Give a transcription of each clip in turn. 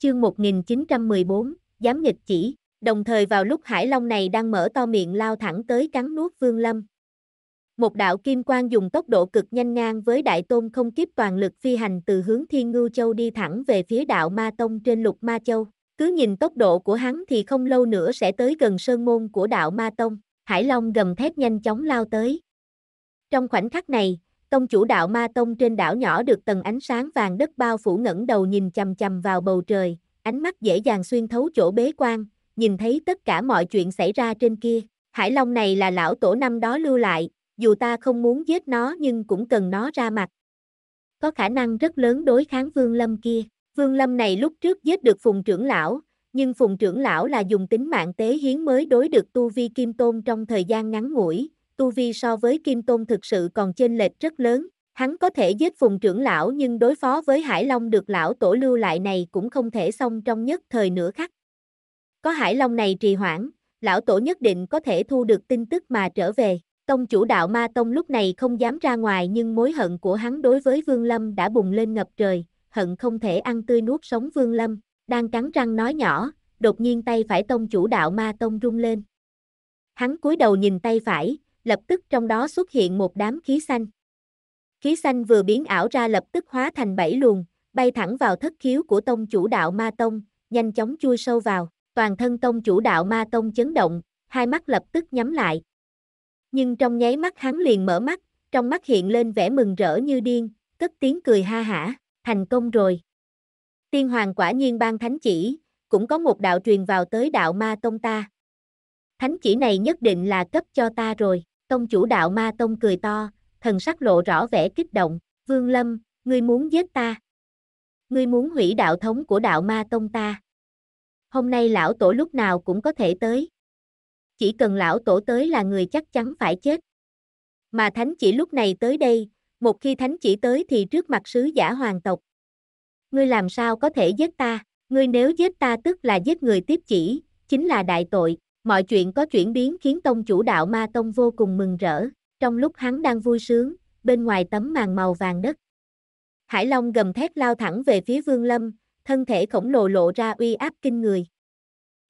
chương 1914, dám nghịch chỉ, đồng thời vào lúc Hải Long này đang mở to miệng lao thẳng tới cắn nuốt Vương Lâm. Một đạo kim quang dùng tốc độ cực nhanh ngang với đại tôn không kiếp toàn lực phi hành từ hướng Thiên Ngưu Châu đi thẳng về phía đạo Ma Tông trên lục Ma Châu. Cứ nhìn tốc độ của hắn thì không lâu nữa sẽ tới gần sơn môn của đạo Ma Tông. Hải Long gầm thét nhanh chóng lao tới. Trong khoảnh khắc này, Tông chủ đạo ma tông trên đảo nhỏ được tầng ánh sáng vàng đất bao phủ ngẩng đầu nhìn chầm chầm vào bầu trời, ánh mắt dễ dàng xuyên thấu chỗ bế quan, nhìn thấy tất cả mọi chuyện xảy ra trên kia. Hải Long này là lão tổ năm đó lưu lại, dù ta không muốn giết nó nhưng cũng cần nó ra mặt. Có khả năng rất lớn đối kháng Vương Lâm kia. Vương Lâm này lúc trước giết được Phùng trưởng lão, nhưng Phùng trưởng lão là dùng tính mạng tế hiến mới đối được tu vi kim tôn trong thời gian ngắn ngủi, tu vi so với Kim Tôn thực sự còn chênh lệch rất lớn, hắn có thể giết phùng trưởng lão nhưng đối phó với Hải Long được lão tổ lưu lại này cũng không thể xong trong nhất thời nửa khắc. Có Hải Long này trì hoãn, lão tổ nhất định có thể thu được tin tức mà trở về. Tông chủ đạo Ma Tông lúc này không dám ra ngoài nhưng mối hận của hắn đối với Vương Lâm đã bùng lên ngập trời, hận không thể ăn tươi nuốt sống Vương Lâm, đang cắn răng nói nhỏ, đột nhiên tay phải Tông chủ đạo Ma Tông rung lên. Hắn cúi đầu nhìn tay phải, lập tức trong đó xuất hiện một đám khí xanh. Khí xanh vừa biến ảo ra lập tức hóa thành bảy luồng, bay thẳng vào thất khiếu của tông chủ đạo ma tông, nhanh chóng chui sâu vào, toàn thân tông chủ đạo ma tông chấn động, hai mắt lập tức nhắm lại. Nhưng trong nháy mắt hắn liền mở mắt, trong mắt hiện lên vẻ mừng rỡ như điên, cất tiếng cười ha hả, thành công rồi. Tiên hoàng quả nhiên ban thánh chỉ, cũng có một đạo truyền vào tới đạo ma tông ta. Thánh chỉ này nhất định là cấp cho ta rồi. Tông chủ đạo ma tông cười to, thần sắc lộ rõ vẻ kích động, Vương Lâm, ngươi muốn giết ta. Ngươi muốn hủy đạo thống của đạo ma tông ta. Hôm nay lão tổ lúc nào cũng có thể tới. Chỉ cần lão tổ tới là người chắc chắn phải chết. Mà thánh chỉ lúc này tới đây, một khi thánh chỉ tới thì trước mặt sứ giả hoàng tộc. Ngươi làm sao có thể giết ta, ngươi nếu giết ta tức là giết người tiếp chỉ, chính là đại tội. Mọi chuyện có chuyển biến khiến tông chủ đạo ma tông vô cùng mừng rỡ, trong lúc hắn đang vui sướng, bên ngoài tấm màn màu vàng đất. Hải Long gầm thét lao thẳng về phía Vương Lâm, thân thể khổng lồ lộ ra uy áp kinh người.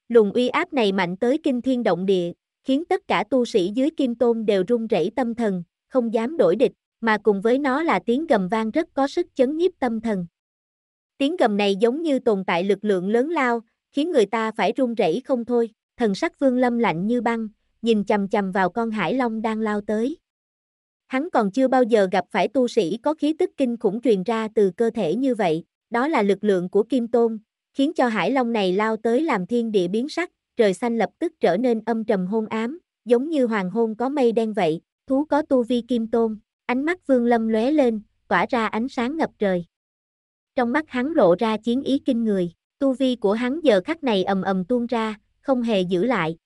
Luồng uy áp này mạnh tới kinh thiên động địa, khiến tất cả tu sĩ dưới kim tôn đều run rẩy tâm thần, không dám đổi địch, mà cùng với nó là tiếng gầm vang rất có sức chấn nhiếp tâm thần. Tiếng gầm này giống như tồn tại lực lượng lớn lao, khiến người ta phải run rẩy không thôi thần sắc Vương Lâm lạnh như băng, nhìn chầm chầm vào con hải long đang lao tới. Hắn còn chưa bao giờ gặp phải tu sĩ có khí tức kinh khủng truyền ra từ cơ thể như vậy, đó là lực lượng của Kim Tôn, khiến cho hải long này lao tới làm thiên địa biến sắc, trời xanh lập tức trở nên âm trầm hôn ám, giống như hoàng hôn có mây đen vậy, thú có tu vi Kim Tôn, ánh mắt Vương Lâm lóe lên, tỏa ra ánh sáng ngập trời. Trong mắt hắn lộ ra chiến ý kinh người, tu vi của hắn giờ khắc này ầm ầm tuôn ra, không hề giữ lại.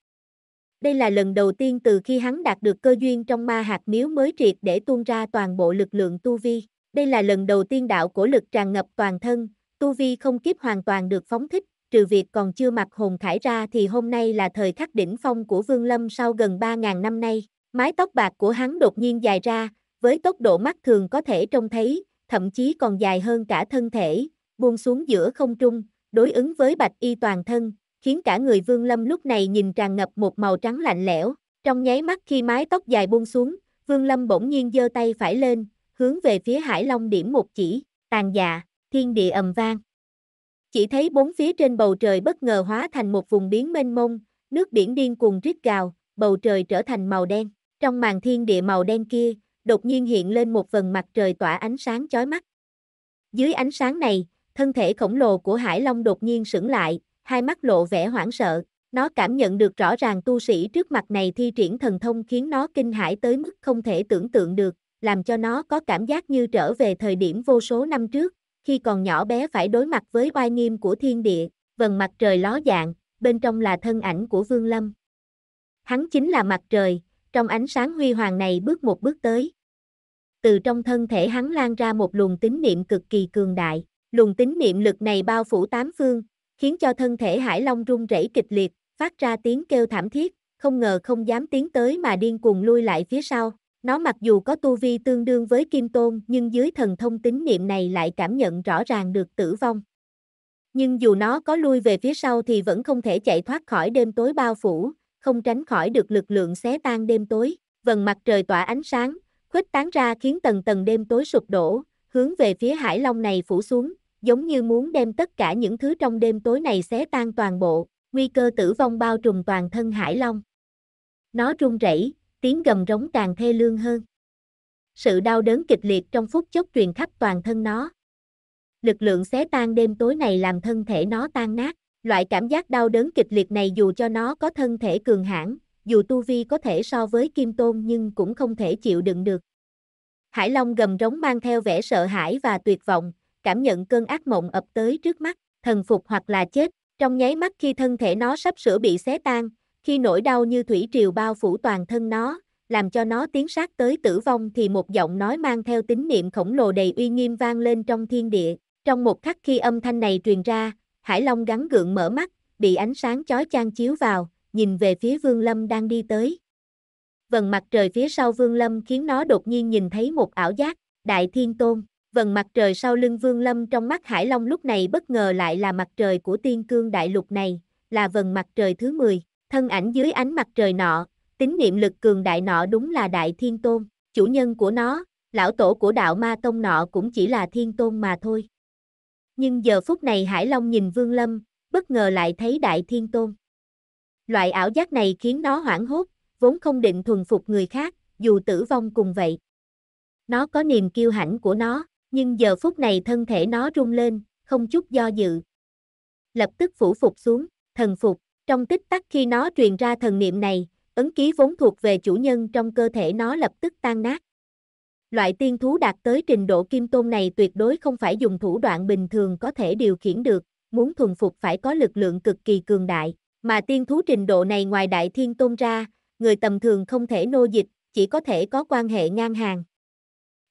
Đây là lần đầu tiên từ khi hắn đạt được cơ duyên trong ma hạt miếu mới triệt để tuôn ra toàn bộ lực lượng tu vi. Đây là lần đầu tiên đạo của lực tràn ngập toàn thân, tu vi không kiếp hoàn toàn được phóng thích, trừ việc còn chưa mặc hồn khải ra thì hôm nay là thời khắc đỉnh phong của Vương Lâm sau gần 3.000 năm nay. Mái tóc bạc của hắn đột nhiên dài ra, với tốc độ mắt thường có thể trông thấy, thậm chí còn dài hơn cả thân thể, buông xuống giữa không trung, đối ứng với bạch y toàn thân, khiến cả người Vương Lâm lúc này nhìn tràn ngập một màu trắng lạnh lẽo, trong nháy mắt khi mái tóc dài buông xuống, Vương Lâm bỗng nhiên giơ tay phải lên, hướng về phía Hải Long điểm một chỉ, tàn dạ, thiên địa ầm vang. Chỉ thấy bốn phía trên bầu trời bất ngờ hóa thành một vùng biển mênh mông, nước biển điên cuồng rít gào, bầu trời trở thành màu đen, trong màn thiên địa màu đen kia, đột nhiên hiện lên một vầng mặt trời tỏa ánh sáng chói mắt. Dưới ánh sáng này, thân thể khổng lồ của Hải Long đột nhiên sững lại, hai mắt lộ vẻ hoảng sợ, nó cảm nhận được rõ ràng tu sĩ trước mặt này thi triển thần thông khiến nó kinh hãi tới mức không thể tưởng tượng được, làm cho nó có cảm giác như trở về thời điểm vô số năm trước, khi còn nhỏ bé phải đối mặt với oai nghiêm của thiên địa, vầng mặt trời ló dạng, bên trong là thân ảnh của Vương Lâm. Hắn chính là mặt trời, trong ánh sáng huy hoàng này bước một bước tới. Từ trong thân thể hắn lan ra một luồng tín niệm cực kỳ cường đại, luồng tín niệm lực này bao phủ tám phương, khiến cho thân thể Hải Long run rẩy kịch liệt, phát ra tiếng kêu thảm thiết, không ngờ không dám tiến tới mà điên cuồng lui lại phía sau. Nó mặc dù có tu vi tương đương với Kim Tôn nhưng dưới thần thông tín niệm này lại cảm nhận rõ ràng được tử vong. Nhưng dù nó có lui về phía sau thì vẫn không thể chạy thoát khỏi đêm tối bao phủ, không tránh khỏi được lực lượng xé tan đêm tối. Vần mặt trời tỏa ánh sáng, khuếch tán ra khiến tầng tầng đêm tối sụp đổ, hướng về phía hải long này phủ xuống, giống như muốn đem tất cả những thứ trong đêm tối này xé tan toàn bộ, nguy cơ tử vong bao trùm toàn thân Hải Long. Nó run rẩy, tiếng gầm rống càng thê lương hơn. Sự đau đớn kịch liệt trong phút chốc truyền khắp toàn thân nó. Lực lượng xé tan đêm tối này làm thân thể nó tan nát, loại cảm giác đau đớn kịch liệt này dù cho nó có thân thể cường hãn, dù tu vi có thể so với Kim Tôn nhưng cũng không thể chịu đựng được. Hải Long gầm rống mang theo vẻ sợ hãi và tuyệt vọng, cảm nhận cơn ác mộng ập tới trước mắt, thần phục hoặc là chết, trong nháy mắt khi thân thể nó sắp sửa bị xé tan, khi nỗi đau như thủy triều bao phủ toàn thân nó, làm cho nó tiến sát tới tử vong thì một giọng nói mang theo tín niệm khổng lồ đầy uy nghiêm vang lên trong thiên địa. Trong một khắc khi âm thanh này truyền ra, Hải Long gắn gượng mở mắt, bị ánh sáng chói chang chiếu vào, nhìn về phía Vương Lâm đang đi tới. Vầng mặt trời phía sau Vương Lâm khiến nó đột nhiên nhìn thấy một ảo giác, Đại Thiên Tôn vầng mặt trời sau lưng Vương Lâm trong mắt Hải Long lúc này bất ngờ lại là mặt trời của tiên cương đại lục này, là vầng mặt trời thứ 10, thân ảnh dưới ánh mặt trời nọ, tính niệm lực cường đại nọ đúng là đại thiên tôn, chủ nhân của nó, lão tổ của đạo ma tông nọ cũng chỉ là thiên tôn mà thôi. Nhưng giờ phút này Hải Long nhìn Vương Lâm, bất ngờ lại thấy đại thiên tôn. Loại ảo giác này khiến nó hoảng hốt, vốn không định thuần phục người khác, dù tử vong cùng vậy. Nó có niềm kiêu hãnh của nó nhưng giờ phút này thân thể nó rung lên, không chút do dự. Lập tức phủ phục xuống, thần phục, trong tích tắc khi nó truyền ra thần niệm này, ấn ký vốn thuộc về chủ nhân trong cơ thể nó lập tức tan nát. Loại tiên thú đạt tới trình độ kim tôn này tuyệt đối không phải dùng thủ đoạn bình thường có thể điều khiển được, muốn thuần phục phải có lực lượng cực kỳ cường đại, mà tiên thú trình độ này ngoài đại thiên tôn ra, người tầm thường không thể nô dịch, chỉ có thể có quan hệ ngang hàng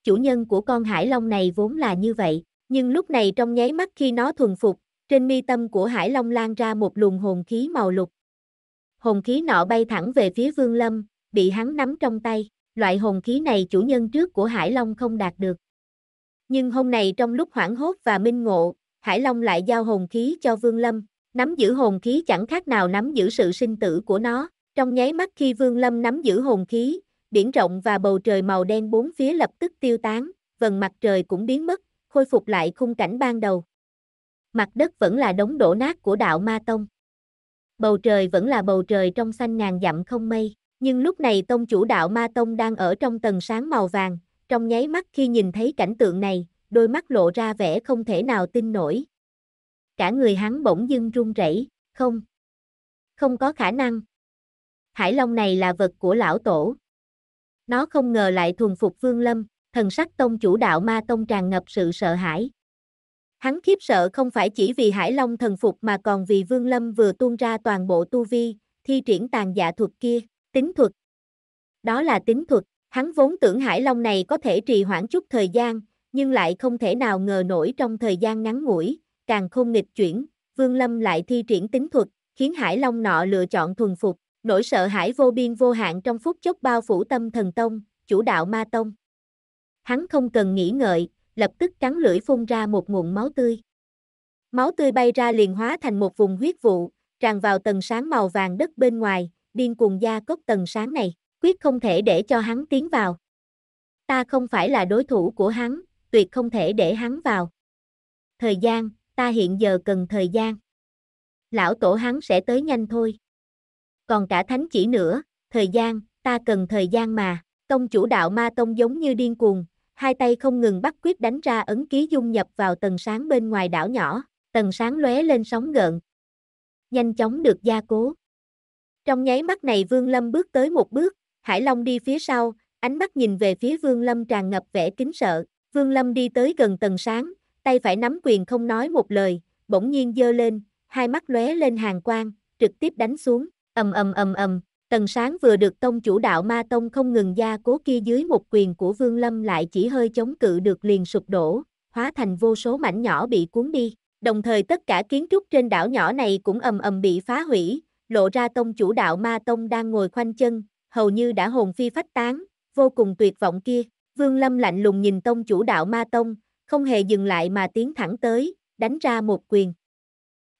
chủ nhân của con hải long này vốn là như vậy, nhưng lúc này trong nháy mắt khi nó thuần phục, trên mi tâm của hải long lan ra một luồng hồn khí màu lục. Hồn khí nọ bay thẳng về phía Vương Lâm, bị hắn nắm trong tay, loại hồn khí này chủ nhân trước của hải long không đạt được. Nhưng hôm nay trong lúc hoảng hốt và minh ngộ, hải long lại giao hồn khí cho Vương Lâm, nắm giữ hồn khí chẳng khác nào nắm giữ sự sinh tử của nó, trong nháy mắt khi Vương Lâm nắm giữ hồn khí, biển rộng và bầu trời màu đen bốn phía lập tức tiêu tán, vầng mặt trời cũng biến mất, khôi phục lại khung cảnh ban đầu. Mặt đất vẫn là đống đổ nát của đạo Ma Tông. Bầu trời vẫn là bầu trời trong xanh ngàn dặm không mây, nhưng lúc này tông chủ đạo Ma Tông đang ở trong tầng sáng màu vàng, trong nháy mắt khi nhìn thấy cảnh tượng này, đôi mắt lộ ra vẻ không thể nào tin nổi. Cả người hắn bỗng dưng run rẩy, không, không có khả năng. Hải Long này là vật của lão tổ, nó không ngờ lại thuần phục Vương Lâm, thần sắc tông chủ đạo ma tông tràn ngập sự sợ hãi. Hắn khiếp sợ không phải chỉ vì Hải Long thần phục mà còn vì Vương Lâm vừa tuôn ra toàn bộ tu vi, thi triển tàn dạ thuật kia, tính thuật. Đó là tính thuật, hắn vốn tưởng Hải Long này có thể trì hoãn chút thời gian, nhưng lại không thể nào ngờ nổi trong thời gian ngắn ngủi, càng không nghịch chuyển, Vương Lâm lại thi triển tính thuật, khiến Hải Long nọ lựa chọn thuần phục. Nỗi sợ hãi vô biên vô hạn trong phút chốc bao phủ tâm thần tông, chủ đạo ma tông. Hắn không cần nghĩ ngợi, lập tức cắn lưỡi phun ra một nguồn máu tươi. Máu tươi bay ra liền hóa thành một vùng huyết vụ, tràn vào tầng sáng màu vàng đất bên ngoài, điên cuồng gia cốc tầng sáng này, quyết không thể để cho hắn tiến vào. Ta không phải là đối thủ của hắn, tuyệt không thể để hắn vào. Thời gian, ta hiện giờ cần thời gian. Lão tổ hắn sẽ tới nhanh thôi còn cả thánh chỉ nữa, thời gian, ta cần thời gian mà. công chủ đạo ma tông giống như điên cuồng, hai tay không ngừng bắt quyết đánh ra ấn ký dung nhập vào tầng sáng bên ngoài đảo nhỏ, tầng sáng lóe lên sóng gợn. Nhanh chóng được gia cố. Trong nháy mắt này Vương Lâm bước tới một bước, Hải Long đi phía sau, ánh mắt nhìn về phía Vương Lâm tràn ngập vẻ kính sợ. Vương Lâm đi tới gần tầng sáng, tay phải nắm quyền không nói một lời, bỗng nhiên dơ lên, hai mắt lóe lên hàng quang, trực tiếp đánh xuống. Ầm ầm ầm ầm, tần sáng vừa được tông chủ đạo ma tông không ngừng gia cố kia dưới một quyền của Vương Lâm lại chỉ hơi chống cự được liền sụp đổ, hóa thành vô số mảnh nhỏ bị cuốn đi. Đồng thời tất cả kiến trúc trên đảo nhỏ này cũng ầm ầm bị phá hủy, lộ ra tông chủ đạo ma tông đang ngồi khoanh chân, hầu như đã hồn phi phách tán, vô cùng tuyệt vọng kia. Vương Lâm lạnh lùng nhìn tông chủ đạo ma tông, không hề dừng lại mà tiến thẳng tới, đánh ra một quyền.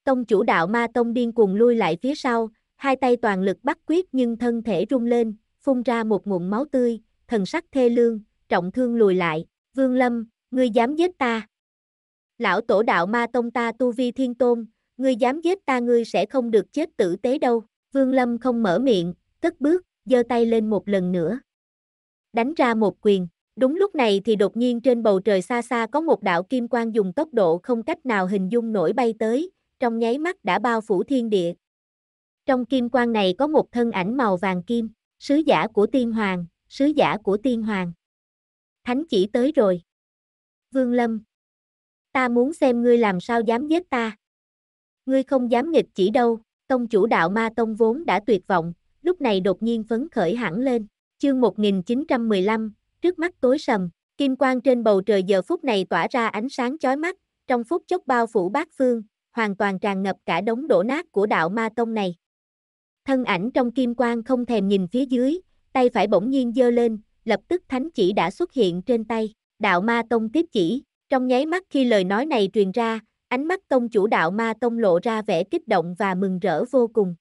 Tông chủ đạo ma tông điên cuồng lui lại phía sau, hai tay toàn lực bắt quyết nhưng thân thể rung lên, phun ra một ngụm máu tươi, thần sắc thê lương, trọng thương lùi lại, Vương Lâm, ngươi dám giết ta. Lão tổ đạo ma tông ta tu vi thiên tôn, ngươi dám giết ta ngươi sẽ không được chết tử tế đâu, Vương Lâm không mở miệng, cất bước, giơ tay lên một lần nữa. Đánh ra một quyền, đúng lúc này thì đột nhiên trên bầu trời xa xa có một đạo kim quang dùng tốc độ không cách nào hình dung nổi bay tới, trong nháy mắt đã bao phủ thiên địa, trong kim quang này có một thân ảnh màu vàng kim, sứ giả của tiên hoàng, sứ giả của tiên hoàng. Thánh chỉ tới rồi. Vương Lâm. Ta muốn xem ngươi làm sao dám giết ta. Ngươi không dám nghịch chỉ đâu, tông chủ đạo ma tông vốn đã tuyệt vọng, lúc này đột nhiên phấn khởi hẳn lên. Chương 1915, trước mắt tối sầm, kim quang trên bầu trời giờ phút này tỏa ra ánh sáng chói mắt, trong phút chốc bao phủ bát phương, hoàn toàn tràn ngập cả đống đổ nát của đạo ma tông này. Thân ảnh trong kim quang không thèm nhìn phía dưới, tay phải bỗng nhiên giơ lên, lập tức thánh chỉ đã xuất hiện trên tay. Đạo ma tông tiếp chỉ, trong nháy mắt khi lời nói này truyền ra, ánh mắt tông chủ đạo ma tông lộ ra vẻ kích động và mừng rỡ vô cùng.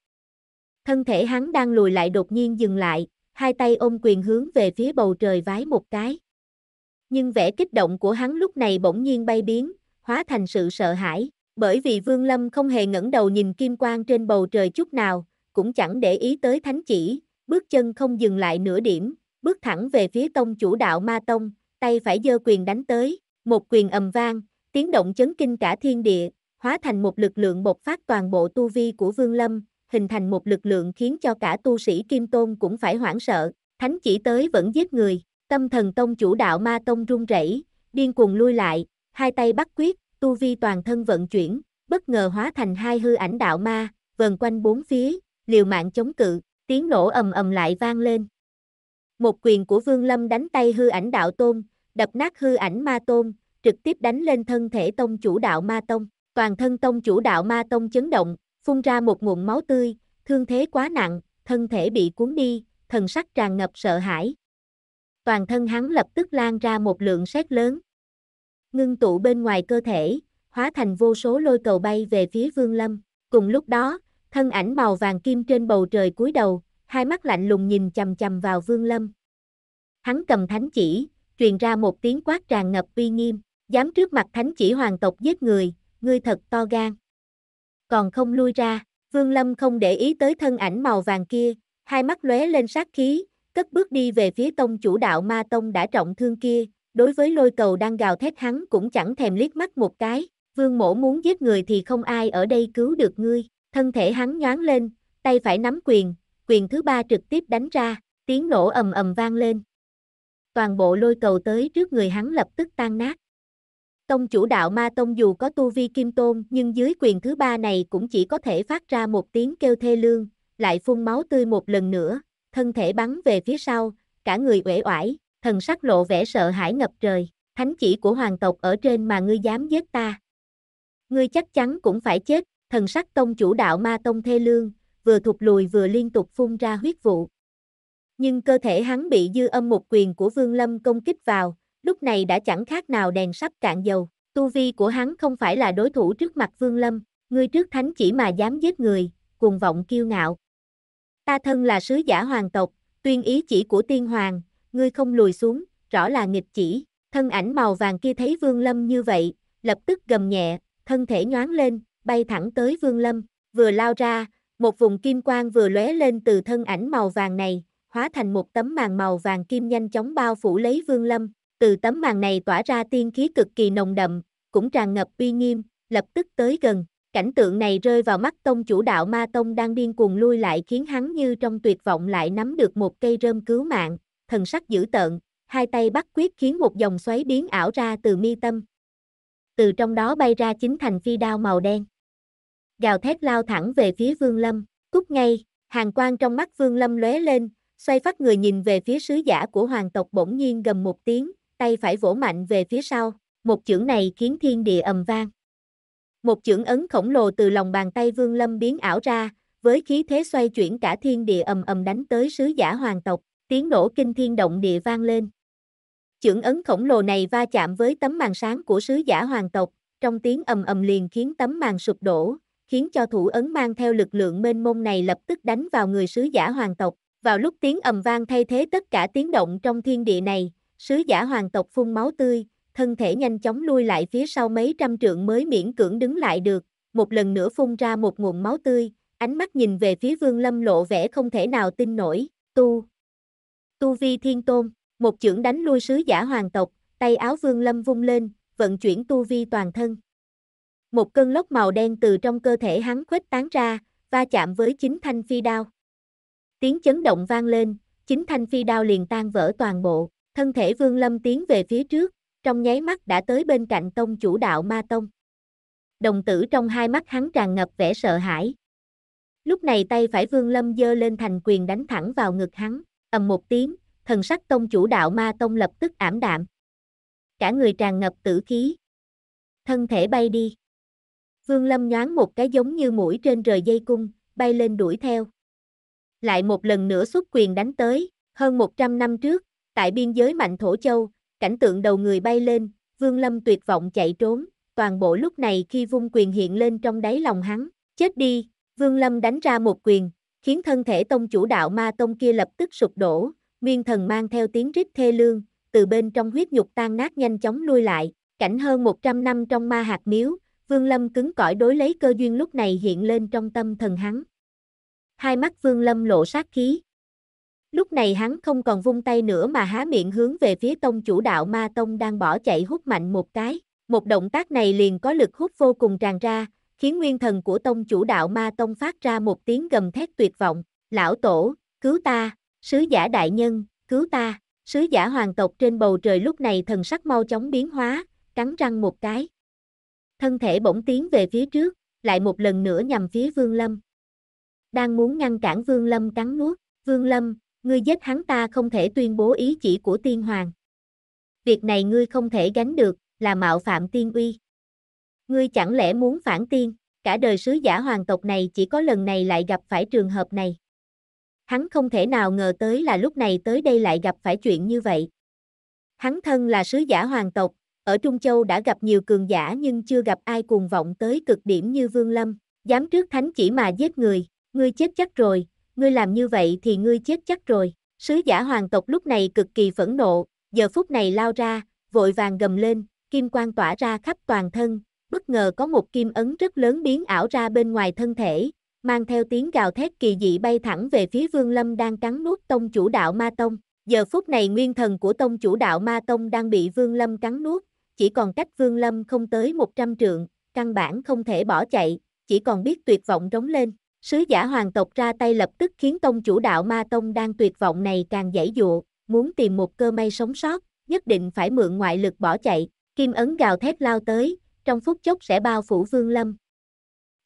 Thân thể hắn đang lùi lại đột nhiên dừng lại, hai tay ôm quyền hướng về phía bầu trời vái một cái. Nhưng vẻ kích động của hắn lúc này bỗng nhiên bay biến, hóa thành sự sợ hãi, bởi vì Vương Lâm không hề ngẩng đầu nhìn kim quang trên bầu trời chút nào, cũng chẳng để ý tới thánh chỉ, bước chân không dừng lại nửa điểm, bước thẳng về phía tông chủ đạo ma tông, tay phải giơ quyền đánh tới, một quyền ầm vang, tiếng động chấn kinh cả thiên địa, hóa thành một lực lượng bộc phát toàn bộ tu vi của Vương Lâm, hình thành một lực lượng khiến cho cả tu sĩ Kim Tôn cũng phải hoảng sợ, thánh chỉ tới vẫn giết người, tâm thần tông chủ đạo ma tông run rẩy, điên cuồng lui lại, hai tay bắt quyết, tu vi toàn thân vận chuyển, bất ngờ hóa thành hai hư ảnh đạo ma, vần quanh bốn phía, liều mạng chống cự, tiếng nổ ầm ầm lại vang lên. Một quyền của Vương Lâm đánh tay hư ảnh đạo tôn, đập nát hư ảnh ma tôn, trực tiếp đánh lên thân thể tông chủ đạo ma tông. Toàn thân tông chủ đạo ma tông chấn động, phun ra một nguồn máu tươi, thương thế quá nặng, thân thể bị cuốn đi, thần sắc tràn ngập sợ hãi. Toàn thân hắn lập tức lan ra một lượng sét lớn. Ngưng tụ bên ngoài cơ thể, hóa thành vô số lôi cầu bay về phía Vương Lâm. Cùng lúc đó, thân ảnh màu vàng kim trên bầu trời cúi đầu, hai mắt lạnh lùng nhìn chầm chầm vào Vương Lâm. Hắn cầm thánh chỉ, truyền ra một tiếng quát tràn ngập uy nghiêm, dám trước mặt thánh chỉ hoàng tộc giết người, ngươi thật to gan. Còn không lui ra, Vương Lâm không để ý tới thân ảnh màu vàng kia, hai mắt lóe lên sát khí, cất bước đi về phía tông chủ đạo ma tông đã trọng thương kia, đối với lôi cầu đang gào thét hắn cũng chẳng thèm liếc mắt một cái, vương mổ muốn giết người thì không ai ở đây cứu được ngươi, Thân thể hắn nhoáng lên, tay phải nắm quyền, quyền thứ ba trực tiếp đánh ra, tiếng nổ ầm ầm vang lên. Toàn bộ lôi cầu tới trước người hắn lập tức tan nát. Tông chủ đạo ma tông dù có tu vi kim tôn nhưng dưới quyền thứ ba này cũng chỉ có thể phát ra một tiếng kêu thê lương, lại phun máu tươi một lần nữa, thân thể bắn về phía sau, cả người uể oải, thần sắc lộ vẻ sợ hãi ngập trời, thánh chỉ của hoàng tộc ở trên mà ngươi dám giết ta. Ngươi chắc chắn cũng phải chết, thần sắc tông chủ đạo ma tông thê lương, vừa thụt lùi vừa liên tục phun ra huyết vụ. Nhưng cơ thể hắn bị dư âm một quyền của Vương Lâm công kích vào, lúc này đã chẳng khác nào đèn sắp cạn dầu, tu vi của hắn không phải là đối thủ trước mặt Vương Lâm, người trước thánh chỉ mà dám giết người, cuồng vọng kiêu ngạo. Ta thân là sứ giả hoàng tộc, tuyên ý chỉ của tiên hoàng, ngươi không lùi xuống, rõ là nghịch chỉ, thân ảnh màu vàng kia thấy Vương Lâm như vậy, lập tức gầm nhẹ, thân thể nhoáng lên, bay thẳng tới Vương Lâm, vừa lao ra, một vùng kim quang vừa lóe lên từ thân ảnh màu vàng này, hóa thành một tấm màn màu vàng kim nhanh chóng bao phủ lấy Vương Lâm, từ tấm màn này tỏa ra tiên khí cực kỳ nồng đậm, cũng tràn ngập uy nghiêm, lập tức tới gần. Cảnh tượng này rơi vào mắt tông chủ đạo ma tông đang điên cuồng lui lại khiến hắn như trong tuyệt vọng lại nắm được một cây rơm cứu mạng, thần sắc dữ tợn, hai tay bắt quyết khiến một dòng xoáy biến ảo ra từ mi tâm, từ trong đó bay ra chính thành phi đao màu đen. Gào thét lao thẳng về phía Vương Lâm, cút ngay, hàng quang trong mắt Vương Lâm lóe lên, xoay phát người nhìn về phía sứ giả của hoàng tộc bỗng nhiên gầm một tiếng, tay phải vỗ mạnh về phía sau, một chưởng này khiến thiên địa ầm vang. Một chưởng ấn khổng lồ từ lòng bàn tay Vương Lâm biến ảo ra, với khí thế xoay chuyển cả thiên địa ầm ầm đánh tới sứ giả hoàng tộc, tiếng nổ kinh thiên động địa vang lên. Chưởng ấn khổng lồ này va chạm với tấm màn sáng của sứ giả hoàng tộc, trong tiếng ầm ầm liền khiến tấm màn sụp đổ, khiến cho thủ ấn mang theo lực lượng mênh mông này lập tức đánh vào người sứ giả hoàng tộc. Vào lúc tiếng ầm vang thay thế tất cả tiếng động trong thiên địa này, sứ giả hoàng tộc phun máu tươi, thân thể nhanh chóng lui lại phía sau mấy trăm trượng mới miễn cưỡng đứng lại được, một lần nữa phun ra một nguồn máu tươi, ánh mắt nhìn về phía vương lâm lộ vẻ không thể nào tin nổi, tu, tu vi thiên tôn. Một chưởng đánh lui sứ giả hoàng tộc, tay áo vương lâm vung lên, vận chuyển tu vi toàn thân. Một cơn lốc màu đen từ trong cơ thể hắn khuếch tán ra, va chạm với chính thanh phi đao. Tiếng chấn động vang lên, chính thanh phi đao liền tan vỡ toàn bộ, thân thể vương lâm tiến về phía trước, trong nháy mắt đã tới bên cạnh tông chủ đạo ma tông. Đồng tử trong hai mắt hắn tràn ngập vẻ sợ hãi. Lúc này tay phải vương lâm dơ lên thành quyền đánh thẳng vào ngực hắn, ầm một tiếng, thần sắc tông chủ đạo ma tông lập tức ảm đạm. Cả người tràn ngập tử khí. Thân thể bay đi. Vương Lâm nhoáng một cái giống như mũi trên rời dây cung, bay lên đuổi theo. Lại một lần nữa xuất quyền đánh tới, hơn 100 năm trước, tại biên giới Mạnh Thổ Châu, cảnh tượng đầu người bay lên, Vương Lâm tuyệt vọng chạy trốn, toàn bộ lúc này khi vung quyền hiện lên trong đáy lòng hắn, chết đi, Vương Lâm đánh ra một quyền, khiến thân thể tông chủ đạo ma tông kia lập tức sụp đổ, Nguyên thần mang theo tiếng rít thê lương, từ bên trong huyết nhục tan nát nhanh chóng lui lại, cảnh hơn 100 năm trong ma hạt miếu, Vương Lâm cứng cỏi đối lấy cơ duyên lúc này hiện lên trong tâm thần hắn. Hai mắt Vương Lâm lộ sát khí. Lúc này hắn không còn vung tay nữa mà há miệng hướng về phía tông chủ đạo ma tông đang bỏ chạy hút mạnh một cái. Một động tác này liền có lực hút vô cùng tràn ra, khiến nguyên thần của tông chủ đạo ma tông phát ra một tiếng gầm thét tuyệt vọng. Lão tổ, cứu ta! Sứ giả đại nhân, cứu ta, sứ giả hoàng tộc trên bầu trời lúc này thần sắc mau chóng biến hóa, cắn răng một cái. Thân thể bỗng tiến về phía trước, lại một lần nữa nhằm phía Vương Lâm. Đang muốn ngăn cản Vương Lâm cắn nuốt, Vương Lâm, ngươi giết hắn ta không thể tuyên bố ý chỉ của tiên hoàng. Việc này ngươi không thể gánh được, là mạo phạm tiên uy. Ngươi chẳng lẽ muốn phản tiên, cả đời sứ giả hoàng tộc này chỉ có lần này lại gặp phải trường hợp này hắn không thể nào ngờ tới là lúc này tới đây lại gặp phải chuyện như vậy. Hắn thân là sứ giả hoàng tộc, ở Trung Châu đã gặp nhiều cường giả nhưng chưa gặp ai cuồng vọng tới cực điểm như Vương Lâm, dám trước thánh chỉ mà giết người, ngươi chết chắc rồi, ngươi làm như vậy thì ngươi chết chắc rồi. Sứ giả hoàng tộc lúc này cực kỳ phẫn nộ, giờ phút này lao ra, vội vàng gầm lên, kim quang tỏa ra khắp toàn thân, bất ngờ có một kim ấn rất lớn biến ảo ra bên ngoài thân thể, mang theo tiếng gào thét kỳ dị bay thẳng về phía Vương Lâm đang cắn nuốt tông chủ đạo Ma Tông. Giờ phút này nguyên thần của tông chủ đạo Ma Tông đang bị Vương Lâm cắn nuốt, chỉ còn cách Vương Lâm không tới 100 trượng, căn bản không thể bỏ chạy, chỉ còn biết tuyệt vọng trống lên. Sứ giả hoàng tộc ra tay lập tức khiến tông chủ đạo Ma Tông đang tuyệt vọng này càng dãy dụa, muốn tìm một cơ may sống sót, nhất định phải mượn ngoại lực bỏ chạy. Kim ấn gào thét lao tới, trong phút chốc sẽ bao phủ Vương Lâm.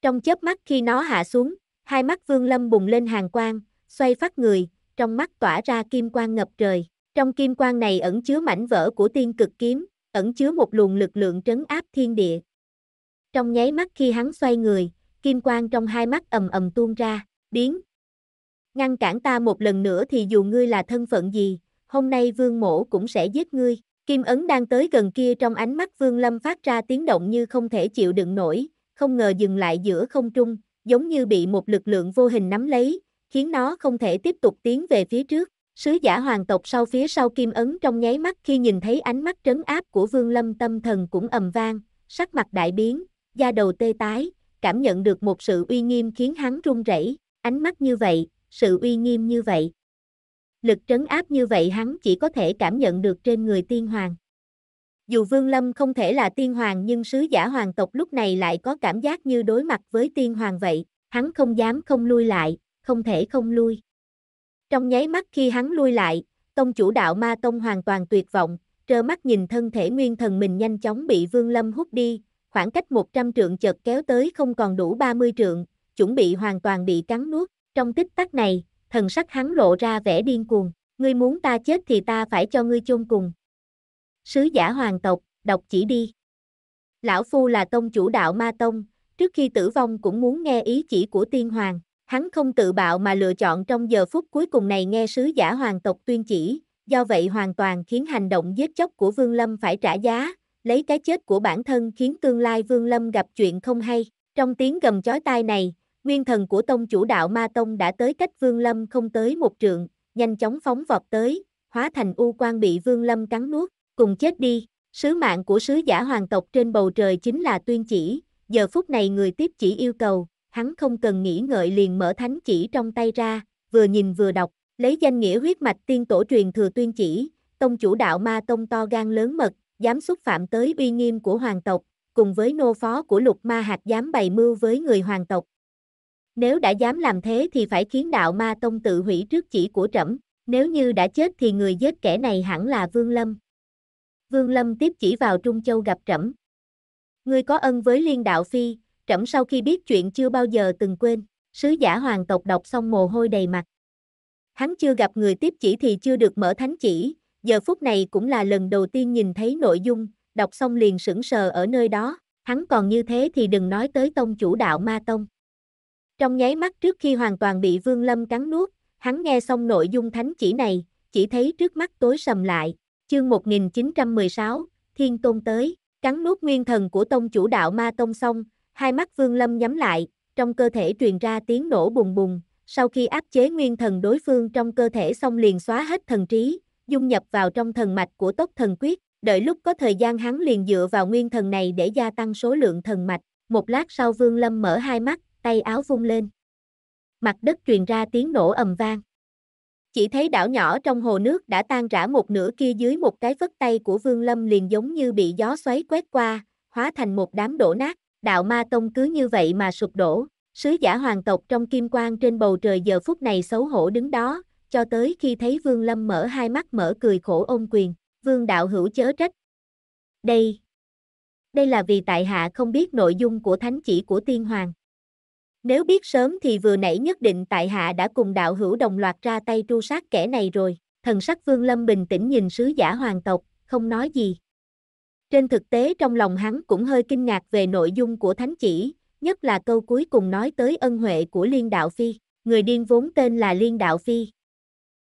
Trong chớp mắt khi nó hạ xuống, hai mắt Vương Lâm bùng lên hàng quang, xoay phát người, trong mắt tỏa ra kim quang ngập trời. Trong kim quang này ẩn chứa mảnh vỡ của tiên cực kiếm, ẩn chứa một luồng lực lượng trấn áp thiên địa. Trong nháy mắt khi hắn xoay người, kim quang trong hai mắt ầm ầm tuôn ra, biến. Ngăn cản ta một lần nữa thì dù ngươi là thân phận gì, hôm nay vương mổ cũng sẽ giết ngươi. Kim ấn đang tới gần kia trong ánh mắt vương lâm phát ra tiếng động như không thể chịu đựng nổi, không ngờ dừng lại giữa không trung, giống như bị một lực lượng vô hình nắm lấy, khiến nó không thể tiếp tục tiến về phía trước. Sứ giả hoàng tộc sau phía sau kim ấn trong nháy mắt khi nhìn thấy ánh mắt trấn áp của vương lâm tâm thần cũng ầm vang, sắc mặt đại biến, da đầu tê tái, cảm nhận được một sự uy nghiêm khiến hắn run rẩy, ánh mắt như vậy, sự uy nghiêm như vậy. Lực trấn áp như vậy hắn chỉ có thể cảm nhận được trên người tiên hoàng. Dù Vương Lâm không thể là tiên hoàng nhưng sứ giả hoàng tộc lúc này lại có cảm giác như đối mặt với tiên hoàng vậy, hắn không dám không lui lại, không thể không lui. Trong nháy mắt khi hắn lui lại, tông chủ đạo ma tông hoàn toàn tuyệt vọng, trơ mắt nhìn thân thể nguyên thần mình nhanh chóng bị Vương Lâm hút đi, khoảng cách 100 trượng chợt kéo tới không còn đủ 30 trượng, chuẩn bị hoàn toàn bị cắn nuốt, trong tích tắc này, thần sắc hắn lộ ra vẻ điên cuồng, ngươi muốn ta chết thì ta phải cho ngươi chôn cùng sứ giả hoàng tộc, đọc chỉ đi. Lão Phu là tông chủ đạo ma tông, trước khi tử vong cũng muốn nghe ý chỉ của tiên hoàng. Hắn không tự bạo mà lựa chọn trong giờ phút cuối cùng này nghe sứ giả hoàng tộc tuyên chỉ, do vậy hoàn toàn khiến hành động giết chóc của Vương Lâm phải trả giá, lấy cái chết của bản thân khiến tương lai Vương Lâm gặp chuyện không hay. Trong tiếng gầm chói tai này, nguyên thần của tông chủ đạo Ma Tông đã tới cách Vương Lâm không tới một trượng, nhanh chóng phóng vọt tới, hóa thành u quan bị Vương Lâm cắn nuốt cùng chết đi, sứ mạng của sứ giả hoàng tộc trên bầu trời chính là tuyên chỉ, giờ phút này người tiếp chỉ yêu cầu, hắn không cần nghĩ ngợi liền mở thánh chỉ trong tay ra, vừa nhìn vừa đọc, lấy danh nghĩa huyết mạch tiên tổ truyền thừa tuyên chỉ, tông chủ đạo ma tông to gan lớn mật, dám xúc phạm tới uy nghiêm của hoàng tộc, cùng với nô phó của lục ma hạt dám bày mưu với người hoàng tộc. Nếu đã dám làm thế thì phải khiến đạo ma tông tự hủy trước chỉ của trẫm, nếu như đã chết thì người giết kẻ này hẳn là Vương Lâm. Vương Lâm tiếp chỉ vào Trung Châu gặp trẫm. Ngươi có ân với liên đạo phi, trẫm sau khi biết chuyện chưa bao giờ từng quên, sứ giả hoàng tộc đọc xong mồ hôi đầy mặt. Hắn chưa gặp người tiếp chỉ thì chưa được mở thánh chỉ, giờ phút này cũng là lần đầu tiên nhìn thấy nội dung, đọc xong liền sững sờ ở nơi đó, hắn còn như thế thì đừng nói tới tông chủ đạo ma tông. Trong nháy mắt trước khi hoàn toàn bị Vương Lâm cắn nuốt, hắn nghe xong nội dung thánh chỉ này, chỉ thấy trước mắt tối sầm lại, Chương 1916, Thiên Tôn tới, cắn nuốt nguyên thần của tông chủ đạo ma tông xong, hai mắt Vương Lâm nhắm lại, trong cơ thể truyền ra tiếng nổ bùng bùng, sau khi áp chế nguyên thần đối phương trong cơ thể xong liền xóa hết thần trí, dung nhập vào trong thần mạch của tốc thần quyết, đợi lúc có thời gian hắn liền dựa vào nguyên thần này để gia tăng số lượng thần mạch, một lát sau Vương Lâm mở hai mắt, tay áo vung lên. Mặt đất truyền ra tiếng nổ ầm vang. Chỉ thấy đảo nhỏ trong hồ nước đã tan rã một nửa kia dưới một cái vất tay của Vương Lâm liền giống như bị gió xoáy quét qua, hóa thành một đám đổ nát, đạo ma tông cứ như vậy mà sụp đổ. Sứ giả hoàng tộc trong kim quang trên bầu trời giờ phút này xấu hổ đứng đó, cho tới khi thấy Vương Lâm mở hai mắt mở cười khổ ôm quyền, Vương đạo hữu chớ trách. Đây, đây là vì tại hạ không biết nội dung của thánh chỉ của tiên hoàng, nếu biết sớm thì vừa nãy nhất định tại hạ đã cùng đạo hữu đồng loạt ra tay tru sát kẻ này rồi. Thần sắc Vương Lâm bình tĩnh nhìn sứ giả hoàng tộc, không nói gì. Trên thực tế trong lòng hắn cũng hơi kinh ngạc về nội dung của thánh chỉ, nhất là câu cuối cùng nói tới ân huệ của Liên Đạo Phi, người điên vốn tên là Liên Đạo Phi.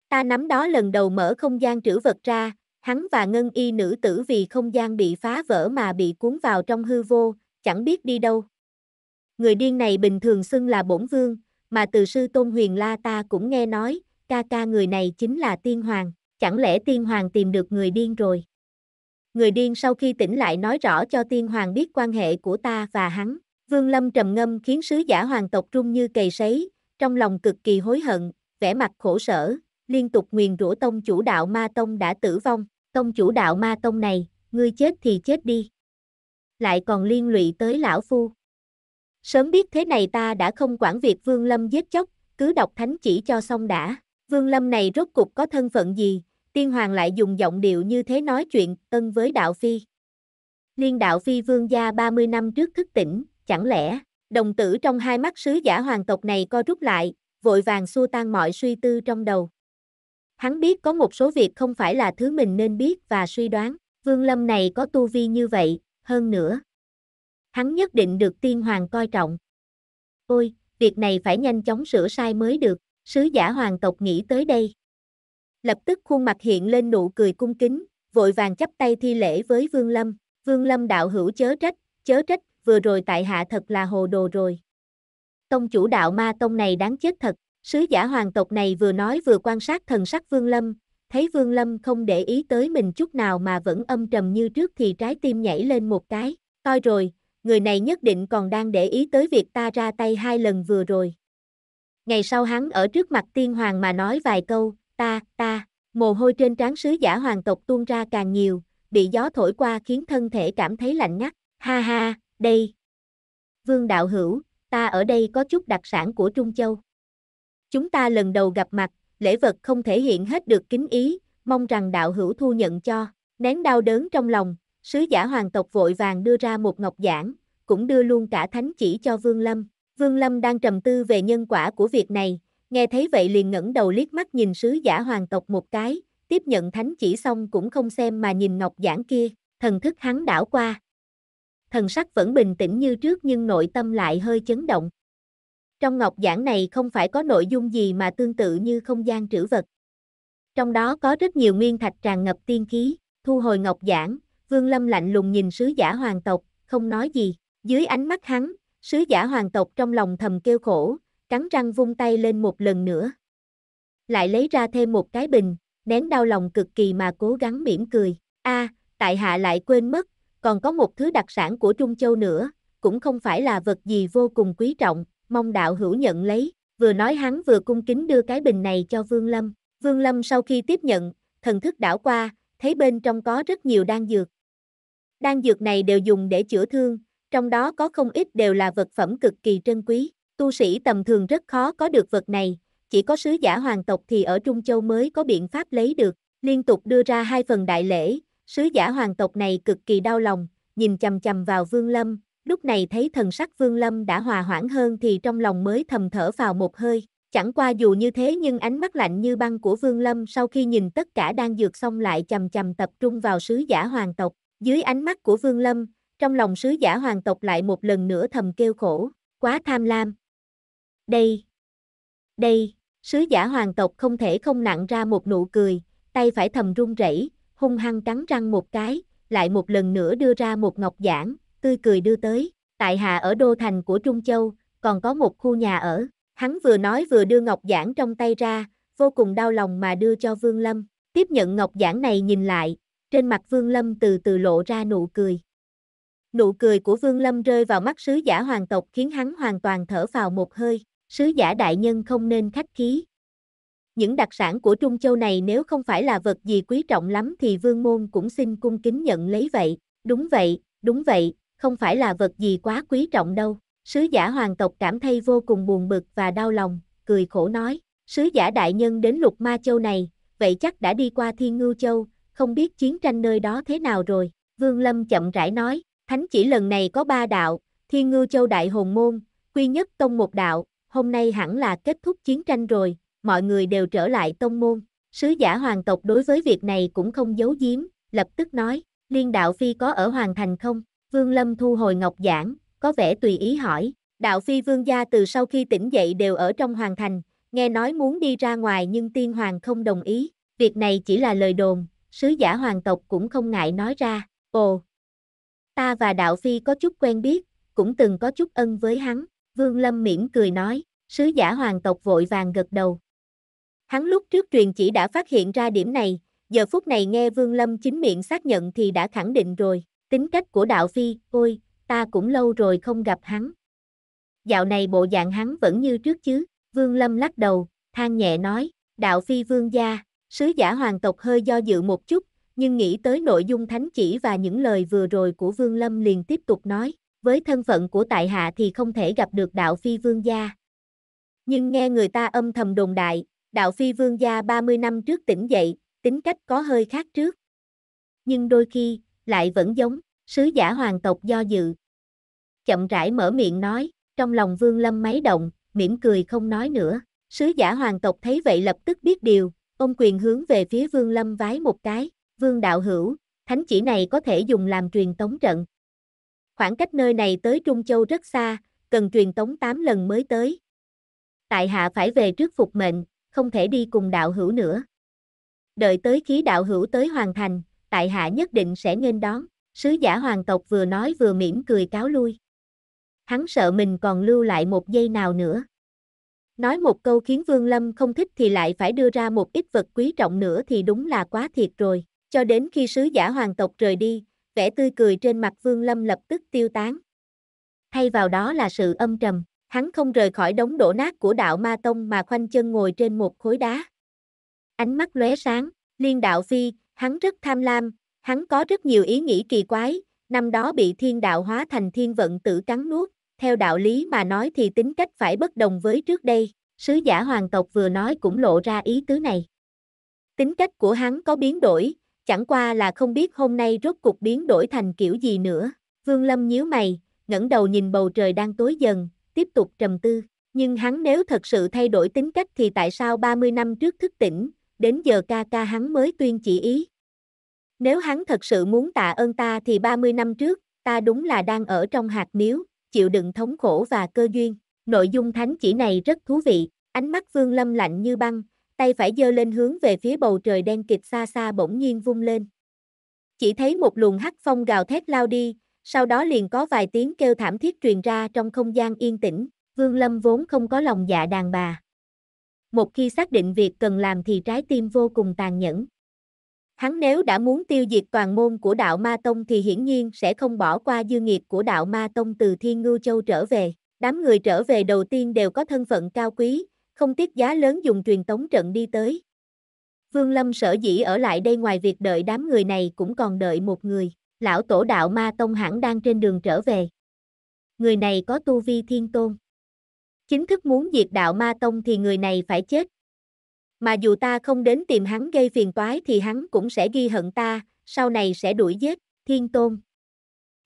Ta nắm đó lần đầu mở không gian trữ vật ra, hắn và ngân y nữ tử vì không gian bị phá vỡ mà bị cuốn vào trong hư vô, chẳng biết đi đâu. Người điên này bình thường xưng là bổn vương, mà từ sư Tôn Huyền La ta cũng nghe nói, ca ca người này chính là tiên hoàng, chẳng lẽ tiên hoàng tìm được người điên rồi? Người điên sau khi tỉnh lại nói rõ cho tiên hoàng biết quan hệ của ta và hắn, vương lâm trầm ngâm khiến sứ giả hoàng tộc trung như cầy sấy, trong lòng cực kỳ hối hận, vẻ mặt khổ sở, liên tục nguyền rủa tông chủ đạo ma tông đã tử vong, tông chủ đạo ma tông này, ngươi chết thì chết đi. Lại còn liên lụy tới lão phu. Sớm biết thế này ta đã không quản việc Vương Lâm giết chóc, cứ đọc thánh chỉ cho xong đã. Vương Lâm này rốt cục có thân phận gì, tiên hoàng lại dùng giọng điệu như thế nói chuyện ân với đạo phi. Liên đạo phi vương gia 30 năm trước thức tỉnh, chẳng lẽ, đồng tử trong hai mắt sứ giả hoàng tộc này co rút lại, vội vàng xua tan mọi suy tư trong đầu. Hắn biết có một số việc không phải là thứ mình nên biết và suy đoán, vương lâm này có tu vi như vậy, hơn nữa, hắn nhất định được tiên hoàng coi trọng. Ôi, việc này phải nhanh chóng sửa sai mới được, sứ giả hoàng tộc nghĩ tới đây. Lập tức khuôn mặt hiện lên nụ cười cung kính, vội vàng chắp tay thi lễ với Vương Lâm, Vương Lâm đạo hữu chớ trách, chớ trách, vừa rồi tại hạ thật là hồ đồ rồi. Tông chủ đạo ma tông này đáng chết thật, sứ giả hoàng tộc này vừa nói vừa quan sát thần sắc Vương Lâm, thấy Vương Lâm không để ý tới mình chút nào mà vẫn âm trầm như trước thì trái tim nhảy lên một cái, coi rồi, người này nhất định còn đang để ý tới việc ta ra tay hai lần vừa rồi. Ngày sau hắn ở trước mặt tiên hoàng mà nói vài câu, ta, ta, mồ hôi trên trán sứ giả hoàng tộc tuôn ra càng nhiều, bị gió thổi qua khiến thân thể cảm thấy lạnh ngắt, ha ha, đây. Vương đạo hữu, ta ở đây có chút đặc sản của Trung Châu. Chúng ta lần đầu gặp mặt, lễ vật không thể hiện hết được kính ý, mong rằng đạo hữu thu nhận cho, nén đau đớn trong lòng, Sứ giả hoàng tộc vội vàng đưa ra một ngọc giản, cũng đưa luôn cả thánh chỉ cho Vương Lâm. Vương Lâm đang trầm tư về nhân quả của việc này, nghe thấy vậy liền ngẩng đầu liếc mắt nhìn sứ giả hoàng tộc một cái, tiếp nhận thánh chỉ xong cũng không xem mà nhìn ngọc giản kia, thần thức hắn đảo qua. Thần sắc vẫn bình tĩnh như trước nhưng nội tâm lại hơi chấn động. Trong ngọc giảng này không phải có nội dung gì mà tương tự như không gian trữ vật. Trong đó có rất nhiều nguyên thạch tràn ngập tiên khí, thu hồi ngọc giảng, Vương Lâm lạnh lùng nhìn sứ giả hoàng tộc, không nói gì. Dưới ánh mắt hắn, sứ giả hoàng tộc trong lòng thầm kêu khổ, cắn răng vung tay lên một lần nữa. Lại lấy ra thêm một cái bình, nén đau lòng cực kỳ mà cố gắng mỉm cười. A, à, tại hạ lại quên mất, còn có một thứ đặc sản của Trung Châu nữa, cũng không phải là vật gì vô cùng quý trọng, mong đạo hữu nhận lấy. Vừa nói hắn vừa cung kính đưa cái bình này cho Vương Lâm. Vương Lâm sau khi tiếp nhận, thần thức đảo qua, thấy bên trong có rất nhiều đan dược, Đan dược này đều dùng để chữa thương, trong đó có không ít đều là vật phẩm cực kỳ trân quý. Tu sĩ tầm thường rất khó có được vật này, chỉ có sứ giả hoàng tộc thì ở Trung Châu mới có biện pháp lấy được. Liên tục đưa ra hai phần đại lễ, sứ giả hoàng tộc này cực kỳ đau lòng, nhìn chầm chầm vào Vương Lâm, lúc này thấy thần sắc Vương Lâm đã hòa hoãn hơn thì trong lòng mới thầm thở vào một hơi. Chẳng qua dù như thế nhưng ánh mắt lạnh như băng của Vương Lâm sau khi nhìn tất cả đang dược xong lại chầm chầm tập trung vào sứ giả hoàng tộc. Dưới ánh mắt của Vương Lâm, trong lòng sứ giả hoàng tộc lại một lần nữa thầm kêu khổ, quá tham lam. Đây, đây, sứ giả hoàng tộc không thể không nặng ra một nụ cười, tay phải thầm run rẩy, hung hăng cắn răng một cái, lại một lần nữa đưa ra một ngọc giản, tươi cười đưa tới, tại hạ ở đô thành của Trung Châu, còn có một khu nhà ở. Hắn vừa nói vừa đưa ngọc giản trong tay ra, vô cùng đau lòng mà đưa cho Vương Lâm. Tiếp nhận ngọc giản này nhìn lại, trên mặt Vương Lâm từ từ lộ ra nụ cười. Nụ cười của Vương Lâm rơi vào mắt sứ giả hoàng tộc khiến hắn hoàn toàn thở vào một hơi, sứ giả đại nhân không nên khách khí. Những đặc sản của Trung Châu này nếu không phải là vật gì quý trọng lắm thì Vương Môn cũng xin cung kính nhận lấy vậy, đúng vậy, đúng vậy, không phải là vật gì quá quý trọng đâu. Sứ giả hoàng tộc cảm thấy vô cùng buồn bực và đau lòng, cười khổ nói, sứ giả đại nhân đến lục ma châu này, vậy chắc đã đi qua thiên ngưu châu, không biết chiến tranh nơi đó thế nào rồi. Vương Lâm chậm rãi nói, thánh chỉ lần này có ba đạo, Thiên ngư Châu Đại Hồn Môn, Quy Nhất Tông một đạo, hôm nay hẳn là kết thúc chiến tranh rồi, mọi người đều trở lại tông môn. Sứ giả hoàng tộc đối với việc này cũng không giấu giếm, lập tức nói, liên đạo phi có ở hoàng thành không? Vương Lâm thu hồi ngọc giảng, có vẻ tùy ý hỏi, đạo phi vương gia từ sau khi tỉnh dậy đều ở trong hoàng thành, nghe nói muốn đi ra ngoài nhưng tiên hoàng không đồng ý, việc này chỉ là lời đồn, sứ giả hoàng tộc cũng không ngại nói ra, ồ, ta và Đạo Phi có chút quen biết, cũng từng có chút ân với hắn, Vương Lâm mỉm cười nói, sứ giả hoàng tộc vội vàng gật đầu. Hắn lúc trước truyền chỉ đã phát hiện ra điểm này, giờ phút này nghe Vương Lâm chính miệng xác nhận thì đã khẳng định rồi, tính cách của Đạo Phi, ôi, ta cũng lâu rồi không gặp hắn. Dạo này bộ dạng hắn vẫn như trước chứ, Vương Lâm lắc đầu, than nhẹ nói, Đạo Phi Vương gia, Sứ giả hoàng tộc hơi do dự một chút, nhưng nghĩ tới nội dung thánh chỉ và những lời vừa rồi của Vương Lâm liền tiếp tục nói, với thân phận của tại hạ thì không thể gặp được đạo phi vương gia. Nhưng nghe người ta âm thầm đồn đại, đạo phi vương gia 30 năm trước tỉnh dậy, tính cách có hơi khác trước. Nhưng đôi khi, lại vẫn giống, sứ giả hoàng tộc do dự. Chậm rãi mở miệng nói, trong lòng Vương Lâm máy động, mỉm cười không nói nữa. Sứ giả hoàng tộc thấy vậy lập tức biết điều, Ông quyền hướng về phía Vương Lâm vái một cái, Vương đạo hữu, thánh chỉ này có thể dùng làm truyền tống trận. Khoảng cách nơi này tới Trung Châu rất xa, cần truyền tống 8 lần mới tới. Tại hạ phải về trước phục mệnh, không thể đi cùng đạo hữu nữa. Đợi tới khí đạo hữu tới hoàn thành, tại hạ nhất định sẽ nghênh đón. Sứ giả hoàng tộc vừa nói vừa mỉm cười cáo lui. Hắn sợ mình còn lưu lại một giây nào nữa. Nói một câu khiến Vương Lâm không thích thì lại phải đưa ra một ít vật quý trọng nữa thì đúng là quá thiệt rồi. Cho đến khi sứ giả hoàng tộc rời đi, vẻ tươi cười trên mặt Vương Lâm lập tức tiêu tán. Thay vào đó là sự âm trầm, hắn không rời khỏi đống đổ nát của đạo Ma Tông mà khoanh chân ngồi trên một khối đá. Ánh mắt lóe sáng, liên đạo phi, hắn rất tham lam, hắn có rất nhiều ý nghĩ kỳ quái, năm đó bị thiên đạo hóa thành thiên vận tử cắn nuốt, theo đạo lý mà nói thì tính cách phải bất đồng với trước đây, sứ giả hoàng tộc vừa nói cũng lộ ra ý tứ này. Tính cách của hắn có biến đổi, chẳng qua là không biết hôm nay rốt cuộc biến đổi thành kiểu gì nữa. Vương Lâm nhíu mày, ngẩng đầu nhìn bầu trời đang tối dần, tiếp tục trầm tư. Nhưng hắn nếu thật sự thay đổi tính cách thì tại sao 30 năm trước thức tỉnh, đến giờ ca ca hắn mới tuyên chỉ ý. Nếu hắn thật sự muốn tạ ơn ta thì 30 năm trước, ta đúng là đang ở trong hạt miếu, chịu đựng thống khổ và cơ duyên. Nội dung thánh chỉ này rất thú vị, ánh mắt Vương Lâm lạnh như băng, tay phải giơ lên hướng về phía bầu trời đen kịt xa xa bỗng nhiên vung lên. Chỉ thấy một luồng hắc phong gào thét lao đi, sau đó liền có vài tiếng kêu thảm thiết truyền ra trong không gian yên tĩnh, Vương Lâm vốn không có lòng dạ đàn bà. Một khi xác định việc cần làm thì trái tim vô cùng tàn nhẫn. Hắn nếu đã muốn tiêu diệt toàn môn của đạo Ma Tông thì hiển nhiên sẽ không bỏ qua dư nghiệp của đạo Ma Tông từ Thiên Ngưu Châu trở về. Đám người trở về đầu tiên đều có thân phận cao quý, không tiếc giá lớn dùng truyền tống trận đi tới. Vương Lâm sở dĩ ở lại đây ngoài việc đợi đám người này cũng còn đợi một người, lão tổ đạo Ma Tông hẳn đang trên đường trở về. Người này có tu vi thiên tôn. Chính thức muốn diệt đạo Ma Tông thì người này phải chết, mà dù ta không đến tìm hắn gây phiền toái thì hắn cũng sẽ ghi hận ta, sau này sẽ đuổi giết, thiên tôn.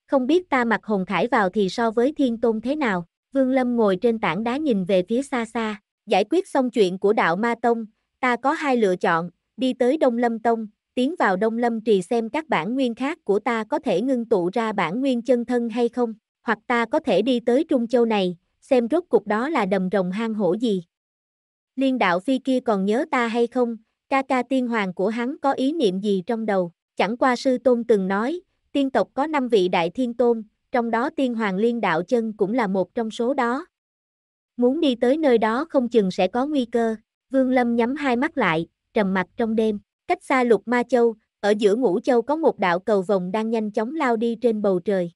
Không biết ta mặc hồng khải vào thì so với thiên tôn thế nào, Vương Lâm ngồi trên tảng đá nhìn về phía xa xa, giải quyết xong chuyện của đạo Ma Tông, ta có hai lựa chọn, đi tới Đông Lâm Tông, tiến vào Đông Lâm trì xem các bản nguyên khác của ta có thể ngưng tụ ra bản nguyên chân thân hay không, hoặc ta có thể đi tới Trung Châu này, xem rốt cục đó là đầm rồng hang hổ gì. Liên đạo phi kia còn nhớ ta hay không, ca ca tiên hoàng của hắn có ý niệm gì trong đầu, chẳng qua sư tôn từng nói, tiên tộc có 5 vị đại thiên tôn, trong đó tiên hoàng liên đạo chân cũng là một trong số đó. Muốn đi tới nơi đó không chừng sẽ có nguy cơ, Vương Lâm nhắm hai mắt lại, trầm mặt trong đêm, cách xa lục ma châu, ở giữa ngũ châu có một đạo cầu vồng đang nhanh chóng lao đi trên bầu trời.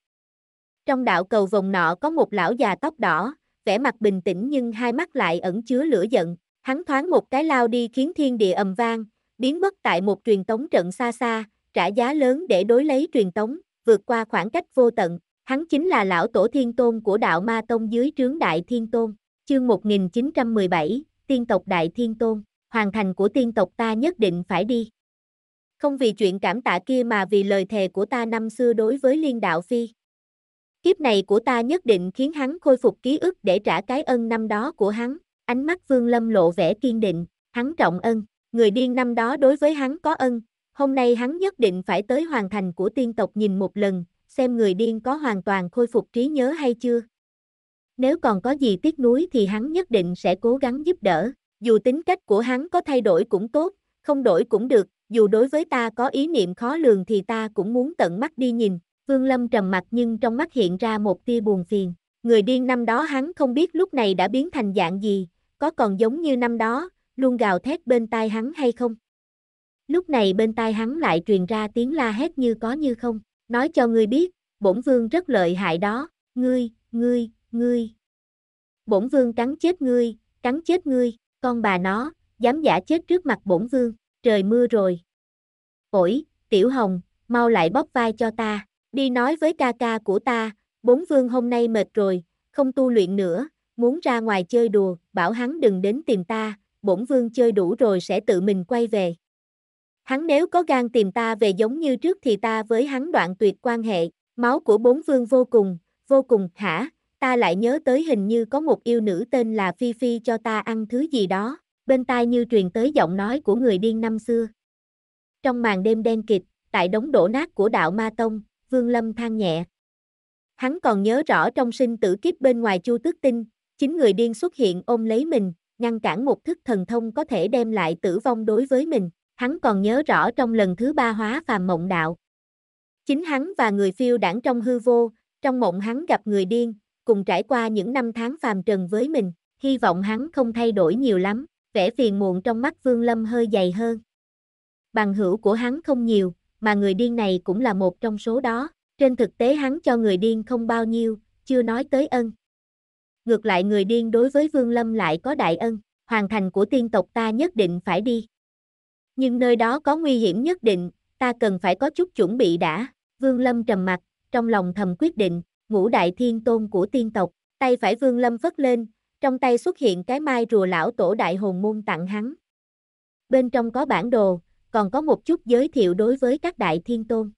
Trong đạo cầu vồng nọ có một lão già tóc đỏ, vẻ mặt bình tĩnh nhưng hai mắt lại ẩn chứa lửa giận, Hắn thoáng một cái lao đi khiến thiên địa ầm vang, biến mất tại một truyền tống trận xa xa, trả giá lớn để đối lấy truyền tống, vượt qua khoảng cách vô tận. Hắn chính là lão tổ thiên tôn của đạo ma tông dưới trướng đại thiên tôn, chương 1917, tiên tộc đại thiên tôn, hoàn thành của tiên tộc ta nhất định phải đi. Không vì chuyện cảm tạ kia mà vì lời thề của ta năm xưa đối với liên đạo phi. Kiếp này của ta nhất định khiến hắn khôi phục ký ức để trả cái ân năm đó của hắn. Ánh mắt Vương Lâm lộ vẻ kiên định, hắn trọng ân, người điên năm đó đối với hắn có ân, hôm nay hắn nhất định phải tới hoàn thành của tiên tộc nhìn một lần, xem người điên có hoàn toàn khôi phục trí nhớ hay chưa. Nếu còn có gì tiếc nuối thì hắn nhất định sẽ cố gắng giúp đỡ, dù tính cách của hắn có thay đổi cũng tốt, không đổi cũng được, dù đối với ta có ý niệm khó lường thì ta cũng muốn tận mắt đi nhìn. Vương Lâm trầm mặt nhưng trong mắt hiện ra một tia buồn phiền. Người điên năm đó hắn không biết lúc này đã biến thành dạng gì, có còn giống như năm đó, luôn gào thét bên tai hắn hay không? Lúc này bên tai hắn lại truyền ra tiếng la hét như có như không, nói cho ngươi biết, bổn vương rất lợi hại đó, ngươi, ngươi, ngươi. Bổn vương cắn chết ngươi, cắn chết ngươi, con bà nó, dám giả chết trước mặt bổn vương, trời mưa rồi. Ổi, tiểu hồng, mau lại bóp vai cho ta, đi nói với ca ca của ta, bổn vương hôm nay mệt rồi, không tu luyện nữa, muốn ra ngoài chơi đùa, bảo hắn đừng đến tìm ta, bổn vương chơi đủ rồi sẽ tự mình quay về. Hắn nếu có gan tìm ta về giống như trước thì ta với hắn đoạn tuyệt quan hệ, máu của bốn vương vô cùng, vô cùng, hả, ta lại nhớ tới hình như có một yêu nữ tên là Phi Phi cho ta ăn thứ gì đó, bên tai như truyền tới giọng nói của người điên năm xưa. Trong màn đêm đen kịt, tại đống đổ nát của đạo Ma Tông, Vương Lâm than nhẹ. Hắn còn nhớ rõ trong sinh tử kiếp bên ngoài Chu Tước Tinh, Chính người điên xuất hiện ôm lấy mình, ngăn cản một thức thần thông có thể đem lại tử vong đối với mình. Hắn còn nhớ rõ trong lần thứ ba hóa phàm mộng đạo. Chính hắn và người phiêu đảng trong hư vô, trong mộng hắn gặp người điên, cùng trải qua những năm tháng phàm trần với mình, hy vọng hắn không thay đổi nhiều lắm, vẻ phiền muộn trong mắt Vương Lâm hơi dày hơn. Bằng hữu của hắn không nhiều, mà người điên này cũng là một trong số đó, trên thực tế hắn cho người điên không bao nhiêu, chưa nói tới ân, ngược lại người điên đối với Vương Lâm lại có đại ân, hoàn thành của tiên tộc ta nhất định phải đi. Nhưng nơi đó có nguy hiểm nhất định, ta cần phải có chút chuẩn bị đã, Vương Lâm trầm mặt, trong lòng thầm quyết định, ngũ đại thiên tôn của tiên tộc, tay phải Vương Lâm vất lên, trong tay xuất hiện cái mai rùa lão tổ đại hồn môn tặng hắn. Bên trong có bản đồ, còn có một chút giới thiệu đối với các đại thiên tôn.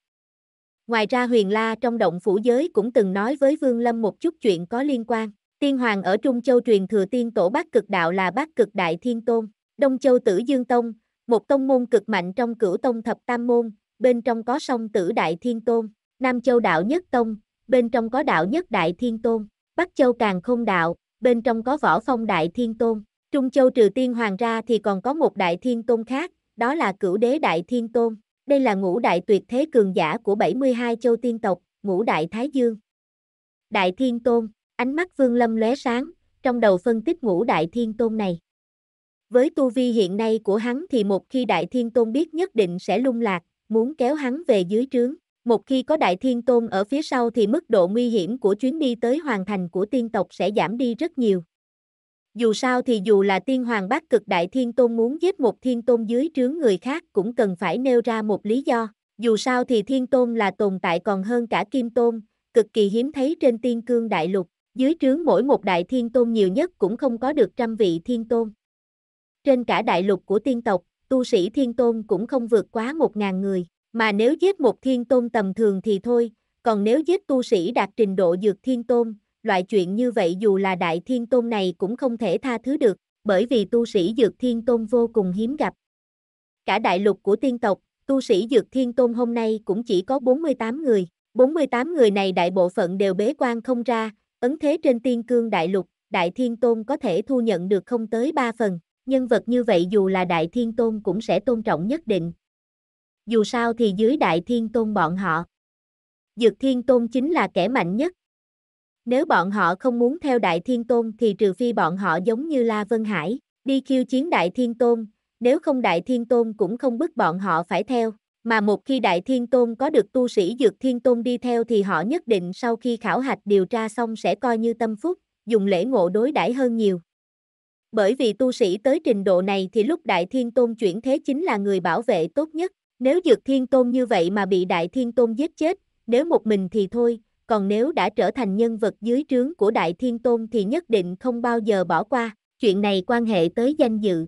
Ngoài ra Huyền La trong động phủ giới cũng từng nói với Vương Lâm một chút chuyện có liên quan. Tiên hoàng ở Trung Châu truyền thừa tiên tổ bác cực đạo là bác cực đại thiên tôn, Đông Châu Tử Dương Tông, một tông môn cực mạnh trong cửu tông thập tam môn, bên trong có song tử đại thiên tôn, Nam Châu đạo nhất tông, bên trong có đạo nhất đại thiên tôn, Bắc Châu càng không đạo, bên trong có võ phong đại thiên tôn, Trung Châu trừ tiên hoàng ra thì còn có một đại thiên tôn khác, đó là cửu đế đại thiên tôn, đây là ngũ đại tuyệt thế cường giả của 72 châu tiên tộc, ngũ đại Thái Dương. Đại thiên tôn Ánh mắt Vương Lâm lóe sáng, trong đầu phân tích ngũ đại thiên tôn này. Với tu vi hiện nay của hắn thì một khi đại thiên tôn biết nhất định sẽ lung lạc, muốn kéo hắn về dưới trướng. Một khi có đại thiên tôn ở phía sau thì mức độ nguy hiểm của chuyến đi tới hoàn thành của tiên tộc sẽ giảm đi rất nhiều. Dù sao thì dù là tiên hoàng bác cực đại thiên tôn muốn giết một thiên tôn dưới trướng người khác cũng cần phải nêu ra một lý do. Dù sao thì thiên tôn là tồn tại còn hơn cả kim tôn, cực kỳ hiếm thấy trên tiên cương đại lục. Dưới trướng mỗi một đại thiên tôn nhiều nhất cũng không có được trăm vị thiên tôn. Trên cả đại lục của tiên tộc, tu sĩ thiên tôn cũng không vượt quá một ngàn người, mà nếu giết một thiên tôn tầm thường thì thôi, còn nếu giết tu sĩ đạt trình độ dược thiên tôn, loại chuyện như vậy dù là đại thiên tôn này cũng không thể tha thứ được, bởi vì tu sĩ dược thiên tôn vô cùng hiếm gặp. Cả đại lục của tiên tộc, tu sĩ dược thiên tôn hôm nay cũng chỉ có 48 người, 48 người này đại bộ phận đều bế quan không ra, Ấn thế trên tiên cương đại lục, Đại Thiên Tôn có thể thu nhận được không tới 3 phần, nhân vật như vậy dù là Đại Thiên Tôn cũng sẽ tôn trọng nhất định. Dù sao thì dưới Đại Thiên Tôn bọn họ, Dược Thiên Tôn chính là kẻ mạnh nhất. Nếu bọn họ không muốn theo Đại Thiên Tôn thì trừ phi bọn họ giống như La Vân Hải, đi khiêu chiến Đại Thiên Tôn, nếu không Đại Thiên Tôn cũng không bức bọn họ phải theo mà một khi Đại Thiên Tôn có được tu sĩ Dược Thiên Tôn đi theo thì họ nhất định sau khi khảo hạch điều tra xong sẽ coi như tâm phúc, dùng lễ ngộ đối đãi hơn nhiều. Bởi vì tu sĩ tới trình độ này thì lúc Đại Thiên Tôn chuyển thế chính là người bảo vệ tốt nhất, nếu Dược Thiên Tôn như vậy mà bị Đại Thiên Tôn giết chết, nếu một mình thì thôi, còn nếu đã trở thành nhân vật dưới trướng của Đại Thiên Tôn thì nhất định không bao giờ bỏ qua, chuyện này quan hệ tới danh dự.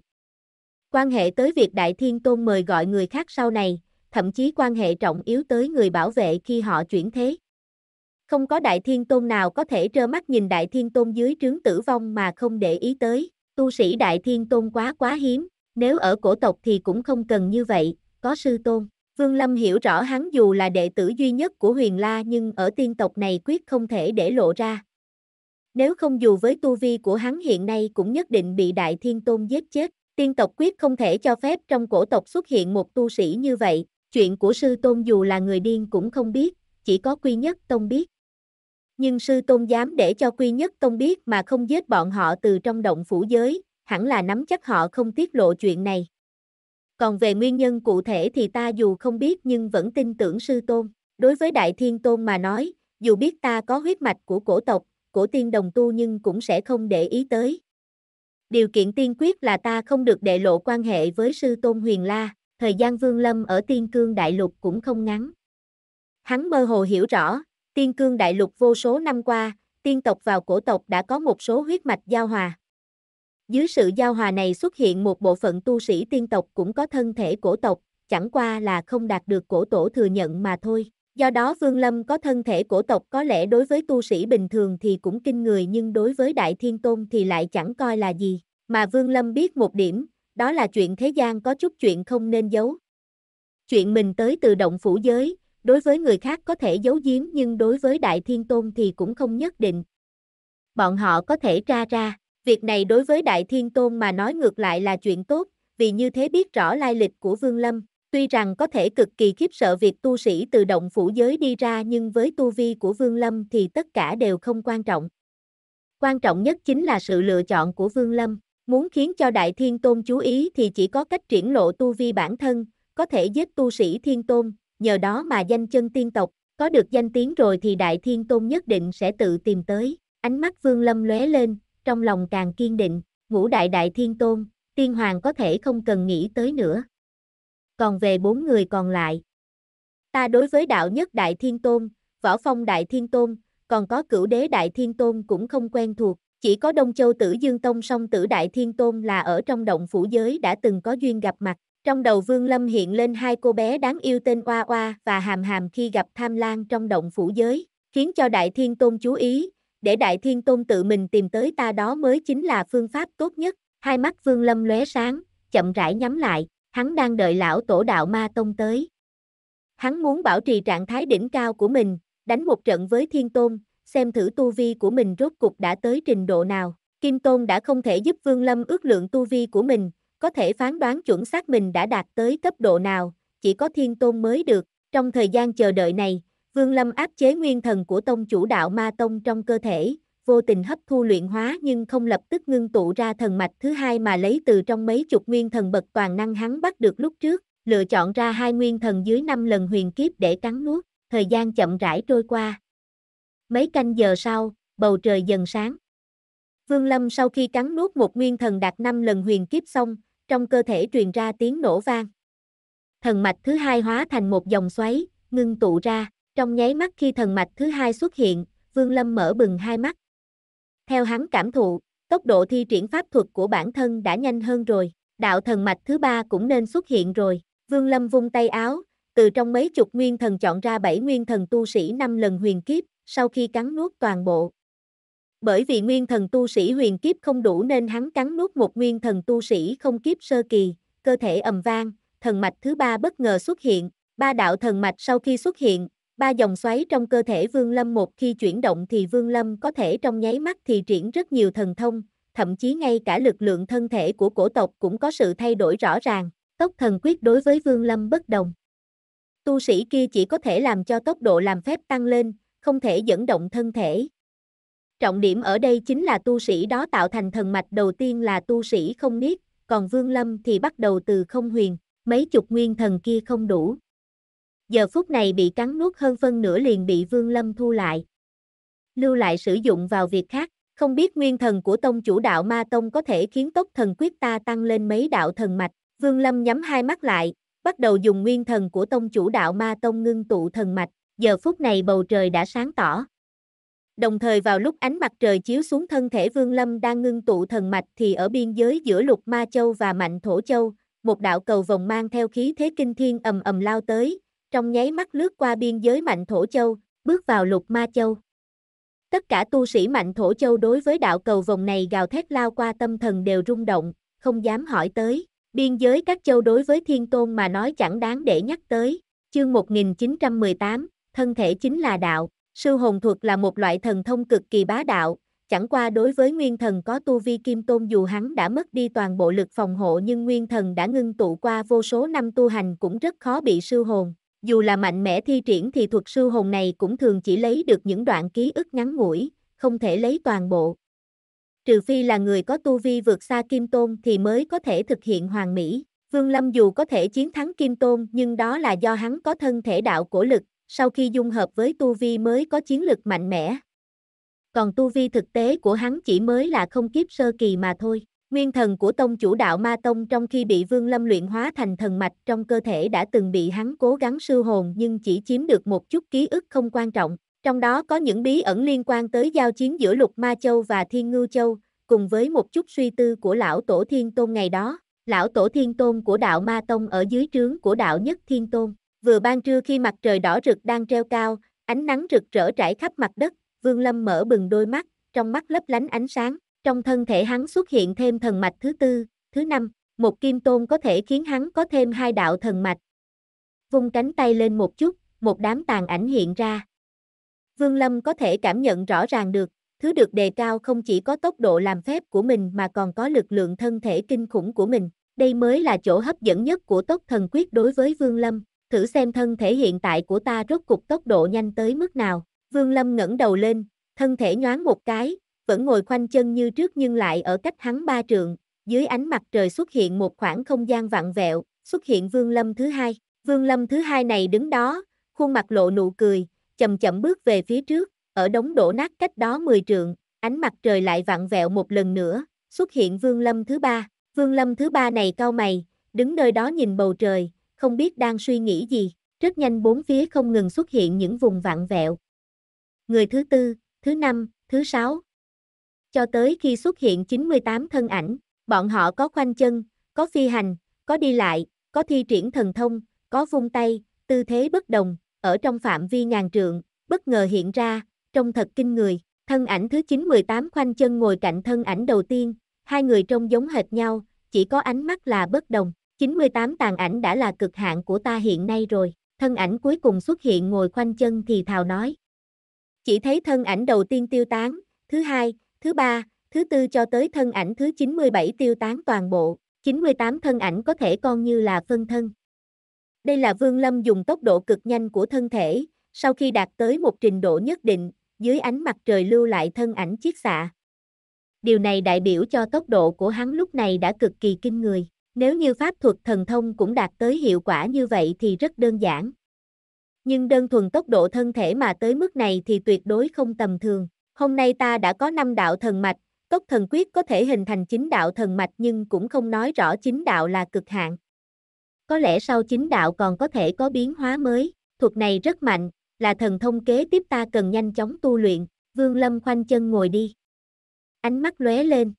Quan hệ tới việc Đại Thiên Tôn mời gọi người khác sau này, thậm chí quan hệ trọng yếu tới người bảo vệ khi họ chuyển thế. Không có đại thiên tôn nào có thể trơ mắt nhìn đại thiên tôn dưới trướng tử vong mà không để ý tới, tu sĩ đại thiên tôn quá quá hiếm, nếu ở cổ tộc thì cũng không cần như vậy, có sư tôn. Vương Lâm hiểu rõ hắn dù là đệ tử duy nhất của huyền la nhưng ở tiên tộc này quyết không thể để lộ ra. Nếu không dù với tu vi của hắn hiện nay cũng nhất định bị đại thiên tôn giết chết, tiên tộc quyết không thể cho phép trong cổ tộc xuất hiện một tu sĩ như vậy, Chuyện của sư tôn dù là người điên cũng không biết, chỉ có Quy Nhất tôn biết. Nhưng sư tôn dám để cho Quy Nhất tôn biết mà không giết bọn họ từ trong động phủ giới, hẳn là nắm chắc họ không tiết lộ chuyện này. Còn về nguyên nhân cụ thể thì ta dù không biết nhưng vẫn tin tưởng sư tôn. Đối với Đại Thiên Tôn mà nói, dù biết ta có huyết mạch của cổ tộc, cổ tiên đồng tu nhưng cũng sẽ không để ý tới. Điều kiện tiên quyết là ta không được đệ lộ quan hệ với sư tôn Huyền La thời gian Vương Lâm ở Tiên Cương Đại Lục cũng không ngắn. Hắn mơ hồ hiểu rõ, Tiên Cương Đại Lục vô số năm qua, tiên tộc vào cổ tộc đã có một số huyết mạch giao hòa. Dưới sự giao hòa này xuất hiện một bộ phận tu sĩ tiên tộc cũng có thân thể cổ tộc, chẳng qua là không đạt được cổ tổ thừa nhận mà thôi. Do đó Vương Lâm có thân thể cổ tộc có lẽ đối với tu sĩ bình thường thì cũng kinh người nhưng đối với Đại Thiên Tôn thì lại chẳng coi là gì. Mà Vương Lâm biết một điểm, đó là chuyện thế gian có chút chuyện không nên giấu. Chuyện mình tới từ động phủ giới, đối với người khác có thể giấu giếm nhưng đối với Đại Thiên Tôn thì cũng không nhất định. Bọn họ có thể tra ra, việc này đối với Đại Thiên Tôn mà nói ngược lại là chuyện tốt, vì như thế biết rõ lai lịch của Vương Lâm, tuy rằng có thể cực kỳ khiếp sợ việc tu sĩ từ động phủ giới đi ra nhưng với tu vi của Vương Lâm thì tất cả đều không quan trọng. Quan trọng nhất chính là sự lựa chọn của Vương Lâm. Muốn khiến cho Đại Thiên Tôn chú ý thì chỉ có cách triển lộ tu vi bản thân, có thể giết tu sĩ Thiên Tôn, nhờ đó mà danh chân tiên tộc, có được danh tiếng rồi thì Đại Thiên Tôn nhất định sẽ tự tìm tới. Ánh mắt Vương Lâm lóe lên, trong lòng càng kiên định, ngũ đại Đại Thiên Tôn, Tiên Hoàng có thể không cần nghĩ tới nữa. Còn về bốn người còn lại, ta đối với đạo nhất Đại Thiên Tôn, võ phong Đại Thiên Tôn, còn có cửu đế Đại Thiên Tôn cũng không quen thuộc, chỉ có Đông Châu Tử Dương Tông song Tử Đại Thiên Tôn là ở trong động phủ giới đã từng có duyên gặp mặt. Trong đầu Vương Lâm hiện lên hai cô bé đáng yêu tên Oa Oa và Hàm Hàm khi gặp Tham Lan trong động phủ giới, khiến cho Đại Thiên Tôn chú ý, để Đại Thiên Tôn tự mình tìm tới ta đó mới chính là phương pháp tốt nhất. Hai mắt Vương Lâm lóe sáng, chậm rãi nhắm lại, hắn đang đợi lão tổ đạo ma tông tới. Hắn muốn bảo trì trạng thái đỉnh cao của mình, đánh một trận với Thiên Tôn, xem thử tu vi của mình rốt cục đã tới trình độ nào. Kim Tôn đã không thể giúp Vương Lâm ước lượng tu vi của mình, có thể phán đoán chuẩn xác mình đã đạt tới cấp độ nào, chỉ có Thiên Tôn mới được. Trong thời gian chờ đợi này, Vương Lâm áp chế nguyên thần của tông chủ đạo Ma Tông trong cơ thể, vô tình hấp thu luyện hóa nhưng không lập tức ngưng tụ ra thần mạch thứ hai mà lấy từ trong mấy chục nguyên thần bậc toàn năng hắn bắt được lúc trước, lựa chọn ra hai nguyên thần dưới năm lần huyền kiếp để cắn nuốt, thời gian chậm rãi trôi qua, Mấy canh giờ sau, bầu trời dần sáng. Vương Lâm sau khi cắn nuốt một nguyên thần đạt năm lần huyền kiếp xong, trong cơ thể truyền ra tiếng nổ vang. Thần mạch thứ hai hóa thành một dòng xoáy, ngưng tụ ra, trong nháy mắt khi thần mạch thứ hai xuất hiện, Vương Lâm mở bừng hai mắt. Theo hắn cảm thụ, tốc độ thi triển pháp thuật của bản thân đã nhanh hơn rồi, đạo thần mạch thứ ba cũng nên xuất hiện rồi. Vương Lâm vung tay áo, từ trong mấy chục nguyên thần chọn ra bảy nguyên thần tu sĩ năm lần huyền kiếp, sau khi cắn nuốt toàn bộ. Bởi vì nguyên thần tu sĩ huyền kiếp không đủ nên hắn cắn nuốt một nguyên thần tu sĩ không kiếp sơ kỳ, cơ thể ầm vang, thần mạch thứ ba bất ngờ xuất hiện, ba đạo thần mạch sau khi xuất hiện, ba dòng xoáy trong cơ thể Vương Lâm một khi chuyển động thì Vương Lâm có thể trong nháy mắt thì triển rất nhiều thần thông, thậm chí ngay cả lực lượng thân thể của cổ tộc cũng có sự thay đổi rõ ràng, tốc thần quyết đối với Vương Lâm bất đồng. Tu sĩ kia chỉ có thể làm cho tốc độ làm phép tăng lên, không thể dẫn động thân thể. Trọng điểm ở đây chính là tu sĩ đó tạo thành thần mạch đầu tiên là tu sĩ không niết, còn Vương Lâm thì bắt đầu từ không huyền, mấy chục nguyên thần kia không đủ. Giờ phút này bị cắn nuốt hơn phân nửa liền bị Vương Lâm thu lại. Lưu lại sử dụng vào việc khác, không biết nguyên thần của tông chủ đạo Ma Tông có thể khiến tốc thần quyết ta tăng lên mấy đạo thần mạch. Vương Lâm nhắm hai mắt lại, bắt đầu dùng nguyên thần của tông chủ đạo Ma Tông ngưng tụ thần mạch, giờ phút này bầu trời đã sáng tỏ. Đồng thời vào lúc ánh mặt trời chiếu xuống thân thể Vương Lâm đang ngưng tụ thần mạch thì ở biên giới giữa Lục Ma Châu và Mạnh Thổ Châu, một đạo cầu vòng mang theo khí thế kinh thiên ầm ầm lao tới, trong nháy mắt lướt qua biên giới Mạnh Thổ Châu, bước vào Lục Ma Châu. Tất cả tu sĩ Mạnh Thổ Châu đối với đạo cầu vòng này gào thét lao qua tâm thần đều rung động, không dám hỏi tới. Biên giới các châu đối với thiên tôn mà nói chẳng đáng để nhắc tới. Chương 1918, thân thể chính là đạo, sư hồn thuật là một loại thần thông cực kỳ bá đạo, chẳng qua đối với nguyên thần có tu vi kim tôn dù hắn đã mất đi toàn bộ lực phòng hộ nhưng nguyên thần đã ngưng tụ qua vô số năm tu hành cũng rất khó bị sư hồn. Dù là mạnh mẽ thi triển thì thuật sư hồn này cũng thường chỉ lấy được những đoạn ký ức ngắn ngủi, không thể lấy toàn bộ. Trừ phi là người có tu vi vượt xa kim tôn thì mới có thể thực hiện hoàn mỹ. Vương Lâm dù có thể chiến thắng kim tôn nhưng đó là do hắn có thân thể đạo cổ lực, sau khi dung hợp với tu vi mới có chiến lực mạnh mẽ. Còn tu vi thực tế của hắn chỉ mới là không kiếp sơ kỳ mà thôi. Nguyên thần của tông chủ đạo Ma Tông trong khi bị Vương Lâm luyện hóa thành thần mạch trong cơ thể đã từng bị hắn cố gắng sư hồn nhưng chỉ chiếm được một chút ký ức không quan trọng. Trong đó có những bí ẩn liên quan tới giao chiến giữa Lục Ma Châu và Thiên Ngưu Châu, cùng với một chút suy tư của lão tổ Thiên Tôn ngày đó. Lão tổ Thiên Tôn của đạo Ma Tông ở dưới trướng của đạo nhất Thiên Tôn vừa ban trưa khi mặt trời đỏ rực đang treo cao, ánh nắng rực rỡ trải khắp mặt đất, Vương Lâm mở bừng đôi mắt, trong mắt lấp lánh ánh sáng, trong thân thể hắn xuất hiện thêm thần mạch thứ tư, thứ năm, một kim tôn có thể khiến hắn có thêm hai đạo thần mạch. Vung cánh tay lên một chút, một đám tàn ảnh hiện ra. Vương Lâm có thể cảm nhận rõ ràng được, thứ được đề cao không chỉ có tốc độ làm phép của mình mà còn có lực lượng thân thể kinh khủng của mình. Đây mới là chỗ hấp dẫn nhất của tốc thần quyết đối với Vương Lâm, thử xem thân thể hiện tại của ta rốt cục tốc độ nhanh tới mức nào. Vương Lâm ngẩng đầu lên, thân thể nhoáng một cái, vẫn ngồi khoanh chân như trước nhưng lại ở cách hắn ba trượng, dưới ánh mặt trời xuất hiện một khoảng không gian vặn vẹo, xuất hiện Vương Lâm thứ hai. Vương Lâm thứ hai này đứng đó, khuôn mặt lộ nụ cười, chậm chậm bước về phía trước, ở đống đổ nát cách đó 10 trượng, ánh mặt trời lại vặn vẹo một lần nữa, xuất hiện Vương Lâm thứ ba. Vương Lâm thứ ba này cau mày, đứng nơi đó nhìn bầu trời, không biết đang suy nghĩ gì, rất nhanh bốn phía không ngừng xuất hiện những vùng vặn vẹo. Người thứ tư, thứ năm, thứ sáu. Cho tới khi xuất hiện 98 thân ảnh, bọn họ có khoanh chân, có phi hành, có đi lại, có thi triển thần thông, có vung tay, tư thế bất đồng, ở trong phạm vi ngàn trượng, bất ngờ hiện ra, trông thật kinh người. Thân ảnh thứ 918 khoanh chân ngồi cạnh thân ảnh đầu tiên, hai người trông giống hệt nhau, chỉ có ánh mắt là bất đồng. 98 tàn ảnh đã là cực hạn của ta hiện nay rồi, thân ảnh cuối cùng xuất hiện ngồi khoanh chân thì thào nói. Chỉ thấy thân ảnh đầu tiên tiêu tán, thứ hai, thứ ba, thứ tư cho tới thân ảnh thứ 97 tiêu tán toàn bộ, 98 thân ảnh có thể con như là phân thân. Đây là Vương Lâm dùng tốc độ cực nhanh của thân thể, sau khi đạt tới một trình độ nhất định, dưới ánh mặt trời lưu lại thân ảnh chiếc xạ. Điều này đại biểu cho tốc độ của hắn lúc này đã cực kỳ kinh người. Nếu như pháp thuật thần thông cũng đạt tới hiệu quả như vậy thì rất đơn giản. Nhưng đơn thuần tốc độ thân thể mà tới mức này thì tuyệt đối không tầm thường. Hôm nay ta đã có 5 đạo thần mạch, tốc thần quyết có thể hình thành chính đạo thần mạch nhưng cũng không nói rõ chính đạo là cực hạn. Có lẽ sau chính đạo còn có thể có biến hóa mới, thuật này rất mạnh, là thần thông kế tiếp ta cần nhanh chóng tu luyện, Vương Lâm khoanh chân ngồi đi. Ánh mắt lóe lên.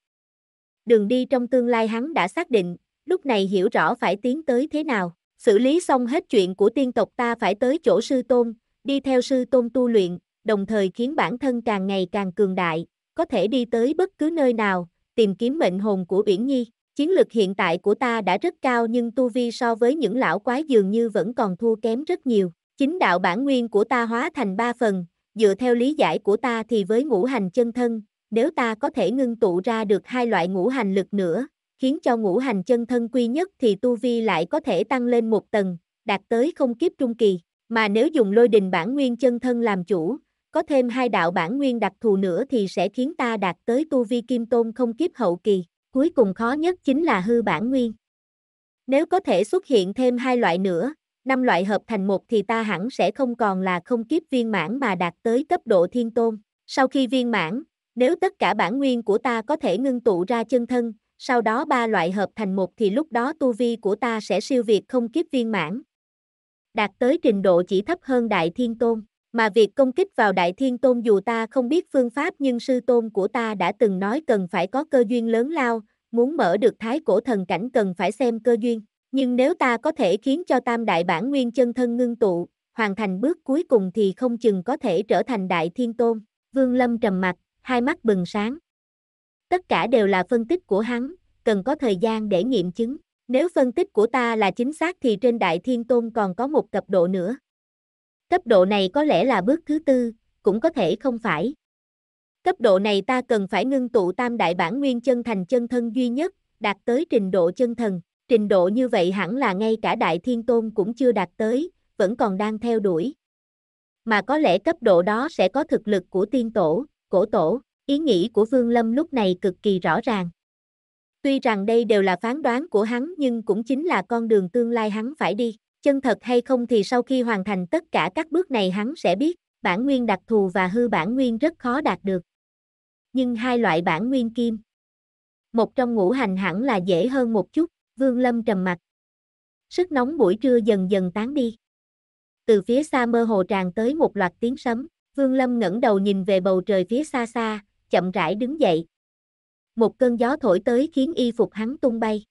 Đường đi trong tương lai hắn đã xác định, lúc này hiểu rõ phải tiến tới thế nào. Xử lý xong hết chuyện của tiên tộc ta phải tới chỗ sư tôn, đi theo sư tôn tu luyện, đồng thời khiến bản thân càng ngày càng cường đại, có thể đi tới bất cứ nơi nào, tìm kiếm mệnh hồn của Uyển Nhi. Chiến lực hiện tại của ta đã rất cao nhưng tu vi so với những lão quái dường như vẫn còn thua kém rất nhiều. Chính đạo bản nguyên của ta hóa thành ba phần, dựa theo lý giải của ta thì với ngũ hành chân thân, nếu ta có thể ngưng tụ ra được hai loại ngũ hành lực nữa, khiến cho ngũ hành chân thân quy nhất thì tu vi lại có thể tăng lên một tầng, đạt tới không kiếp trung kỳ, mà nếu dùng lôi đình bản nguyên chân thân làm chủ, có thêm hai đạo bản nguyên đặc thù nữa thì sẽ khiến ta đạt tới tu vi kim tôn không kiếp hậu kỳ, cuối cùng khó nhất chính là hư bản nguyên. Nếu có thể xuất hiện thêm hai loại nữa, năm loại hợp thành một thì ta hẳn sẽ không còn là không kiếp viên mãn mà đạt tới cấp độ thiên tôn. Sau khi viên mãn, nếu tất cả bản nguyên của ta có thể ngưng tụ ra chân thân, sau đó ba loại hợp thành một thì lúc đó tu vi của ta sẽ siêu việt không kiếp viên mãn. Đạt tới trình độ chỉ thấp hơn Đại Thiên Tôn, mà việc công kích vào Đại Thiên Tôn dù ta không biết phương pháp nhưng sư tôn của ta đã từng nói cần phải có cơ duyên lớn lao, muốn mở được thái cổ thần cảnh cần phải xem cơ duyên, nhưng nếu ta có thể khiến cho tam đại bản nguyên chân thân ngưng tụ, hoàn thành bước cuối cùng thì không chừng có thể trở thành Đại Thiên Tôn. Vương Lâm trầm mặt, hai mắt bừng sáng. Tất cả đều là phân tích của hắn, cần có thời gian để nghiệm chứng. Nếu phân tích của ta là chính xác thì trên Đại Thiên Tôn còn có một cấp độ nữa. Cấp độ này có lẽ là bước thứ tư, cũng có thể không phải. Cấp độ này ta cần phải ngưng tụ tam đại bản nguyên chân thành chân thân duy nhất, đạt tới trình độ chân thần. Trình độ như vậy hẳn là ngay cả Đại Thiên Tôn cũng chưa đạt tới, vẫn còn đang theo đuổi. Mà có lẽ cấp độ đó sẽ có thực lực của tiên tổ, cổ tổ. Ý nghĩ của Vương Lâm lúc này cực kỳ rõ ràng. Tuy rằng đây đều là phán đoán của hắn nhưng cũng chính là con đường tương lai hắn phải đi. Chân thật hay không thì sau khi hoàn thành tất cả các bước này hắn sẽ biết, bản nguyên đặc thù và hư bản nguyên rất khó đạt được. Nhưng hai loại bản nguyên kim. Một trong ngũ hành hẳn là dễ hơn một chút, Vương Lâm trầm mặt. Sức nóng buổi trưa dần dần tán đi. Từ phía xa mơ hồ tràn tới một loạt tiếng sấm, Vương Lâm ngẩng đầu nhìn về bầu trời phía xa xa, chậm rãi đứng dậy. Một cơn gió thổi tới khiến y phục hắn tung bay.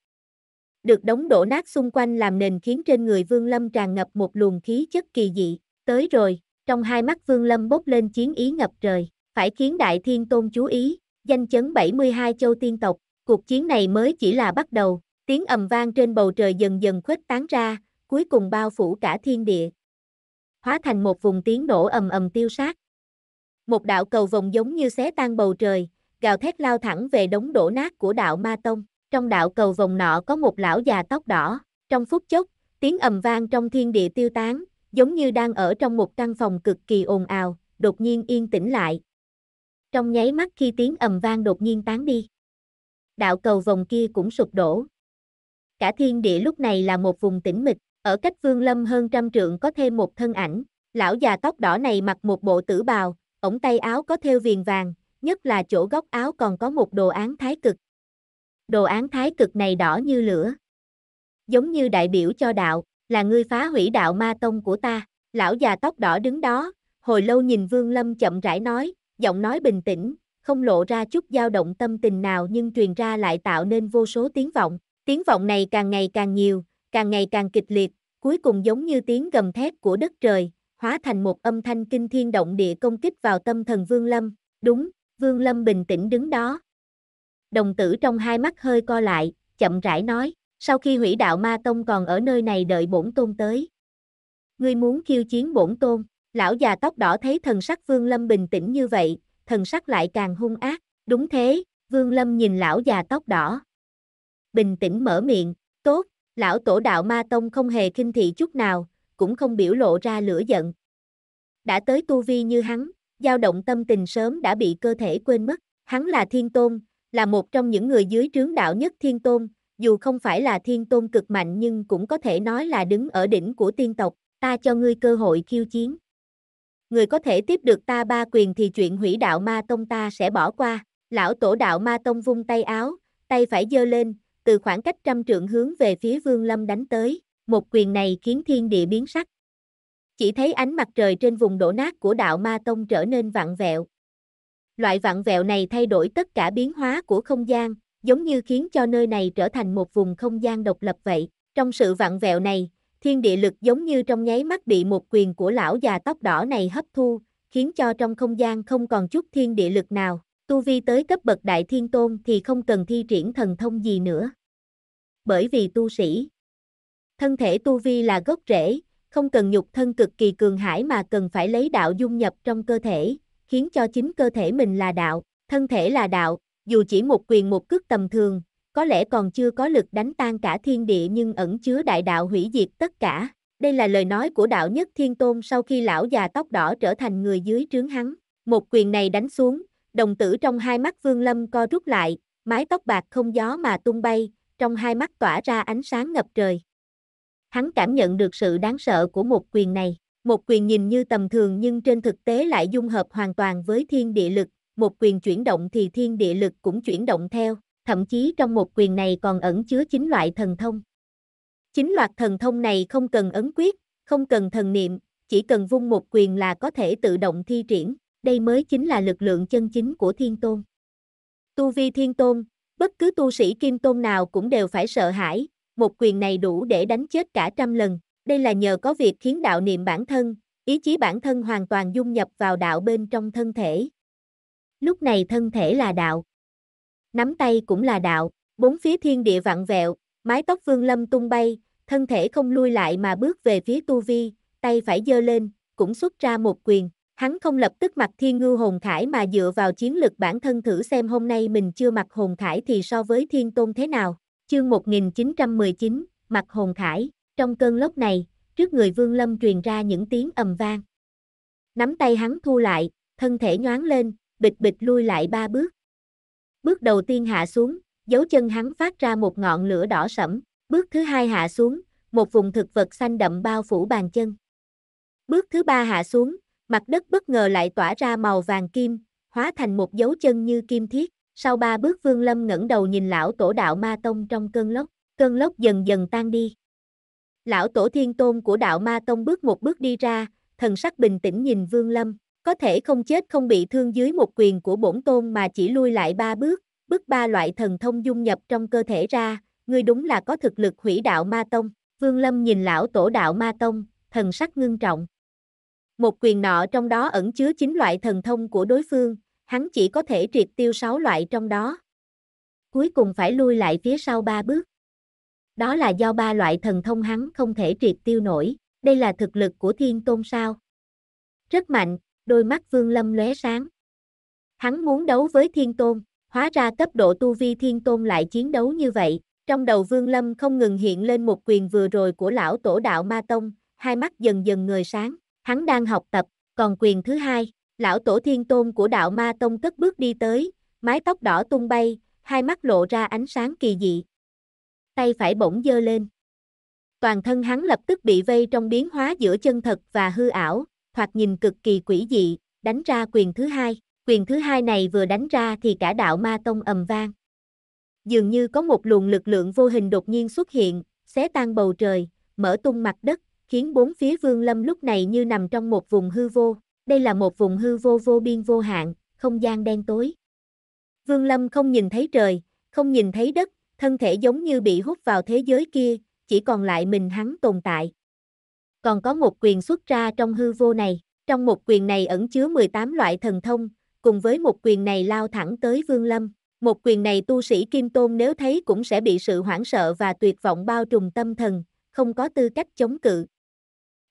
Được đống đổ nát xung quanh làm nền khiến trên người Vương Lâm tràn ngập một luồng khí chất kỳ dị, tới rồi, trong hai mắt Vương Lâm bốc lên chiến ý ngập trời, phải khiến Đại Thiên Tôn chú ý, danh chấn 72 châu tiên tộc, cuộc chiến này mới chỉ là bắt đầu, tiếng ầm vang trên bầu trời dần dần khuếch tán ra, cuối cùng bao phủ cả thiên địa. Hóa thành một vùng tiếng nổ ầm ầm tiêu sát. Một đạo cầu vòng giống như xé tan bầu trời, gào thét lao thẳng về đống đổ nát của đạo Ma Tông. Trong đạo cầu vòng nọ có một lão già tóc đỏ. Trong phút chốc, tiếng ầm vang trong thiên địa tiêu tán, giống như đang ở trong một căn phòng cực kỳ ồn ào, đột nhiên yên tĩnh lại. Trong nháy mắt khi tiếng ầm vang đột nhiên tán đi, đạo cầu vòng kia cũng sụp đổ. Cả thiên địa lúc này là một vùng tĩnh mịch, ở cách vương lâm hơn trăm trượng có thêm một thân ảnh, lão già tóc đỏ này mặc một bộ tử bào, ống tay áo có thêu viền vàng, nhất là chỗ góc áo còn có một đồ án thái cực. Đồ án thái cực này đỏ như lửa. Giống như đại biểu cho đạo, là ngươi phá hủy đạo ma tông của ta, lão già tóc đỏ đứng đó, hồi lâu nhìn Vương Lâm chậm rãi nói, giọng nói bình tĩnh, không lộ ra chút dao động tâm tình nào nhưng truyền ra lại tạo nên vô số tiếng vọng. Tiếng vọng này càng ngày càng nhiều, càng ngày càng kịch liệt, cuối cùng giống như tiếng gầm thét của đất trời, hóa thành một âm thanh kinh thiên động địa công kích vào tâm thần Vương Lâm, đúng, Vương Lâm bình tĩnh đứng đó. Đồng tử trong hai mắt hơi co lại, chậm rãi nói, sau khi hủy đạo ma tông còn ở nơi này đợi bổn tôn tới. Ngươi muốn khiêu chiến bổn tôn, lão già tóc đỏ thấy thần sắc Vương Lâm bình tĩnh như vậy, thần sắc lại càng hung ác, đúng thế, Vương Lâm nhìn lão già tóc đỏ. Bình tĩnh mở miệng, tốt, lão tổ đạo ma tông không hề kinh thị chút nào, cũng không biểu lộ ra lửa giận. Đã tới tu vi như hắn, dao động tâm tình sớm đã bị cơ thể quên mất, hắn là thiên tôn, là một trong những người dưới trướng đạo nhất thiên tôn, dù không phải là thiên tôn cực mạnh nhưng cũng có thể nói là đứng ở đỉnh của tiên tộc, ta cho ngươi cơ hội khiêu chiến. Người có thể tiếp được ta ba quyền thì chuyện hủy đạo ma tông ta sẽ bỏ qua, lão tổ đạo ma tông vung tay áo, tay phải giơ lên, từ khoảng cách trăm trượng hướng về phía vương lâm đánh tới một quyền này khiến thiên địa biến sắc. Chỉ thấy ánh mặt trời trên vùng đổ nát của đạo ma tông trở nên vặn vẹo. Loại vặn vẹo này thay đổi tất cả biến hóa của không gian, giống như khiến cho nơi này trở thành một vùng không gian độc lập vậy. Trong sự vặn vẹo này, thiên địa lực giống như trong nháy mắt bị một quyền của lão già tóc đỏ này hấp thu, khiến cho trong không gian không còn chút thiên địa lực nào. Tu vi tới cấp bậc đại thiên tôn thì không cần thi triển thần thông gì nữa. Bởi vì tu sĩ, Thân thể tu vi là gốc rễ, không cần nhục thân cực kỳ cường hải mà cần phải lấy đạo dung nhập trong cơ thể, khiến cho chính cơ thể mình là đạo, thân thể là đạo, dù chỉ một quyền một cước tầm thường, có lẽ còn chưa có lực đánh tan cả thiên địa nhưng ẩn chứa đại đạo hủy diệt tất cả. Đây là lời nói của đạo nhất thiên tôn sau khi lão già tóc đỏ trở thành người dưới trướng hắn. Một quyền này đánh xuống, đồng tử trong hai mắt vương lâm co rút lại, mái tóc bạc không gió mà tung bay, trong hai mắt tỏa ra ánh sáng ngập trời hắn cảm nhận được sự đáng sợ của một quyền này. Một quyền nhìn như tầm thường nhưng trên thực tế lại dung hợp hoàn toàn với thiên địa lực, một quyền chuyển động thì thiên địa lực cũng chuyển động theo, thậm chí trong một quyền này còn ẩn chứa chính loại thần thông. Chính loạt thần thông này không cần ấn quyết, không cần thần niệm, chỉ cần vung một quyền là có thể tự động thi triển, đây mới chính là lực lượng chân chính của thiên tôn. Tu vi thiên tôn, bất cứ tu sĩ kim tôn nào cũng đều phải sợ hãi, một quyền này đủ để đánh chết cả trăm lần. Đây là nhờ có việc khiến đạo niệm bản thân, ý chí bản thân hoàn toàn dung nhập vào đạo bên trong thân thể. Lúc này thân thể là đạo. Nắm tay cũng là đạo, bốn phía thiên địa vặn vẹo, mái tóc vương lâm tung bay, thân thể không lui lại mà bước về phía tu vi, tay phải giơ lên, cũng xuất ra một quyền. Hắn không lập tức mặc thiên ngư hồn khải mà dựa vào chiến lực bản thân thử xem hôm nay mình chưa mặc hồn khải thì so với thiên tôn thế nào. Chương 1919, mặt hồn khải, trong cơn lốc này, trước người Vương Lâm truyền ra những tiếng ầm vang. Nắm tay hắn thu lại, thân thể nhoáng lên, bịch bịch lui lại ba bước. Bước đầu tiên hạ xuống, dấu chân hắn phát ra một ngọn lửa đỏ sẫm, bước thứ hai hạ xuống, một vùng thực vật xanh đậm bao phủ bàn chân. Bước thứ ba hạ xuống, mặt đất bất ngờ lại tỏa ra màu vàng kim, hóa thành một dấu chân như kim thiết. Sau ba bước Vương Lâm ngẩng đầu nhìn lão tổ đạo ma tông trong cơn lốc, cơn lốc dần dần tan đi. Lão tổ thiên tôn của đạo ma tông bước một bước đi ra, thần sắc bình tĩnh nhìn Vương Lâm, có thể không chết không bị thương dưới một quyền của bổn tôn mà chỉ lui lại ba bước, bước ba loại thần thông dung nhập trong cơ thể ra, ngươi đúng là có thực lực hủy đạo ma tông. Vương Lâm nhìn lão tổ đạo ma tông, thần sắc ngưng trọng. Một quyền nọ trong đó ẩn chứa chính loại thần thông của đối phương, hắn chỉ có thể triệt tiêu 6 loại trong đó. Cuối cùng phải lui lại phía sau 3 bước. Đó là do ba loại thần thông hắn không thể triệt tiêu nổi, đây là thực lực của thiên tôn sao. Rất mạnh, đôi mắt vương lâm lóe sáng. Hắn muốn đấu với thiên tôn, hóa ra cấp độ tu vi thiên tôn lại chiến đấu như vậy. Trong đầu vương lâm không ngừng hiện lên một quyền vừa rồi của lão tổ đạo ma tông, hai mắt dần dần người sáng, hắn đang học tập, còn quyền thứ hai. Lão tổ thiên tôn của đạo ma tông cất bước đi tới, mái tóc đỏ tung bay, hai mắt lộ ra ánh sáng kỳ dị. Tay phải bỗng dơ lên. Toàn thân hắn lập tức bị vây trong biến hóa giữa chân thật và hư ảo, thoạt nhìn cực kỳ quỷ dị, đánh ra quyền thứ hai. Quyền thứ hai này vừa đánh ra thì cả đạo ma tông ầm vang. Dường như có một luồng lực lượng vô hình đột nhiên xuất hiện, xé tan bầu trời, mở tung mặt đất, khiến bốn phía vương lâm lúc này như nằm trong một vùng hư vô. Đây là một vùng hư vô vô biên vô hạn, không gian đen tối. Vương Lâm không nhìn thấy trời, không nhìn thấy đất, thân thể giống như bị hút vào thế giới kia, chỉ còn lại mình hắn tồn tại. Còn có một quyền xuất ra trong hư vô này, trong một quyền này ẩn chứa 18 loại thần thông, cùng với một quyền này lao thẳng tới Vương Lâm. Một quyền này tu sĩ Kim Tôn nếu thấy cũng sẽ bị sự hoảng sợ và tuyệt vọng bao trùm tâm thần, không có tư cách chống cự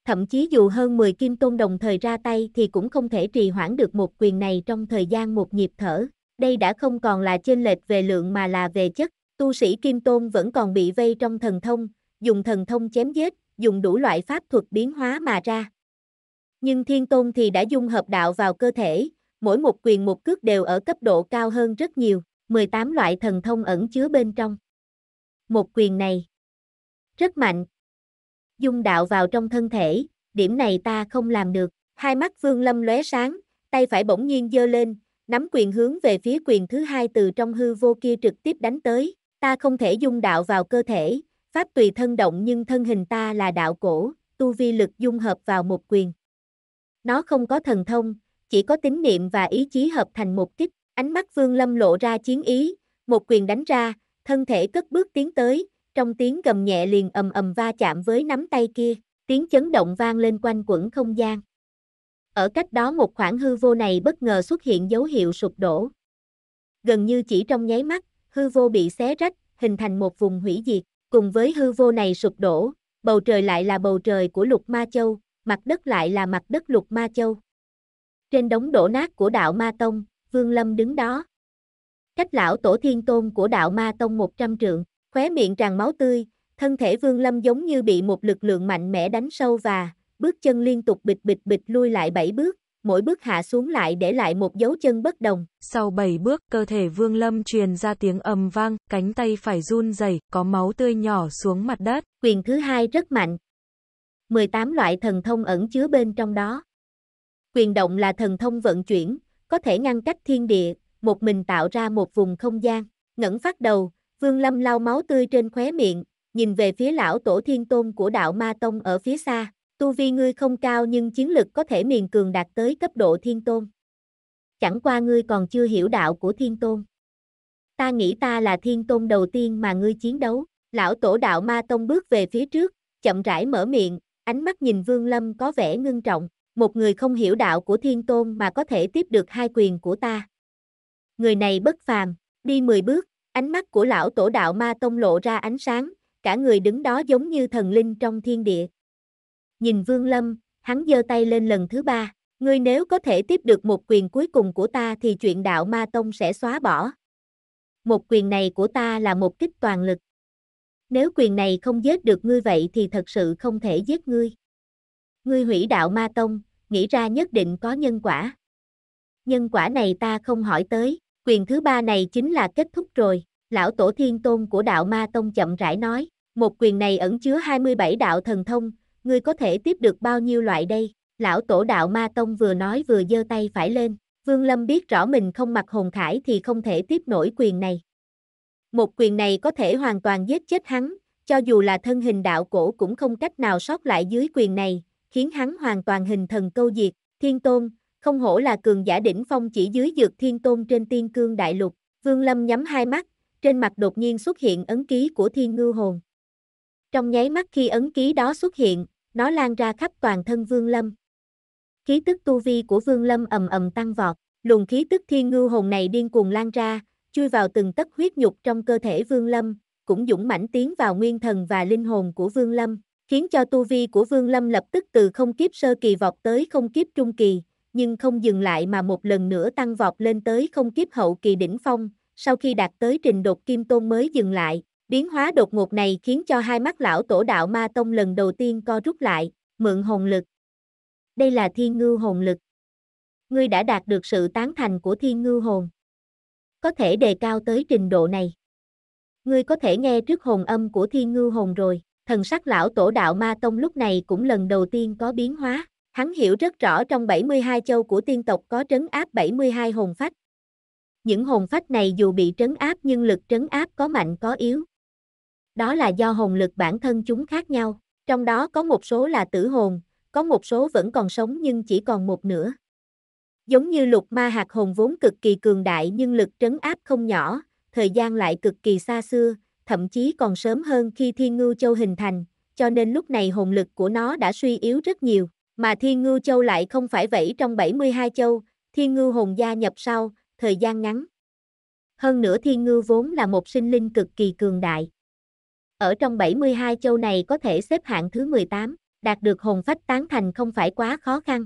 thậm chí dù hơn 10 kim tôn đồng thời ra tay thì cũng không thể trì hoãn được một quyền này trong thời gian một nhịp thở. Đây đã không còn là chênh lệch về lượng mà là về chất, tu sĩ kim tôn vẫn còn bị vây trong thần thông, dùng thần thông chém giết, dùng đủ loại pháp thuật biến hóa mà ra. Nhưng thiên tôn thì đã dung hợp đạo vào cơ thể, mỗi một quyền một cước đều ở cấp độ cao hơn rất nhiều, 18 loại thần thông ẩn chứa bên trong. Một quyền này rất mạnh, dung đạo vào trong thân thể, điểm này ta không làm được. Hai mắt Vương Lâm lóe sáng, tay phải bỗng nhiên giơ lên, nắm quyền hướng về phía quyền thứ hai từ trong hư vô kia trực tiếp đánh tới. Ta không thể dung đạo vào cơ thể, pháp tùy thân động nhưng thân hình ta là đạo cổ, tu vi lực dung hợp vào một quyền. Nó không có thần thông, chỉ có tín niệm và ý chí hợp thành một kích. Ánh mắt Vương Lâm lộ ra chiến ý, một quyền đánh ra, thân thể cất bước tiến tới, trong tiếng gầm nhẹ liền ầm ầm va chạm với nắm tay kia, tiếng chấn động vang lên quanh quẩn không gian. Ở cách đó một khoảng hư vô này bất ngờ xuất hiện dấu hiệu sụp đổ. Gần như chỉ trong nháy mắt, hư vô bị xé rách, hình thành một vùng hủy diệt, cùng với hư vô này sụp đổ, bầu trời lại là bầu trời của lục ma châu, mặt đất lại là mặt đất lục ma châu. Trên đống đổ nát của đạo ma tông, Vương Lâm đứng đó. Cách lão tổ thiên tôn của đạo ma tông 100 trượng khóe miệng tràn máu tươi, thân thể Vương Lâm giống như bị một lực lượng mạnh mẽ đánh sâu và bước chân liên tục bịch bịch bịch lui lại bảy bước, mỗi bước hạ xuống lại để lại một dấu chân bất đồng. Sau bảy bước, cơ thể Vương Lâm truyền ra tiếng ầm vang, cánh tay phải run rẩy, có máu tươi nhỏ xuống mặt đất. Quyền thứ hai rất mạnh. 18 loại thần thông ẩn chứa bên trong đó. Quyền động là thần thông vận chuyển, có thể ngăn cách thiên địa, một mình tạo ra một vùng không gian. Ngẩng phát đầu, Vương Lâm lau máu tươi trên khóe miệng, nhìn về phía lão tổ thiên tôn của đạo ma tông ở phía xa, tu vi ngươi không cao nhưng chiến lực có thể miền cường đạt tới cấp độ thiên tôn. Chẳng qua ngươi còn chưa hiểu đạo của thiên tôn. Ta nghĩ ta là thiên tôn đầu tiên mà ngươi chiến đấu, lão tổ đạo ma tông bước về phía trước, chậm rãi mở miệng, ánh mắt nhìn Vương Lâm có vẻ ngưng trọng, một người không hiểu đạo của thiên tôn mà có thể tiếp được hai quyền của ta. Người này bất phàm, đi 10 bước, Ánh mắt của lão tổ đạo ma tông lộ ra ánh sáng, cả người đứng đó giống như thần linh trong thiên địa. Nhìn Vương Lâm, hắn giơ tay lên lần thứ ba, ngươi nếu có thể tiếp được một quyền cuối cùng của ta thì chuyện đạo ma tông sẽ xóa bỏ. Một quyền này của ta là một kích toàn lực. Nếu quyền này không giết được ngươi vậy thì thật sự không thể giết ngươi. Ngươi hủy đạo ma tông, nghĩ ra nhất định có nhân quả. Nhân quả này ta không hỏi tới quyền thứ ba này chính là kết thúc rồi, lão tổ thiên tôn của đạo ma tông chậm rãi nói, một quyền này ẩn chứa 27 đạo thần thông, ngươi có thể tiếp được bao nhiêu loại đây, lão tổ đạo ma tông vừa nói vừa giơ tay phải lên, Vương Lâm biết rõ mình không mặc hồn khải thì không thể tiếp nổi quyền này. Một quyền này có thể hoàn toàn giết chết hắn, cho dù là thân hình đạo cổ cũng không cách nào sót lại dưới quyền này, khiến hắn hoàn toàn hình thần câu diệt, thiên tôn, không hổ là cường giả đỉnh phong chỉ dưới dược thiên tôn trên tiên cương đại lục, Vương Lâm nhắm hai mắt, trên mặt đột nhiên xuất hiện ấn ký của thiên ngư hồn. Trong nháy mắt khi ấn ký đó xuất hiện, nó lan ra khắp toàn thân Vương Lâm. Khí tức tu vi của Vương Lâm ầm ầm tăng vọt, luồng khí tức thiên ngư hồn này điên cuồng lan ra, chui vào từng tấc huyết nhục trong cơ thể Vương Lâm, cũng dũng mãnh tiến vào nguyên thần và linh hồn của Vương Lâm, khiến cho tu vi của Vương Lâm lập tức từ không kiếp sơ kỳ vọt tới không kiếp trung kỳ, nhưng không dừng lại mà một lần nữa tăng vọt lên tới không kiếp hậu kỳ đỉnh phong, sau khi đạt tới trình đột kim tôn mới dừng lại. Biến hóa đột ngột này khiến cho hai mắt lão tổ đạo ma tông lần đầu tiên co rút lại, mượn hồn lực. Đây là thiên ngư hồn lực. Ngươi đã đạt được sự tán thành của thiên ngư hồn. Có thể đề cao tới trình độ này. Ngươi có thể nghe trước hồn âm của thiên ngư hồn rồi, thần sắc lão tổ đạo ma tông lúc này cũng lần đầu tiên có biến hóa. Hắn hiểu rất rõ trong 72 châu của tiên tộc có trấn áp 72 hồn phách. Những hồn phách này dù bị trấn áp nhưng lực trấn áp có mạnh có yếu. Đó là do hồn lực bản thân chúng khác nhau, trong đó có một số là tử hồn, có một số vẫn còn sống nhưng chỉ còn một nửa. Giống như lục ma hạt hồn vốn cực kỳ cường đại nhưng lực trấn áp không nhỏ, thời gian lại cực kỳ xa xưa, thậm chí còn sớm hơn khi Thiên Ngưu Châu hình thành, cho nên lúc này hồn lực của nó đã suy yếu rất nhiều. Mà Thiên Ngưu Châu lại không phải vậy trong 72 châu, Thiên Ngưu Hồn gia nhập sau, thời gian ngắn. Hơn nữa Thiên Ngưu vốn là một sinh linh cực kỳ cường đại. Ở trong 72 châu này có thể xếp hạng thứ 18, đạt được hồn phách tán thành không phải quá khó khăn.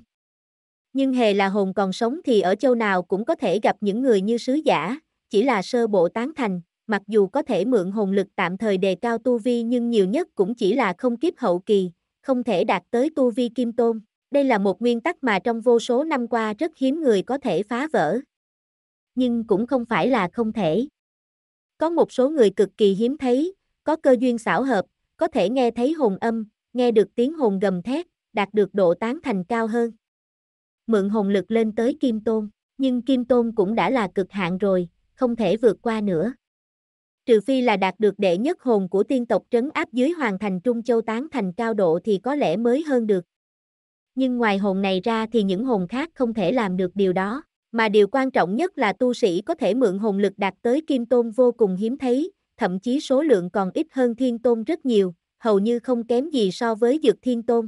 Nhưng hề là hồn còn sống thì ở châu nào cũng có thể gặp những người như sứ giả, chỉ là sơ bộ tán thành, mặc dù có thể mượn hồn lực tạm thời đề cao tu vi nhưng nhiều nhất cũng chỉ là không kiếp hậu kỳ, không thể đạt tới tu vi kim tôn. Đây là một nguyên tắc mà trong vô số năm qua rất hiếm người có thể phá vỡ. Nhưng cũng không phải là không thể. Có một số người cực kỳ hiếm thấy, có cơ duyên xảo hợp, có thể nghe thấy hồn âm, nghe được tiếng hồn gầm thét, đạt được độ tán thành cao hơn. Mượn hồn lực lên tới Kim Tôn, nhưng Kim Tôn cũng đã là cực hạn rồi, không thể vượt qua nữa trừ phi là đạt được đệ nhất hồn của tiên tộc trấn áp dưới hoàng thành Trung Châu tán thành cao độ thì có lẽ mới hơn được. Nhưng ngoài hồn này ra thì những hồn khác không thể làm được điều đó, mà điều quan trọng nhất là tu sĩ có thể mượn hồn lực đạt tới kim tôn vô cùng hiếm thấy, thậm chí số lượng còn ít hơn thiên tôn rất nhiều, hầu như không kém gì so với dược thiên tôn.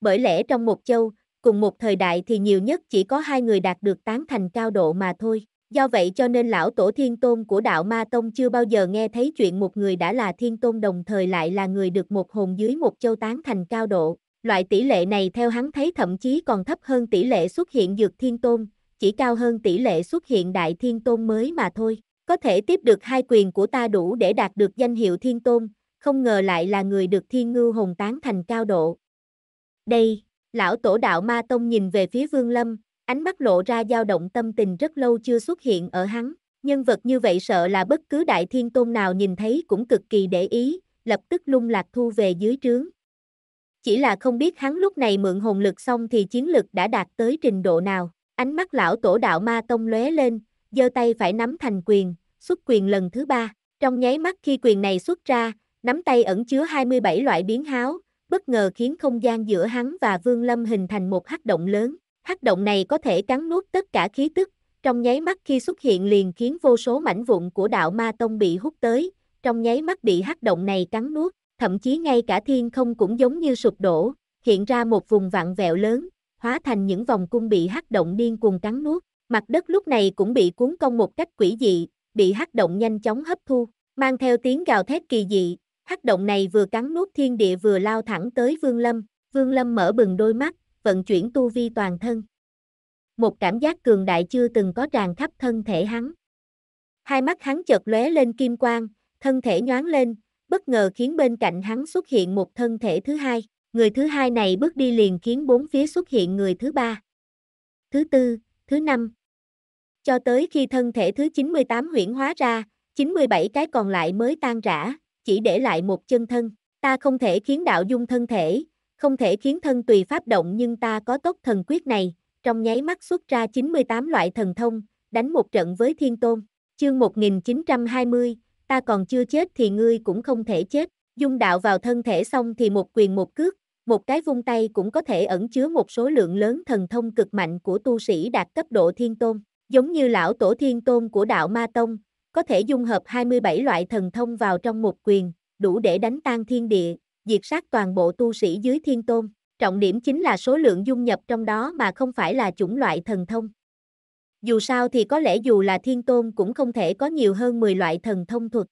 Bởi lẽ trong một châu, cùng một thời đại thì nhiều nhất chỉ có hai người đạt được tán thành cao độ mà thôi. Do vậy cho nên lão tổ thiên tôn của đạo ma tông chưa bao giờ nghe thấy chuyện một người đã là thiên tôn đồng thời lại là người được một hồn dưới một châu tán thành cao độ. Loại tỷ lệ này theo hắn thấy thậm chí còn thấp hơn tỷ lệ xuất hiện dược thiên tôn, chỉ cao hơn tỷ lệ xuất hiện đại thiên tôn mới mà thôi. Có thể tiếp được hai quyền của ta đủ để đạt được danh hiệu thiên tôn, không ngờ lại là người được thiên ngưu hồn tán thành cao độ. Đây, lão tổ đạo ma tông nhìn về phía vương lâm, Ánh mắt lộ ra dao động tâm tình rất lâu chưa xuất hiện ở hắn. Nhân vật như vậy sợ là bất cứ đại thiên tôn nào nhìn thấy cũng cực kỳ để ý, lập tức lung lạc thu về dưới trướng. Chỉ là không biết hắn lúc này mượn hồn lực xong thì chiến lực đã đạt tới trình độ nào. Ánh mắt lão tổ đạo ma tông lóe lên, giơ tay phải nắm thành quyền, xuất quyền lần thứ ba. Trong nháy mắt khi quyền này xuất ra, nắm tay ẩn chứa 27 loại biến háo, bất ngờ khiến không gian giữa hắn và Vương Lâm hình thành một hắc động lớn. Hắc động này có thể cắn nuốt tất cả khí tức, trong nháy mắt khi xuất hiện liền khiến vô số mảnh vụn của đạo ma tông bị hút tới, trong nháy mắt bị hắc động này cắn nuốt, thậm chí ngay cả thiên không cũng giống như sụp đổ, hiện ra một vùng vạn vẹo lớn, hóa thành những vòng cung bị hắc động điên cuồng cắn nuốt. Mặt đất lúc này cũng bị cuốn công một cách quỷ dị, bị hắc động nhanh chóng hấp thu, mang theo tiếng gào thét kỳ dị. Hắc động này vừa cắn nuốt thiên địa vừa lao thẳng tới Vương Lâm, Vương Lâm mở bừng đôi mắt, vận chuyển tu vi toàn thân. Một cảm giác cường đại chưa từng có tràn khắp thân thể hắn. Hai mắt hắn chợt lóe lên kim quang, thân thể nhoáng lên, bất ngờ khiến bên cạnh hắn xuất hiện một thân thể thứ hai. Người thứ hai này bước đi liền khiến bốn phía xuất hiện người thứ ba, thứ tư, thứ năm. Cho tới khi thân thể thứ 98 huyển hóa ra, 97 cái còn lại mới tan rã, chỉ để lại một chân thân. Ta không thể khiến đạo dung thân thể, không thể khiến thân tùy pháp động nhưng ta có tốt thần quyết này, trong nháy mắt xuất ra 98 loại thần thông, đánh một trận với thiên tôn. Chương 1920, ta còn chưa chết thì ngươi cũng không thể chết. Dung đạo vào thân thể xong thì một quyền một cước, một cái vung tay cũng có thể ẩn chứa một số lượng lớn thần thông cực mạnh của tu sĩ đạt cấp độ thiên tôn. Giống như lão tổ thiên tôn của đạo Ma Tông, có thể dung hợp 27 loại thần thông vào trong một quyền, đủ để đánh tan thiên địa, diệt sát toàn bộ tu sĩ dưới thiên tôn. Trọng điểm chính là số lượng dung nhập trong đó mà không phải là chủng loại thần thông. Dù sao thì có lẽ dù là thiên tôn cũng không thể có nhiều hơn 10 loại thần thông thuật.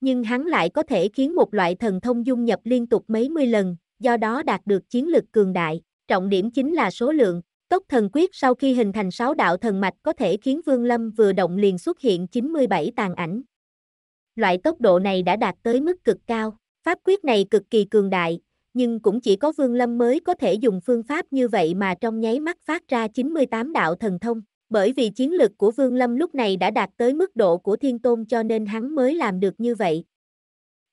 Nhưng hắn lại có thể khiến một loại thần thông dung nhập liên tục mấy mươi lần, do đó đạt được chiến lực cường đại. Trọng điểm chính là số lượng. Tốc thần quyết sau khi hình thành sáu đạo thần mạch có thể khiến Vương Lâm vừa động liền xuất hiện 97 tàn ảnh. Loại tốc độ này đã đạt tới mức cực cao. Pháp quyết này cực kỳ cường đại, nhưng cũng chỉ có Vương Lâm mới có thể dùng phương pháp như vậy mà trong nháy mắt phát ra 98 đạo thần thông. Bởi vì chiến lực của Vương Lâm lúc này đã đạt tới mức độ của Thiên Tôn cho nên hắn mới làm được như vậy.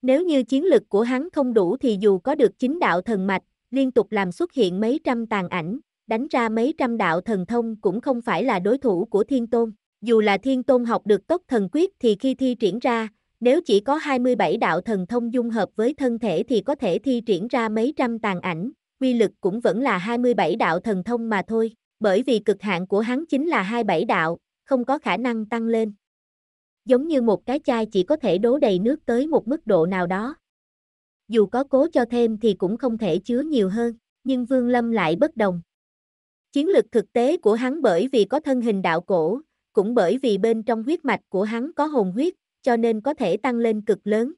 Nếu như chiến lực của hắn không đủ thì dù có được chính đạo thần mạch, liên tục làm xuất hiện mấy trăm tàn ảnh, đánh ra mấy trăm đạo thần thông cũng không phải là đối thủ của Thiên Tôn. Dù là Thiên Tôn học được tốc thần quyết thì khi thi triển ra, nếu chỉ có 27 đạo thần thông dung hợp với thân thể thì có thể thi triển ra mấy trăm tàn ảnh, quy lực cũng vẫn là 27 đạo thần thông mà thôi, bởi vì cực hạn của hắn chính là 27 đạo, không có khả năng tăng lên. Giống như một cái chai chỉ có thể đổ đầy nước tới một mức độ nào đó. Dù có cố cho thêm thì cũng không thể chứa nhiều hơn, nhưng Vương Lâm lại bất đồng. Chiến lực thực tế của hắn bởi vì có thân hình đạo cổ, cũng bởi vì bên trong huyết mạch của hắn có hồn huyết, cho nên có thể tăng lên cực lớn.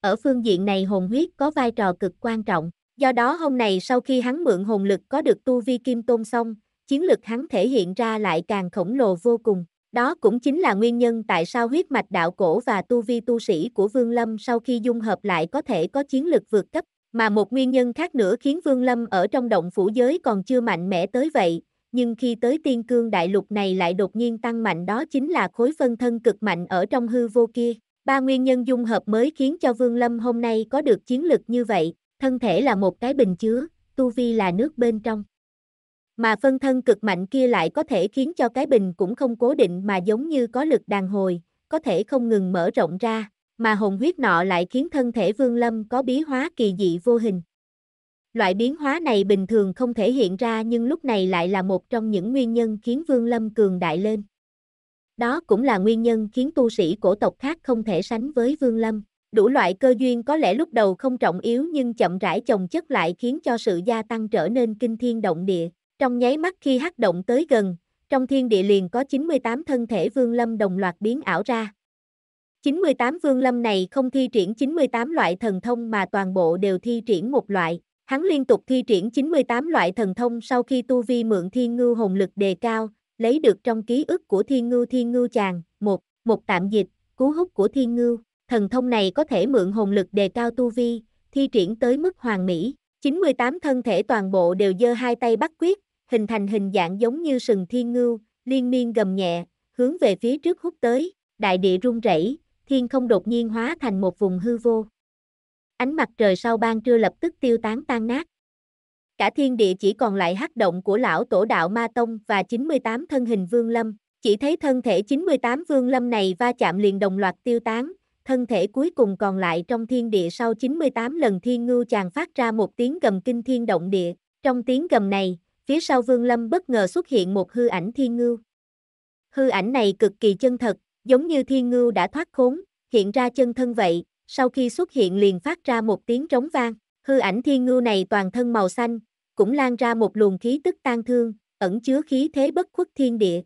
Ở phương diện này hồn huyết có vai trò cực quan trọng, do đó hôm nay sau khi hắn mượn hồn lực có được tu vi kim tôn xong, chiến lực hắn thể hiện ra lại càng khổng lồ vô cùng. Đó cũng chính là nguyên nhân tại sao huyết mạch đạo cổ và tu vi tu sĩ của Vương Lâm sau khi dung hợp lại có thể có chiến lực vượt cấp, mà một nguyên nhân khác nữa khiến Vương Lâm ở trong động phủ giới còn chưa mạnh mẽ tới vậy, nhưng khi tới tiên cương đại lục này lại đột nhiên tăng mạnh đó chính là khối phân thân cực mạnh ở trong hư vô kia. Ba nguyên nhân dung hợp mới khiến cho Vương Lâm hôm nay có được chiến lực như vậy, thân thể là một cái bình chứa, tu vi là nước bên trong. Mà phân thân cực mạnh kia lại có thể khiến cho cái bình cũng không cố định mà giống như có lực đàn hồi, có thể không ngừng mở rộng ra, mà hồn huyết nọ lại khiến thân thể Vương Lâm có bí hóa kỳ dị vô hình. Loại biến hóa này bình thường không thể hiện ra nhưng lúc này lại là một trong những nguyên nhân khiến Vương Lâm cường đại lên. Đó cũng là nguyên nhân khiến tu sĩ cổ tộc khác không thể sánh với Vương Lâm. Đủ loại cơ duyên có lẽ lúc đầu không trọng yếu nhưng chậm rãi chồng chất lại khiến cho sự gia tăng trở nên kinh thiên động địa. Trong nháy mắt khi hắc động tới gần, trong thiên địa liền có 98 thân thể Vương Lâm đồng loạt biến ảo ra. 98 Vương Lâm này không thi triển 98 loại thần thông mà toàn bộ đều thi triển một loại, Hắn liên tục thi triển 98 loại thần thông sau khi tu vi mượn thiên ngư hồn lực đề cao, lấy được trong ký ức của thiên ngư thiên ngư chàng, một, một tạm dịch, cú hút của thiên ngư Thần thông này có thể mượn hồn lực đề cao tu vi, thi triển tới mức hoàn mỹ. 98 thân thể toàn bộ đều giơ hai tay bắt quyết, hình thành hình dạng giống như sừng thiên ngư liên miên gầm nhẹ, hướng về phía trước hút tới, đại địa rung rẩy, thiên không đột nhiên hóa thành một vùng hư vô ánh mặt trời sau ban trưa lập tức tiêu tán tan nát. Cả thiên địa chỉ còn lại hắc động của lão tổ đạo Ma Tông và 98 thân hình vương lâm, chỉ thấy thân thể 98 vương lâm này va chạm liền đồng loạt tiêu tán, thân thể cuối cùng còn lại trong thiên địa sau 98 lần thiên ngưu chàng phát ra một tiếng gầm kinh thiên động địa, trong tiếng gầm này, phía sau vương lâm bất ngờ xuất hiện một hư ảnh thiên ngưu. Hư ảnh này cực kỳ chân thật, giống như thiên ngưu đã thoát khốn, hiện ra chân thân vậy, sau khi xuất hiện liền phát ra một tiếng trống vang, hư ảnh thiên ngưu này toàn thân màu xanh, cũng lan ra một luồng khí tức tan thương, ẩn chứa khí thế bất khuất thiên địa.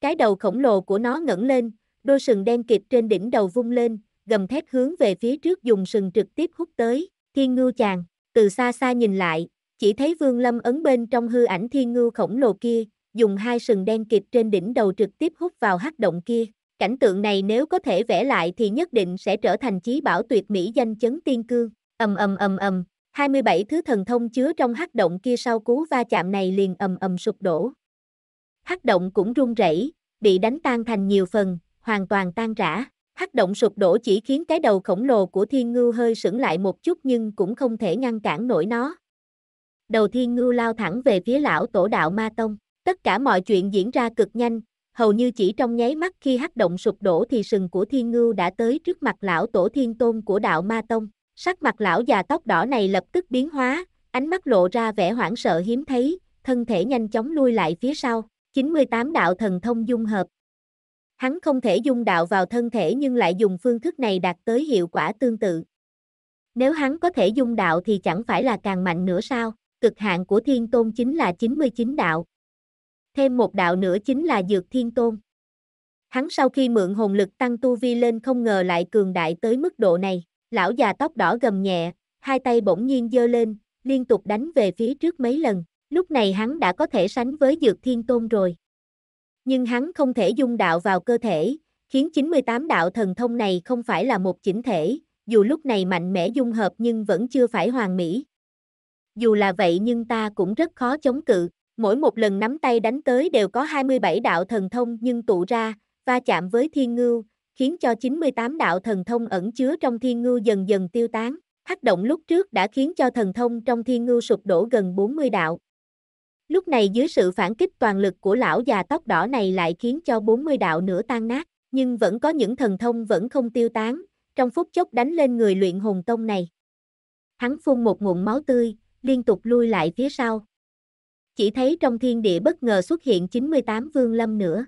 Cái đầu khổng lồ của nó ngẩng lên, đôi sừng đen kịt trên đỉnh đầu vung lên, gầm thét hướng về phía trước dùng sừng trực tiếp hút tới, thiên ngưu chàng, từ xa xa nhìn lại, chỉ thấy vương lâm ấn bên trong hư ảnh thiên ngưu khổng lồ kia, dùng hai sừng đen kịt trên đỉnh đầu trực tiếp hút vào hắc động kia. Cảnh tượng này nếu có thể vẽ lại thì nhất định sẽ trở thành chí bảo tuyệt mỹ danh chấn tiên cương. Ầm ầm ầm ầm, 27 thứ thần thông chứa trong hắc động kia sau cú va chạm này liền ầm ầm sụp đổ. Hắc động cũng rung rẩy, bị đánh tan thành nhiều phần, hoàn toàn tan rã. Hắc động sụp đổ chỉ khiến cái đầu khổng lồ của thiên ngưu hơi sững lại một chút nhưng cũng không thể ngăn cản nổi nó. Đầu thiên ngưu lao thẳng về phía lão tổ đạo ma tông. Tất cả mọi chuyện diễn ra cực nhanh, hầu như chỉ trong nháy mắt khi hắc động sụp đổ thì sừng của thiên ngưu đã tới trước mặt lão tổ thiên tôn của đạo ma tông. Sắc mặt lão già tóc đỏ này lập tức biến hóa, ánh mắt lộ ra vẻ hoảng sợ hiếm thấy, thân thể nhanh chóng lui lại phía sau, 98 đạo thần thông dung hợp. Hắn không thể dung đạo vào thân thể nhưng lại dùng phương thức này đạt tới hiệu quả tương tự. Nếu hắn có thể dung đạo thì chẳng phải là càng mạnh nữa sao, cực hạn của thiên tôn chính là 99 đạo thêm một đạo nữa chính là Dược Thiên Tôn. Hắn sau khi mượn hồn lực tăng tu vi lên không ngờ lại cường đại tới mức độ này, lão già tóc đỏ gầm nhẹ, hai tay bỗng nhiên giơ lên, liên tục đánh về phía trước mấy lần, lúc này hắn đã có thể sánh với Dược Thiên Tôn rồi. Nhưng hắn không thể dung đạo vào cơ thể, khiến 98 đạo thần thông này không phải là một chỉnh thể, dù lúc này mạnh mẽ dung hợp nhưng vẫn chưa phải hoàn mỹ. Dù là vậy nhưng ta cũng rất khó chống cự, Mỗi một lần nắm tay đánh tới đều có 27 đạo thần thông nhưng tụ ra, va chạm với thiên ngưu, khiến cho 98 đạo thần thông ẩn chứa trong thiên ngưu dần dần tiêu tán. Hắc động lúc trước đã khiến cho thần thông trong thiên ngưu sụp đổ gần 40 đạo. Lúc này dưới sự phản kích toàn lực của lão già tóc đỏ này lại khiến cho 40 đạo nữa tan nát, nhưng vẫn có những thần thông vẫn không tiêu tán, trong phút chốc đánh lên người luyện hồn tông này. Hắn phun một ngụm máu tươi, liên tục lui lại phía sau chỉ thấy trong thiên địa bất ngờ xuất hiện 98 vương lâm nữa.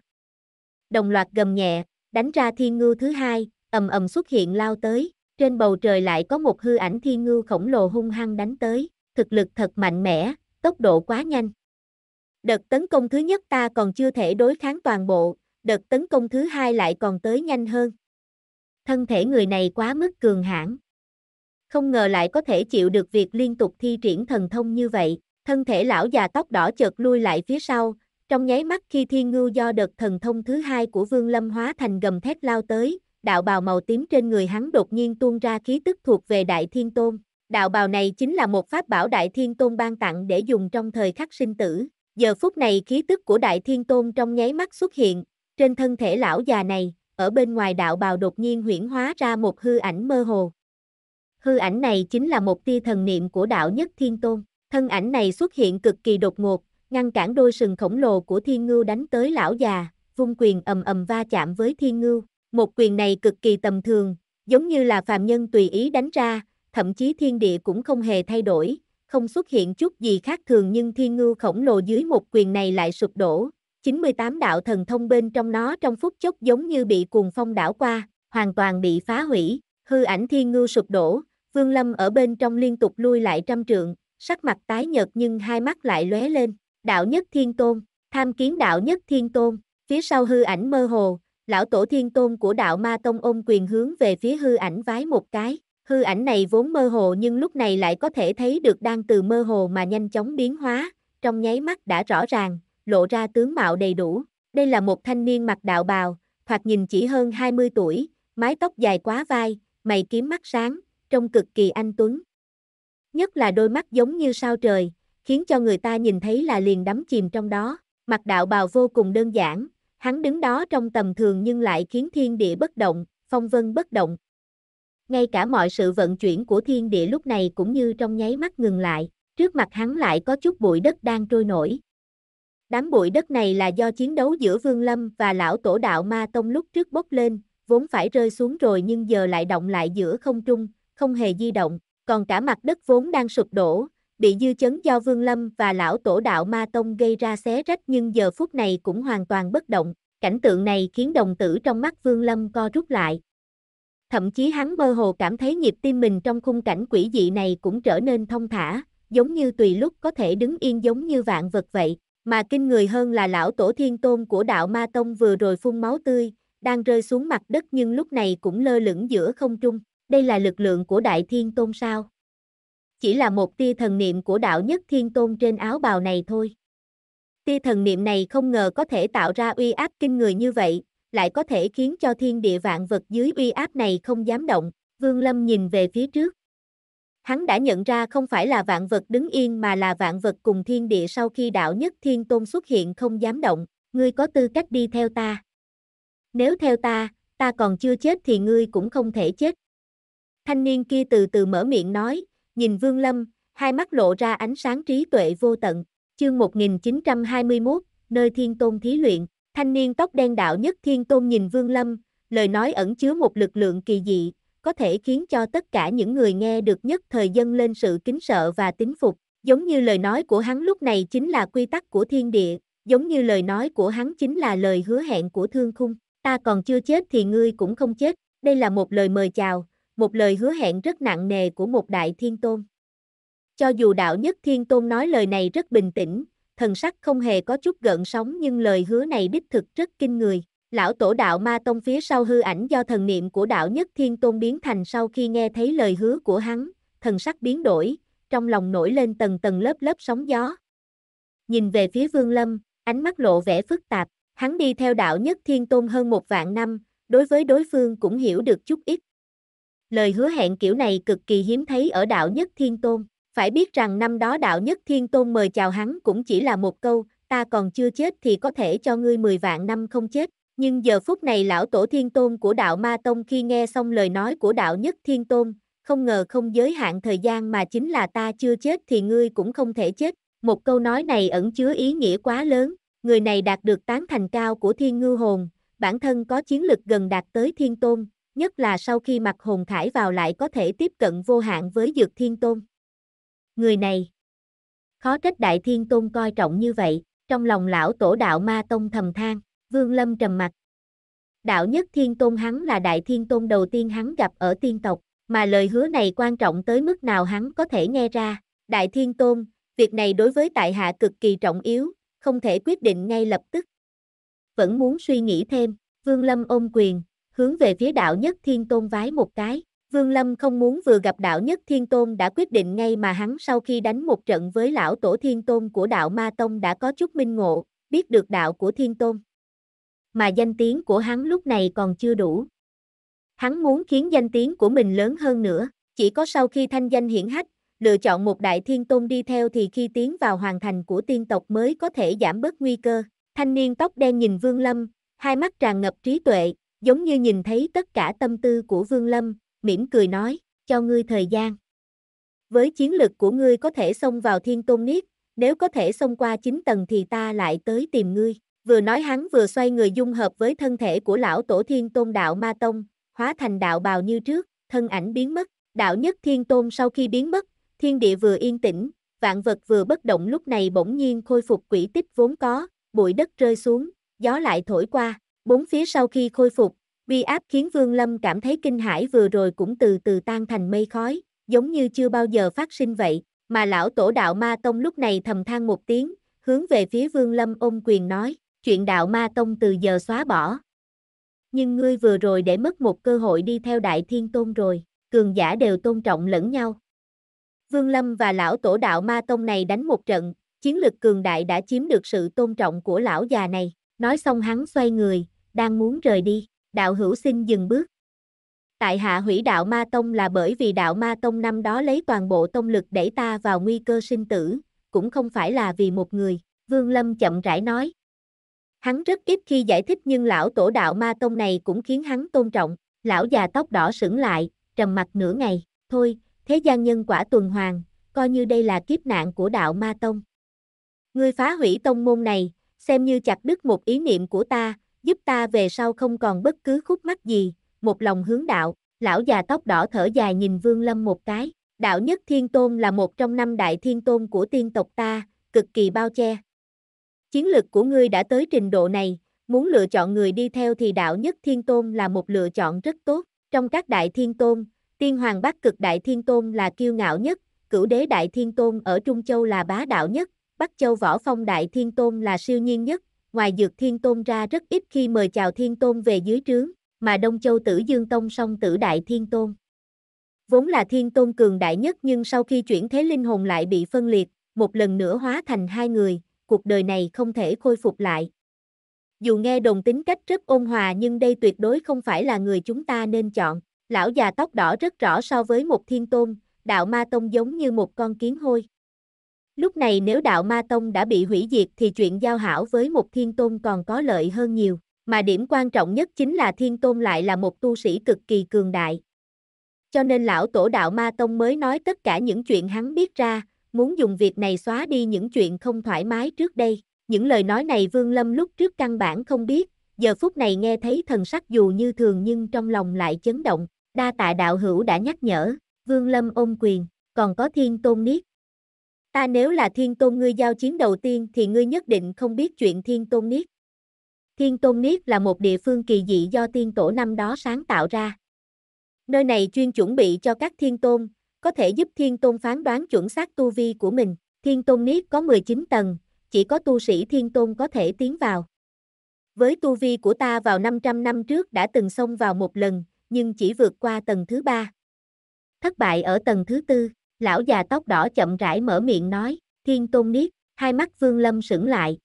Đồng loạt gầm nhẹ, đánh ra thiên ngưu thứ hai, ầm ầm xuất hiện lao tới, trên bầu trời lại có một hư ảnh thiên ngưu khổng lồ hung hăng đánh tới, thực lực thật mạnh mẽ, tốc độ quá nhanh. Đợt tấn công thứ nhất ta còn chưa thể đối kháng toàn bộ, đợt tấn công thứ hai lại còn tới nhanh hơn. Thân thể người này quá mức cường hãn. Không ngờ lại có thể chịu được việc liên tục thi triển thần thông như vậy, Thân thể lão già tóc đỏ chợt lui lại phía sau, trong nháy mắt khi thiên ngưu do đợt thần thông thứ hai của Vương Lâm hóa thành gầm thét lao tới, đạo bào màu tím trên người hắn đột nhiên tuôn ra khí tức thuộc về Đại Thiên Tôn. Đạo bào này chính là một pháp bảo Đại Thiên Tôn ban tặng để dùng trong thời khắc sinh tử. Giờ phút này khí tức của Đại Thiên Tôn trong nháy mắt xuất hiện, trên thân thể lão già này, ở bên ngoài đạo bào đột nhiên huyển hóa ra một hư ảnh mơ hồ. Hư ảnh này chính là một tia thần niệm của đạo nhất Thiên Tôn. Thân ảnh này xuất hiện cực kỳ đột ngột, ngăn cản đôi sừng khổng lồ của thiên ngưu đánh tới lão già, vung quyền ầm ầm va chạm với thiên ngưu. Một quyền này cực kỳ tầm thường, giống như là phàm nhân tùy ý đánh ra, thậm chí thiên địa cũng không hề thay đổi, không xuất hiện chút gì khác thường nhưng thiên ngưu khổng lồ dưới một quyền này lại sụp đổ. 98 đạo thần thông bên trong nó trong phút chốc giống như bị cuồng phong đảo qua, hoàn toàn bị phá hủy, hư ảnh thiên ngưu sụp đổ, Vương Lâm ở bên trong liên tục lui lại trăm trượng, sắc mặt tái nhợt nhưng hai mắt lại lóe lên, đạo nhất thiên tôn, tham kiến đạo nhất thiên tôn, phía sau hư ảnh mơ hồ, lão tổ thiên tôn của đạo ma tông ôm quyền hướng về phía hư ảnh vái một cái, hư ảnh này vốn mơ hồ nhưng lúc này lại có thể thấy được đang từ mơ hồ mà nhanh chóng biến hóa, trong nháy mắt đã rõ ràng, lộ ra tướng mạo đầy đủ, đây là một thanh niên mặc đạo bào, thoạt nhìn chỉ hơn 20 tuổi, mái tóc dài quá vai, mày kiếm mắt sáng, trông cực kỳ anh tuấn, nhất là đôi mắt giống như sao trời, khiến cho người ta nhìn thấy là liền đắm chìm trong đó. Mặt đạo bào vô cùng đơn giản, hắn đứng đó trong tầm thường nhưng lại khiến thiên địa bất động, phong vân bất động. Ngay cả mọi sự vận chuyển của thiên địa lúc này cũng như trong nháy mắt ngừng lại, trước mặt hắn lại có chút bụi đất đang trôi nổi. Đám bụi đất này là do chiến đấu giữa Vương Lâm và lão tổ đạo Ma Tông lúc trước bốc lên, vốn phải rơi xuống rồi nhưng giờ lại động lại giữa không trung, không hề di động, còn cả mặt đất vốn đang sụp đổ, bị dư chấn do Vương Lâm và lão tổ đạo Ma Tông gây ra xé rách nhưng giờ phút này cũng hoàn toàn bất động. Cảnh tượng này khiến đồng tử trong mắt Vương Lâm co rút lại. Thậm chí hắn mơ hồ cảm thấy nhịp tim mình trong khung cảnh quỷ dị này cũng trở nên thông thả, giống như tùy lúc có thể đứng yên giống như vạn vật vậy. Mà kinh người hơn là lão tổ thiên tôn của đạo Ma Tông vừa rồi phun máu tươi, đang rơi xuống mặt đất nhưng lúc này cũng lơ lửng giữa không trung đây là lực lượng của Đại Thiên Tôn sao? Chỉ là một tia thần niệm của đạo nhất Thiên Tôn trên áo bào này thôi. Tia thần niệm này không ngờ có thể tạo ra uy áp kinh người như vậy, lại có thể khiến cho thiên địa vạn vật dưới uy áp này không dám động, Vương Lâm nhìn về phía trước. Hắn đã nhận ra không phải là vạn vật đứng yên mà là vạn vật cùng thiên địa sau khi đạo nhất thiên tôn xuất hiện không dám động, ngươi có tư cách đi theo ta. Nếu theo ta, ta còn chưa chết thì ngươi cũng không thể chết. Thanh niên kia từ từ mở miệng nói, nhìn Vương Lâm, hai mắt lộ ra ánh sáng trí tuệ vô tận. Chương 1921, nơi Thiên Tôn thí luyện, thanh niên tóc đen đạo nhất Thiên Tôn nhìn Vương Lâm, lời nói ẩn chứa một lực lượng kỳ dị, có thể khiến cho tất cả những người nghe được nhất thời dân lên sự kính sợ và tín phục. Giống như lời nói của hắn lúc này chính là quy tắc của thiên địa, giống như lời nói của hắn chính là lời hứa hẹn của thương khung. Ta còn chưa chết thì ngươi cũng không chết. Đây là một lời mời chào, một lời hứa hẹn rất nặng nề của một đại thiên tôn. Cho dù đạo nhất thiên tôn nói lời này rất bình tĩnh, thần sắc không hề có chút gợn sóng nhưng lời hứa này đích thực rất kinh người. Lão tổ đạo ma tông phía sau hư ảnh do thần niệm của đạo nhất thiên tôn biến thành sau khi nghe thấy lời hứa của hắn, thần sắc biến đổi, trong lòng nổi lên tầng tầng lớp lớp sóng gió. Nhìn về phía vương lâm, ánh mắt lộ vẻ phức tạp, hắn đi theo đạo nhất thiên tôn hơn một vạn năm, đối với đối phương cũng hiểu được chút ít lời hứa hẹn kiểu này cực kỳ hiếm thấy ở đạo nhất thiên tôn. Phải biết rằng năm đó đạo nhất thiên tôn mời chào hắn cũng chỉ là một câu, ta còn chưa chết thì có thể cho ngươi 10 vạn năm không chết. Nhưng giờ phút này lão tổ thiên tôn của đạo Ma Tông khi nghe xong lời nói của đạo nhất thiên tôn, không ngờ không giới hạn thời gian mà chính là ta chưa chết thì ngươi cũng không thể chết. Một câu nói này ẩn chứa ý nghĩa quá lớn, người này đạt được tán thành cao của thiên ngư hồn, bản thân có chiến lực gần đạt tới thiên tôn, nhất là sau khi mặt hồn khải vào lại có thể tiếp cận vô hạn với Dược Thiên Tôn. Người này, khó trách Đại Thiên Tôn coi trọng như vậy, trong lòng lão tổ đạo ma tông thầm than, Vương Lâm trầm mặt. Đạo nhất Thiên Tôn hắn là Đại Thiên Tôn đầu tiên hắn gặp ở tiên tộc, mà lời hứa này quan trọng tới mức nào hắn có thể nghe ra, Đại Thiên Tôn, việc này đối với tại hạ cực kỳ trọng yếu, không thể quyết định ngay lập tức. Vẫn muốn suy nghĩ thêm, Vương Lâm ôm quyền, hướng về phía đạo nhất thiên tôn vái một cái. Vương Lâm không muốn vừa gặp đạo nhất thiên tôn đã quyết định ngay mà hắn sau khi đánh một trận với lão tổ thiên tôn của đạo ma tông đã có chút minh ngộ, biết được đạo của thiên tôn. Mà danh tiếng của hắn lúc này còn chưa đủ. Hắn muốn khiến danh tiếng của mình lớn hơn nữa, chỉ có sau khi thanh danh hiển hách, lựa chọn một đại thiên tôn đi theo thì khi tiến vào hoàn thành của tiên tộc mới có thể giảm bớt nguy cơ. Thanh niên tóc đen nhìn Vương Lâm, hai mắt tràn ngập trí tuệ, giống như nhìn thấy tất cả tâm tư của Vương Lâm, mỉm cười nói, cho ngươi thời gian. Với chiến lực của ngươi có thể xông vào thiên tôn niết, nếu có thể xông qua 9 tầng thì ta lại tới tìm ngươi. Vừa nói hắn vừa xoay người dung hợp với thân thể của lão tổ thiên tôn đạo Ma Tông, hóa thành đạo bào như trước, thân ảnh biến mất, đạo nhất thiên tôn sau khi biến mất, thiên địa vừa yên tĩnh, vạn vật vừa bất động lúc này bỗng nhiên khôi phục quỷ tích vốn có, bụi đất rơi xuống, gió lại thổi qua, Bốn phía sau khi khôi phục, bi áp khiến Vương Lâm cảm thấy kinh hãi vừa rồi cũng từ từ tan thành mây khói, giống như chưa bao giờ phát sinh vậy, mà lão tổ đạo ma tông lúc này thầm than một tiếng, hướng về phía Vương Lâm ôm quyền nói, chuyện đạo ma tông từ giờ xóa bỏ. Nhưng ngươi vừa rồi để mất một cơ hội đi theo đại thiên tôn rồi, cường giả đều tôn trọng lẫn nhau. Vương Lâm và lão tổ đạo ma tông này đánh một trận, chiến lực cường đại đã chiếm được sự tôn trọng của lão già này. Nói xong hắn xoay người, đang muốn rời đi, đạo hữu xin dừng bước. Tại hạ hủy đạo Ma Tông là bởi vì đạo Ma Tông năm đó lấy toàn bộ tông lực đẩy ta vào nguy cơ sinh tử, cũng không phải là vì một người, Vương Lâm chậm rãi nói. Hắn rất ít khi giải thích nhưng lão tổ đạo Ma Tông này cũng khiến hắn tôn trọng, lão già tóc đỏ sững lại, trầm mặt nửa ngày, thôi, thế gian nhân quả tuần hoàn, coi như đây là kiếp nạn của đạo Ma Tông. Ngươi phá hủy tông môn này, xem như chặt đứt một ý niệm của ta, giúp ta về sau không còn bất cứ khúc mắc gì, một lòng hướng đạo, lão già tóc đỏ thở dài nhìn Vương Lâm một cái, đạo nhất thiên tôn là một trong năm đại thiên tôn của tiên tộc ta, cực kỳ bao che. Chiến lực của ngươi đã tới trình độ này, muốn lựa chọn người đi theo thì đạo nhất thiên tôn là một lựa chọn rất tốt, trong các đại thiên tôn, tiên hoàng bắc cực đại thiên tôn là kiêu ngạo nhất, cửu đế đại thiên tôn ở Trung Châu là bá đạo nhất, Bắc Châu Võ Phong Đại Thiên Tôn là siêu nhiên nhất, ngoài dược thiên tôn ra rất ít khi mời chào thiên tôn về dưới trướng, mà Đông Châu Tử Dương Tông song tử đại thiên tôn. Vốn là thiên tôn cường đại nhất nhưng sau khi chuyển thế linh hồn lại bị phân liệt, một lần nữa hóa thành hai người, cuộc đời này không thể khôi phục lại. Dù nghe đồng tính cách rất ôn hòa nhưng đây tuyệt đối không phải là người chúng ta nên chọn. Lão già tóc đỏ rất rõ so với một thiên tôn, đạo ma tông giống như một con kiến hôi. Lúc này nếu đạo ma tông đã bị hủy diệt thì chuyện giao hảo với một thiên tôn còn có lợi hơn nhiều, mà điểm quan trọng nhất chính là thiên tôn lại là một tu sĩ cực kỳ cường đại. Cho nên lão tổ đạo ma tông mới nói tất cả những chuyện hắn biết ra, muốn dùng việc này xóa đi những chuyện không thoải mái trước đây. Những lời nói này Vương Lâm lúc trước căn bản không biết, giờ phút này nghe thấy thần sắc dù như thường nhưng trong lòng lại chấn động, đa tạ đạo hữu đã nhắc nhở, Vương Lâm ôm quyền, còn có thiên tôn niết. Ta nếu là thiên tôn ngươi giao chiến đầu tiên thì ngươi nhất định không biết chuyện thiên tôn niết. Thiên tôn niết là một địa phương kỳ dị do tiên tổ năm đó sáng tạo ra. Nơi này chuyên chuẩn bị cho các thiên tôn, có thể giúp thiên tôn phán đoán chuẩn xác tu vi của mình. Thiên tôn niết có 19 tầng, chỉ có tu sĩ thiên tôn có thể tiến vào. Với tu vi của ta vào 500 năm trước đã từng xông vào một lần, nhưng chỉ vượt qua tầng thứ ba. Thất bại ở tầng thứ tư lão già tóc đỏ chậm rãi mở miệng nói, thiên tôn niết, hai mắt vương lâm sững lại.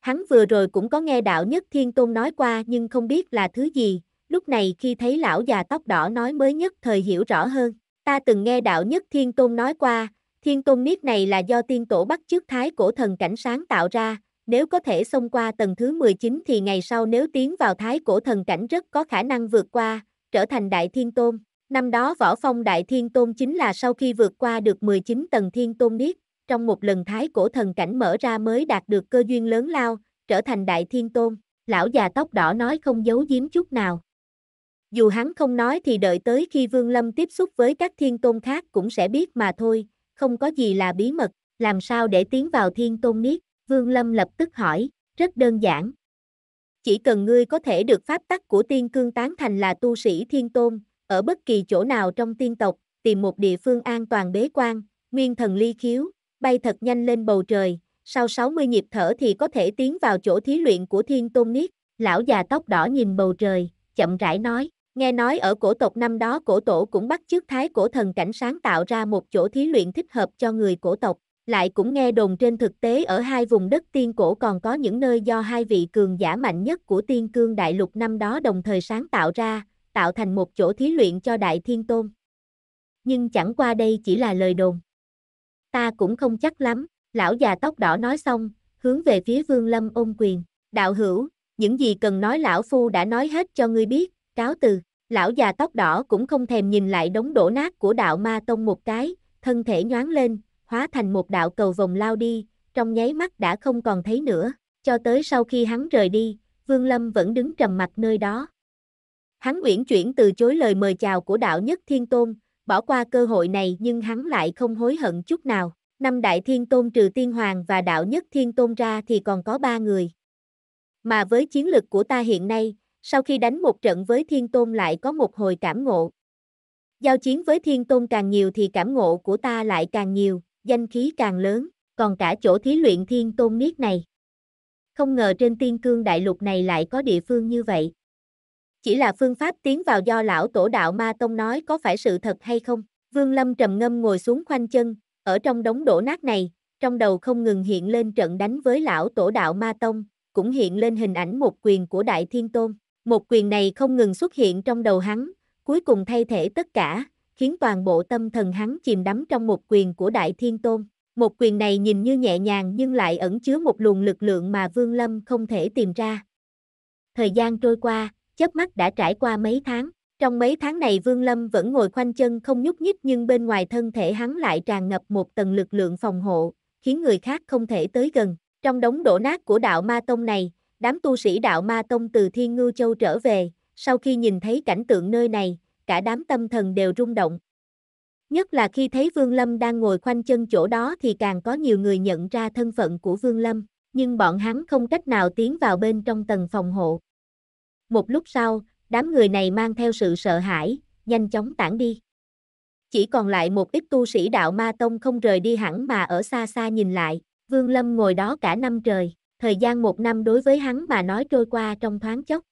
Hắn vừa rồi cũng có nghe đạo nhất thiên tôn nói qua nhưng không biết là thứ gì, lúc này khi thấy lão già tóc đỏ nói mới nhất thời hiểu rõ hơn. Ta từng nghe đạo nhất thiên tôn nói qua, thiên tôn niết này là do tiên tổ bắt chước thái cổ thần cảnh sáng tạo ra, nếu có thể xông qua tầng thứ 19 thì ngày sau nếu tiến vào thái cổ thần cảnh rất có khả năng vượt qua, trở thành đại thiên tôn. Năm đó võ phong đại thiên tôn chính là sau khi vượt qua được 19 tầng thiên tôn niết, trong một lần thái cổ thần cảnh mở ra mới đạt được cơ duyên lớn lao, trở thành đại thiên tôn, lão già tóc đỏ nói không giấu giếm chút nào. Dù hắn không nói thì đợi tới khi Vương Lâm tiếp xúc với các thiên tôn khác cũng sẽ biết mà thôi, không có gì là bí mật, làm sao để tiến vào thiên tôn niết, Vương Lâm lập tức hỏi, rất đơn giản. Chỉ cần ngươi có thể được pháp tắc của tiên cương tán thành là tu sĩ thiên tôn, ở bất kỳ chỗ nào trong tiên tộc, tìm một địa phương an toàn bế quan, nguyên thần ly khiếu, bay thật nhanh lên bầu trời, sau 60 nhịp thở thì có thể tiến vào chỗ thí luyện của thiên tôn niết, lão già tóc đỏ nhìn bầu trời, chậm rãi nói, nghe nói ở cổ tộc năm đó cổ tổ cũng bắt chước thái cổ thần cảnh sáng tạo ra một chỗ thí luyện thích hợp cho người cổ tộc, lại cũng nghe đồn trên thực tế ở hai vùng đất tiên cổ còn có những nơi do hai vị cường giả mạnh nhất của tiên cương đại lục năm đó đồng thời sáng tạo ra, tạo thành một chỗ thí luyện cho Đại Thiên Tôn. Nhưng chẳng qua đây chỉ là lời đồn. Ta cũng không chắc lắm, lão già tóc đỏ nói xong, hướng về phía Vương Lâm ôm quyền, đạo hữu, những gì cần nói lão phu đã nói hết cho ngươi biết, cáo từ, lão già tóc đỏ cũng không thèm nhìn lại đống đổ nát của đạo ma tông một cái, thân thể nhoáng lên, hóa thành một đạo cầu vòng lao đi, trong nháy mắt đã không còn thấy nữa, cho tới sau khi hắn rời đi, Vương Lâm vẫn đứng trầm mặt nơi đó. Hắn uyển chuyển từ chối lời mời chào của đạo nhất thiên tôn, bỏ qua cơ hội này nhưng hắn lại không hối hận chút nào. Năm đại thiên tôn trừ tiên hoàng và đạo nhất thiên tôn ra thì còn có ba người. Mà với chiến lực của ta hiện nay, sau khi đánh một trận với thiên tôn lại có một hồi cảm ngộ. Giao chiến với thiên tôn càng nhiều thì cảm ngộ của ta lại càng nhiều, danh khí càng lớn, còn cả chỗ thí luyện thiên tôn miết này. Không ngờ trên tiên cương đại lục này lại có địa phương như vậy chỉ là phương pháp tiến vào do lão tổ đạo ma tông nói có phải sự thật hay không. Vương Lâm trầm ngâm ngồi xuống khoanh chân, ở trong đống đổ nát này, trong đầu không ngừng hiện lên trận đánh với lão tổ đạo ma tông, cũng hiện lên hình ảnh một quyền của Đại Thiên Tôn. Một quyền này không ngừng xuất hiện trong đầu hắn, cuối cùng thay thể tất cả, khiến toàn bộ tâm thần hắn chìm đắm trong một quyền của Đại Thiên Tôn. Một quyền này nhìn như nhẹ nhàng nhưng lại ẩn chứa một luồng lực lượng mà Vương Lâm không thể tìm ra. Thời gian trôi qua, chớp mắt đã trải qua mấy tháng. Trong mấy tháng này Vương Lâm vẫn ngồi khoanh chân không nhúc nhích nhưng bên ngoài thân thể hắn lại tràn ngập một tầng lực lượng phòng hộ, khiến người khác không thể tới gần. Trong đống đổ nát của đạo Ma Tông này, đám tu sĩ đạo Ma Tông từ Thiên Ngưu Châu trở về, sau khi nhìn thấy cảnh tượng nơi này, cả đám tâm thần đều rung động. Nhất là khi thấy Vương Lâm đang ngồi khoanh chân chỗ đó thì càng có nhiều người nhận ra thân phận của Vương Lâm, nhưng bọn hắn không cách nào tiến vào bên trong tầng phòng hộ. Một lúc sau, đám người này mang theo sự sợ hãi, nhanh chóng tản đi. Chỉ còn lại một ít tu sĩ đạo ma tông không rời đi hẳn mà ở xa xa nhìn lại, Vương Lâm ngồi đó cả năm trời, thời gian một năm đối với hắn mà nói trôi qua trong thoáng chốc.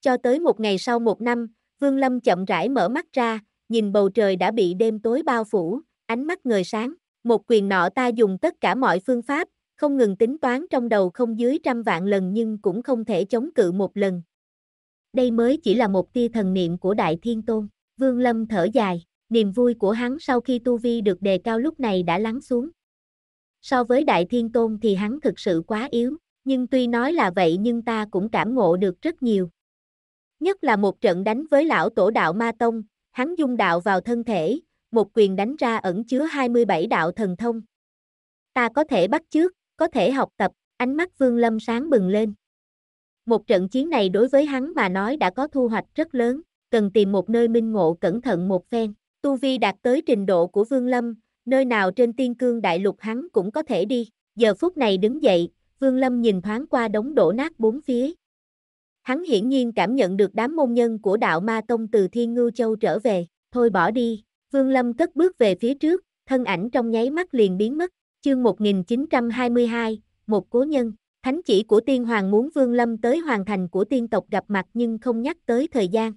Cho tới một ngày sau một năm, Vương Lâm chậm rãi mở mắt ra, nhìn bầu trời đã bị đêm tối bao phủ, ánh mắt người sáng, một quyền nọ ta dùng tất cả mọi phương pháp, không ngừng tính toán trong đầu không dưới trăm vạn lần nhưng cũng không thể chống cự một lần, đây mới chỉ là một tia thần niệm của Đại Thiên Tôn. Vương Lâm thở dài, niềm vui của hắn sau khi tu vi được đề cao lúc này đã lắng xuống. So với Đại Thiên Tôn thì hắn thực sự quá yếu, nhưng tuy nói là vậy nhưng ta cũng cảm ngộ được rất nhiều. Nhất là một trận đánh với lão tổ đạo Ma Tông, hắn dung đạo vào thân thể, một quyền đánh ra ẩn chứa 27 đạo thần thông. Ta có thể bắt trước có thể học tập, ánh mắt Vương Lâm sáng bừng lên. Một trận chiến này đối với hắn mà nói đã có thu hoạch rất lớn, cần tìm một nơi minh ngộ cẩn thận một phen. Tu Vi đạt tới trình độ của Vương Lâm, nơi nào trên tiên cương đại lục hắn cũng có thể đi. Giờ phút này đứng dậy, Vương Lâm nhìn thoáng qua đống đổ nát bốn phía. Hắn hiển nhiên cảm nhận được đám môn nhân của đạo ma tông từ Thiên Ngưu Châu trở về, thôi bỏ đi. Vương Lâm cất bước về phía trước, thân ảnh trong nháy mắt liền biến mất, chương 1922, một cố nhân. Thánh chỉ của tiên hoàng muốn Vương Lâm tới hoàng thành của tiên tộc gặp mặt nhưng không nhắc tới thời gian.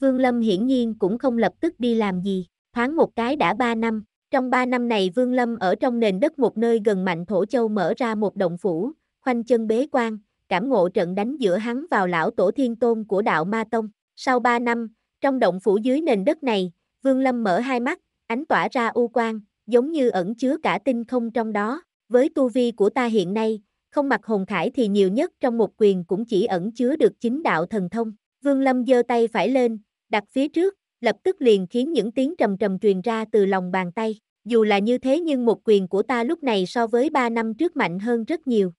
Vương Lâm hiển nhiên cũng không lập tức đi làm gì, thoáng một cái đã 3 năm. Trong 3 năm này Vương Lâm ở trong nền đất một nơi gần Mạnh Thổ Châu mở ra một động phủ, khoanh chân bế quan, cảm ngộ trận đánh giữa hắn vào lão tổ thiên tôn của đạo Ma Tông. Sau 3 năm, trong động phủ dưới nền đất này, Vương Lâm mở hai mắt, ánh tỏa ra u quang, giống như ẩn chứa cả tinh không trong đó. Với tu vi của ta hiện nay, không mặc hồn khải thì nhiều nhất trong một quyền cũng chỉ ẩn chứa được chính đạo thần thông. Vương Lâm giơ tay phải lên, đặt phía trước, lập tức liền khiến những tiếng trầm trầm truyền ra từ lòng bàn tay. Dù là như thế nhưng một quyền của ta lúc này so với 3 năm trước mạnh hơn rất nhiều.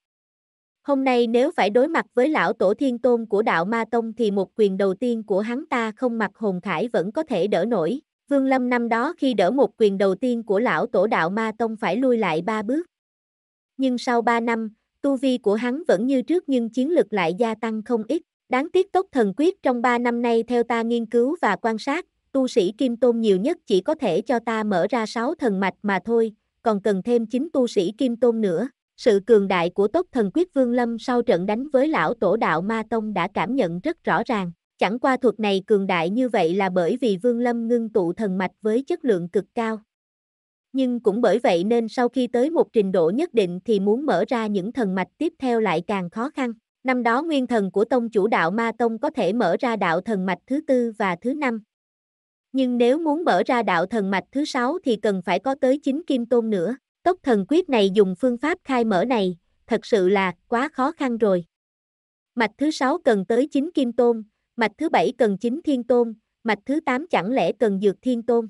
Hôm nay nếu phải đối mặt với lão tổ thiên tôn của đạo Ma Tông thì một quyền đầu tiên của hắn ta không mặc hồn khải vẫn có thể đỡ nổi. Vương Lâm năm đó khi đỡ một quyền đầu tiên của lão tổ đạo Ma Tông phải lui lại ba bước. Nhưng sau 3 năm, tu vi của hắn vẫn như trước nhưng chiến lực lại gia tăng không ít. Đáng tiếc tốc thần quyết trong 3 năm nay theo ta nghiên cứu và quan sát, tu sĩ kim tôn nhiều nhất chỉ có thể cho ta mở ra 6 thần mạch mà thôi, còn cần thêm 9 tu sĩ kim tôn nữa. Sự cường đại của tốc thần quyết Vương Lâm sau trận đánh với lão tổ đạo Ma Tông đã cảm nhận rất rõ ràng. Chẳng qua thuật này cường đại như vậy là bởi vì Vương Lâm ngưng tụ thần mạch với chất lượng cực cao nhưng cũng bởi vậy nên sau khi tới một trình độ nhất định thì muốn mở ra những thần mạch tiếp theo lại càng khó khăn. Năm đó nguyên thần của tông chủ đạo Ma Tông có thể mở ra đạo thần mạch thứ tư và thứ năm. Nhưng nếu muốn mở ra đạo thần mạch thứ sáu thì cần phải có tới chín kim tôn nữa. Tốc thần quyết này dùng phương pháp khai mở này, thật sự là quá khó khăn rồi. Mạch thứ sáu cần tới chín kim tôn, mạch thứ bảy cần chín thiên tôn, mạch thứ tám chẳng lẽ cần dược thiên tôn.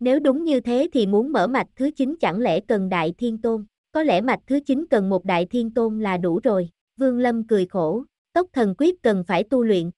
Nếu đúng như thế thì muốn mở mạch thứ 9 chẳng lẽ cần đại thiên tôn, có lẽ mạch thứ 9 cần một đại thiên tôn là đủ rồi. Vương Lâm cười khổ, tốc thần quyết cần phải tu luyện.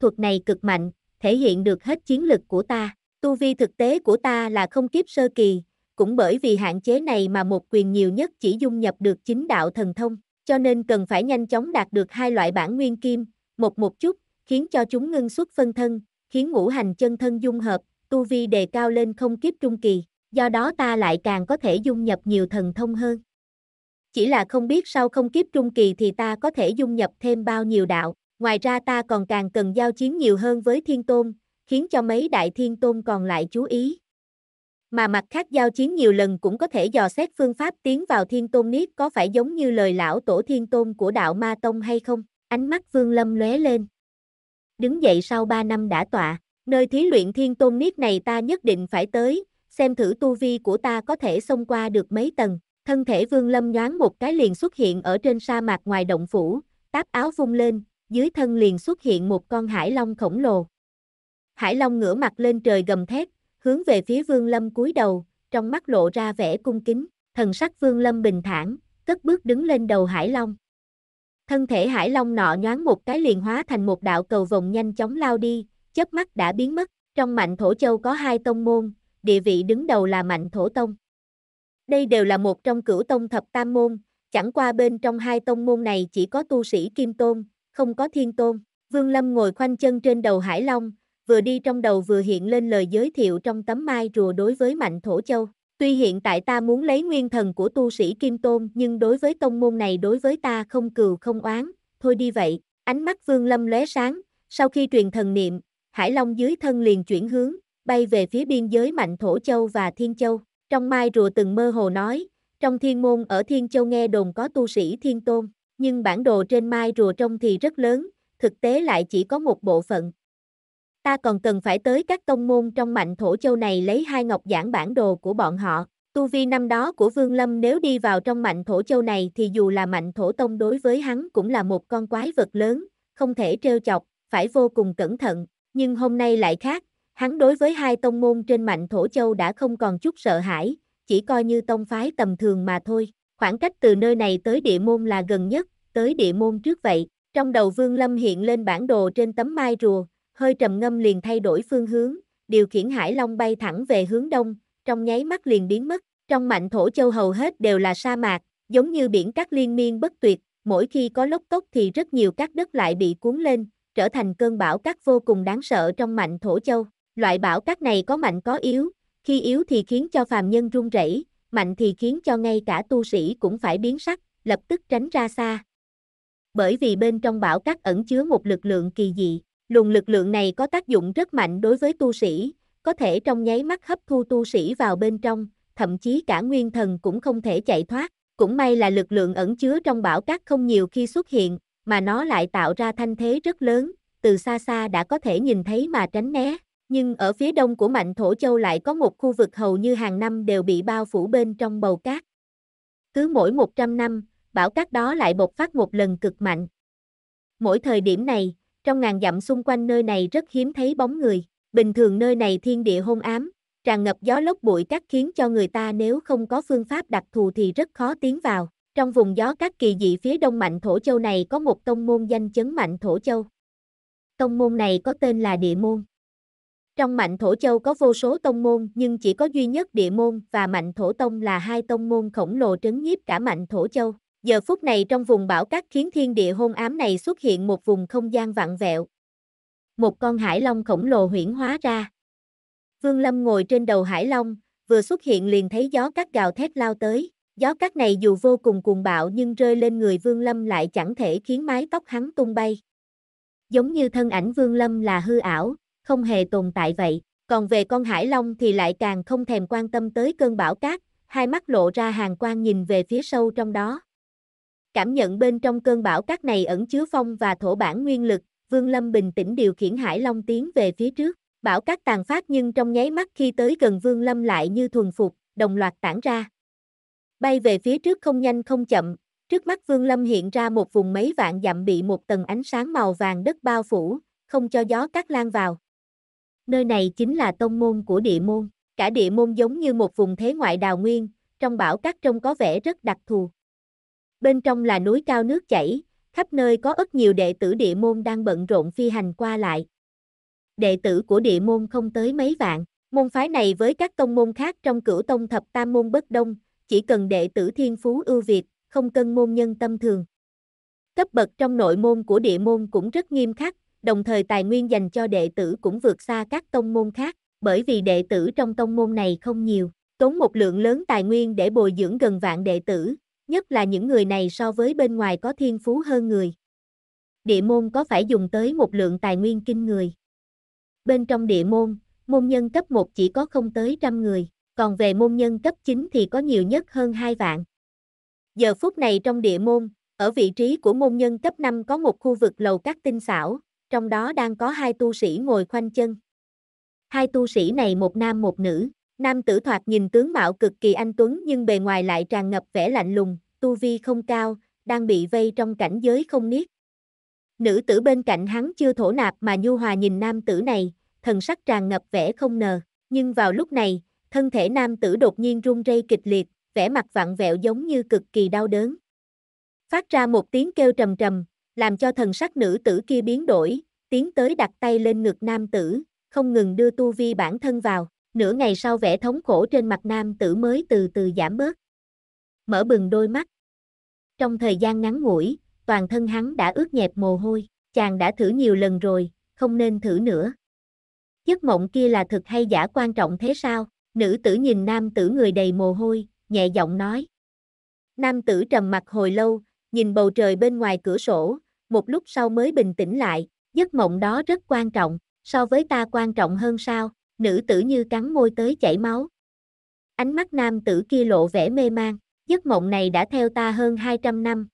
Thuật này cực mạnh, thể hiện được hết chiến lực của ta. Tu vi thực tế của ta là không kiếp sơ kỳ, cũng bởi vì hạn chế này mà một quyền nhiều nhất chỉ dung nhập được chính đạo thần thông, cho nên cần phải nhanh chóng đạt được hai loại bản nguyên kim, một một chút, khiến cho chúng ngưng xuất phân thân, khiến ngũ hành chân thân dung hợp, tu vi đề cao lên không kiếp trung kỳ, do đó ta lại càng có thể dung nhập nhiều thần thông hơn. Chỉ là không biết sau không kiếp trung kỳ thì ta có thể dung nhập thêm bao nhiêu đạo, ngoài ra ta còn càng cần giao chiến nhiều hơn với thiên tôn, khiến cho mấy đại thiên tôn còn lại chú ý. Mà mặt khác giao chiến nhiều lần cũng có thể dò xét phương pháp tiến vào thiên tôn niết có phải giống như lời lão tổ thiên tôn của đạo ma tông hay không, ánh mắt vương lâm lóe lên. Đứng dậy sau 3 năm đã tọa, Nơi thí luyện thiên tôn niết này ta nhất định phải tới, xem thử tu vi của ta có thể xông qua được mấy tầng. Thân thể vương lâm nhoáng một cái liền xuất hiện ở trên sa mạc ngoài động phủ, táp áo vung lên, dưới thân liền xuất hiện một con hải long khổng lồ. Hải long ngửa mặt lên trời gầm thét, hướng về phía vương lâm cúi đầu, trong mắt lộ ra vẻ cung kính, thần sắc vương lâm bình thản, cất bước đứng lên đầu hải long. Thân thể hải long nọ nhoáng một cái liền hóa thành một đạo cầu vòng nhanh chóng lao đi, chớp mắt đã biến mất. Trong Mạnh Thổ Châu có hai tông môn, địa vị đứng đầu là Mạnh Thổ Tông. Đây đều là một trong cửu tông thập tam môn, chẳng qua bên trong hai tông môn này chỉ có tu sĩ Kim Tôn, không có Thiên Tôn. Vương Lâm ngồi khoanh chân trên đầu Hải Long, vừa đi trong đầu vừa hiện lên lời giới thiệu trong tấm mai rùa đối với Mạnh Thổ Châu. Tuy hiện tại ta muốn lấy nguyên thần của tu sĩ Kim Tôn nhưng đối với tông môn này đối với ta không cừu không oán, thôi đi vậy. Ánh mắt Vương Lâm lóe sáng, sau khi truyền thần niệm, Hải Long dưới thân liền chuyển hướng, bay về phía biên giới Mạnh Thổ Châu và Thiên Châu. Trong mai rùa từng mơ hồ nói, trong thiên môn ở Thiên Châu nghe đồn có tu sĩ Thiên Tôn, nhưng bản đồ trên mai rùa trông thì rất lớn, thực tế lại chỉ có một bộ phận. Ta còn cần phải tới các tông môn trong Mạnh Thổ Châu này lấy hai ngọc giản bản đồ của bọn họ. Tu vi năm đó của Vương Lâm nếu đi vào trong Mạnh Thổ Châu này thì dù là Mạnh Thổ Tông đối với hắn cũng là một con quái vật lớn, không thể trêu chọc, phải vô cùng cẩn thận, nhưng hôm nay lại khác, hắn đối với hai tông môn trên mạnh thổ châu đã không còn chút sợ hãi, chỉ coi như tông phái tầm thường mà thôi. Khoảng cách từ nơi này tới địa môn là gần nhất, tới địa môn trước vậy. Trong đầu Vương Lâm hiện lên bản đồ trên tấm mai rùa, hơi trầm ngâm liền thay đổi phương hướng, điều khiển Hải Long bay thẳng về hướng đông, trong nháy mắt liền biến mất. Trong mạnh thổ châu hầu hết đều là sa mạc, giống như biển cát liên miên bất tuyệt, mỗi khi có lốc tốc thì rất nhiều cát đất lại bị cuốn lên, trở thành cơn bão cát vô cùng đáng sợ trong mạnh thổ châu. Loại bão cát này có mạnh có yếu, khi yếu thì khiến cho phàm nhân run rẩy, mạnh thì khiến cho ngay cả tu sĩ cũng phải biến sắc, lập tức tránh ra xa. Bởi vì bên trong bão cát ẩn chứa một lực lượng kỳ dị, luồng lực lượng này có tác dụng rất mạnh đối với tu sĩ, có thể trong nháy mắt hấp thu tu sĩ vào bên trong, thậm chí cả nguyên thần cũng không thể chạy thoát. Cũng may là lực lượng ẩn chứa trong bão cát không nhiều khi xuất hiện, mà nó lại tạo ra thanh thế rất lớn, từ xa xa đã có thể nhìn thấy mà tránh né. Nhưng ở phía đông của Mạnh Thổ Châu lại có một khu vực hầu như hàng năm đều bị bao phủ bên trong bầu cát. Cứ mỗi 100 năm, bão cát đó lại bộc phát một lần cực mạnh. Mỗi thời điểm này, trong ngàn dặm xung quanh nơi này rất hiếm thấy bóng người. Bình thường nơi này thiên địa hôn ám, tràn ngập gió lốc bụi cát khiến cho người ta nếu không có phương pháp đặc thù thì rất khó tiến vào. Trong vùng gió các kỳ dị phía đông Mạnh Thổ Châu này có một tông môn danh chấn Mạnh Thổ Châu. Tông môn này có tên là Địa Môn. Trong Mạnh Thổ Châu có vô số tông môn nhưng chỉ có duy nhất Địa Môn và Mạnh Thổ Tông là hai tông môn khổng lồ trấn nhiếp cả Mạnh Thổ Châu. Giờ phút này trong vùng bão cát khiến thiên địa hôn ám này xuất hiện một vùng không gian vặn vẹo. Một con hải long khổng lồ huyển hóa ra. Vương Lâm ngồi trên đầu hải long, vừa xuất hiện liền thấy gió cát gào thét lao tới. Gió cát này dù vô cùng cuồng bạo nhưng rơi lên người Vương Lâm lại chẳng thể khiến mái tóc hắn tung bay. Giống như thân ảnh Vương Lâm là hư ảo, không hề tồn tại vậy. Còn về con Hải Long thì lại càng không thèm quan tâm tới cơn bão cát, hai mắt lộ ra hàng quang nhìn về phía sâu trong đó. Cảm nhận bên trong cơn bão cát này ẩn chứa phong và thổ bản nguyên lực, Vương Lâm bình tĩnh điều khiển Hải Long tiến về phía trước. Bão cát tàn phát nhưng trong nháy mắt khi tới gần Vương Lâm lại như thuần phục, đồng loạt tản ra bay về phía trước không nhanh không chậm, trước mắt Vương Lâm hiện ra một vùng mấy vạn dặm bị một tầng ánh sáng màu vàng đất bao phủ, không cho gió cát lan vào. Nơi này chính là tông môn của địa môn, cả địa môn giống như một vùng thế ngoại đào nguyên, trong bão cát trông có vẻ rất đặc thù. Bên trong là núi cao nước chảy, khắp nơi có rất nhiều đệ tử địa môn đang bận rộn phi hành qua lại. Đệ tử của địa môn không tới mấy vạn, môn phái này với các tông môn khác trong cửu tông thập tam môn bất đông, chỉ cần đệ tử thiên phú ưu việt, không cần môn nhân tâm thường. Cấp bậc trong nội môn của địa môn cũng rất nghiêm khắc, đồng thời tài nguyên dành cho đệ tử cũng vượt xa các tông môn khác, bởi vì đệ tử trong tông môn này không nhiều, tốn một lượng lớn tài nguyên để bồi dưỡng gần vạn đệ tử, nhất là những người này so với bên ngoài có thiên phú hơn người. Địa môn có phải dùng tới một lượng tài nguyên kinh người. Bên trong địa môn, môn nhân cấp 1 chỉ có không tới trăm người còn về môn nhân cấp 9 thì có nhiều nhất hơn 2 vạn. Giờ phút này trong địa môn, ở vị trí của môn nhân cấp 5 có một khu vực lầu các tinh xảo, trong đó đang có hai tu sĩ ngồi khoanh chân. Hai tu sĩ này một nam một nữ, nam tử thoạt nhìn tướng mạo cực kỳ anh tuấn nhưng bề ngoài lại tràn ngập vẻ lạnh lùng, tu vi không cao, đang bị vây trong cảnh giới không niết. Nữ tử bên cạnh hắn chưa thổ nạp mà nhu hòa nhìn nam tử này, thần sắc tràn ngập vẻ không nờ, nhưng vào lúc này, thân thể nam tử đột nhiên run rẩy kịch liệt, vẻ mặt vặn vẹo giống như cực kỳ đau đớn. Phát ra một tiếng kêu trầm trầm, làm cho thần sắc nữ tử kia biến đổi, tiến tới đặt tay lên ngực nam tử, không ngừng đưa tu vi bản thân vào, nửa ngày sau vẻ thống khổ trên mặt nam tử mới từ từ giảm bớt. Mở bừng đôi mắt. Trong thời gian ngắn ngủi, toàn thân hắn đã ướt nhẹp mồ hôi, chàng đã thử nhiều lần rồi, không nên thử nữa. Giấc mộng kia là thực hay giả quan trọng thế sao? Nữ tử nhìn nam tử người đầy mồ hôi, nhẹ giọng nói. Nam tử trầm mặt hồi lâu, nhìn bầu trời bên ngoài cửa sổ, một lúc sau mới bình tĩnh lại, giấc mộng đó rất quan trọng, so với ta quan trọng hơn sao, nữ tử như cắn môi tới chảy máu. Ánh mắt nam tử kia lộ vẻ mê man giấc mộng này đã theo ta hơn 200 năm.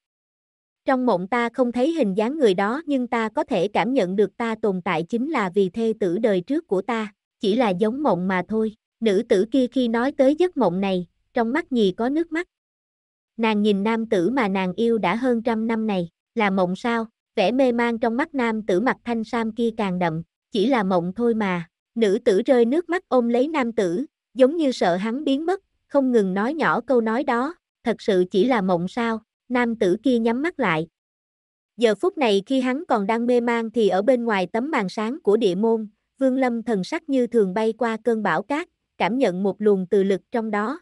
Trong mộng ta không thấy hình dáng người đó nhưng ta có thể cảm nhận được ta tồn tại chính là vì thê tử đời trước của ta, chỉ là giống mộng mà thôi. Nữ tử kia khi nói tới giấc mộng này, trong mắt nhì có nước mắt. Nàng nhìn nam tử mà nàng yêu đã hơn trăm năm này, là mộng sao? Vẻ mê mang trong mắt nam tử mặt thanh sam kia càng đậm, chỉ là mộng thôi mà. Nữ tử rơi nước mắt ôm lấy nam tử, giống như sợ hắn biến mất, không ngừng nói nhỏ câu nói đó, thật sự chỉ là mộng sao? Nam tử kia nhắm mắt lại. Giờ phút này khi hắn còn đang mê mang thì ở bên ngoài tấm màn sáng của địa môn, Vương Lâm thần sắc như thường bay qua cơn bão cát, cảm nhận một luồng từ lực trong đó.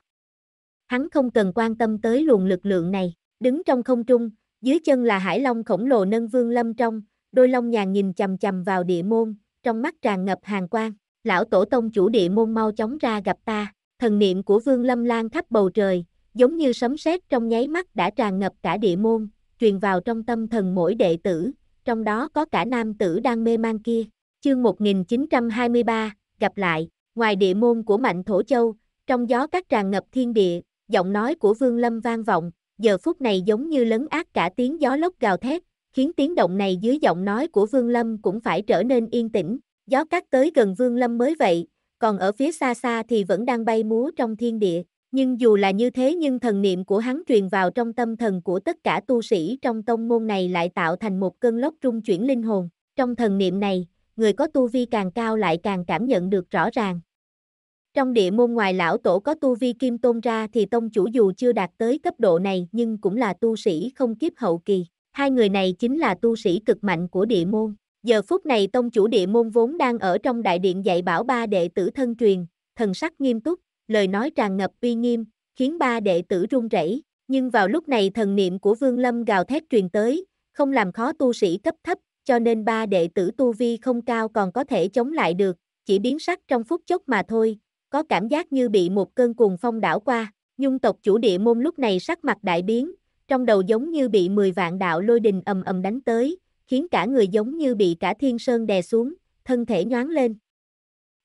Hắn không cần quan tâm tới luồng lực lượng này, đứng trong không trung, dưới chân là hải long khổng lồ nâng vương lâm trong, đôi long nhàn nhìn chầm chầm vào địa môn, trong mắt tràn ngập hàng quang, lão tổ tông chủ địa môn mau chóng ra gặp ta, thần niệm của vương lâm lan khắp bầu trời, giống như sấm sét trong nháy mắt đã tràn ngập cả địa môn, truyền vào trong tâm thần mỗi đệ tử, trong đó có cả nam tử đang mê man kia. Chương 1923, gặp lại, ngoài địa môn của Mạnh Thổ Châu, trong gió cát tràn ngập thiên địa, giọng nói của Vương Lâm vang vọng, giờ phút này giống như lấn át cả tiếng gió lốc gào thét, khiến tiếng động này dưới giọng nói của Vương Lâm cũng phải trở nên yên tĩnh, gió cát tới gần Vương Lâm mới vậy, còn ở phía xa xa thì vẫn đang bay múa trong thiên địa. Nhưng dù là như thế nhưng thần niệm của hắn truyền vào trong tâm thần của tất cả tu sĩ trong tông môn này lại tạo thành một cơn lốc trung chuyển linh hồn. Trong thần niệm này, người có tu vi càng cao lại càng cảm nhận được rõ ràng. Trong địa môn ngoài lão tổ có tu vi kim tôn ra thì tông chủ dù chưa đạt tới cấp độ này nhưng cũng là tu sĩ không kiếp hậu kỳ. Hai người này chính là tu sĩ cực mạnh của địa môn. Giờ phút này tông chủ địa môn vốn đang ở trong đại điện dạy bảo ba đệ tử thân truyền, thần sắc nghiêm túc, lời nói tràn ngập uy nghiêm, khiến ba đệ tử run rẩy. Nhưng vào lúc này thần niệm của Vương Lâm gào thét truyền tới, không làm khó tu sĩ cấp thấp, cho nên ba đệ tử tu vi không cao còn có thể chống lại được, chỉ biến sắc trong phút chốc mà thôi, có cảm giác như bị một cơn cuồng phong đảo qua, nhung tộc chủ địa môn lúc này sắc mặt đại biến, trong đầu giống như bị 10 vạn đạo lôi đình ầm ầm đánh tới, khiến cả người giống như bị cả thiên sơn đè xuống, thân thể nhoáng lên.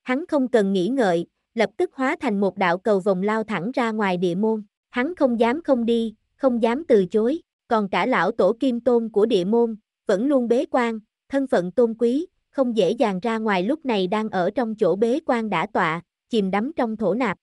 Hắn không cần nghĩ ngợi, lập tức hóa thành một đạo cầu vòng lao thẳng ra ngoài địa môn, hắn không dám không đi, không dám từ chối, còn cả lão tổ kim tôn của địa môn, vẫn luôn bế quan, thân phận tôn quý, không dễ dàng ra ngoài lúc này đang ở trong chỗ bế quan đã tọa, chìm đắm trong thổ nạp.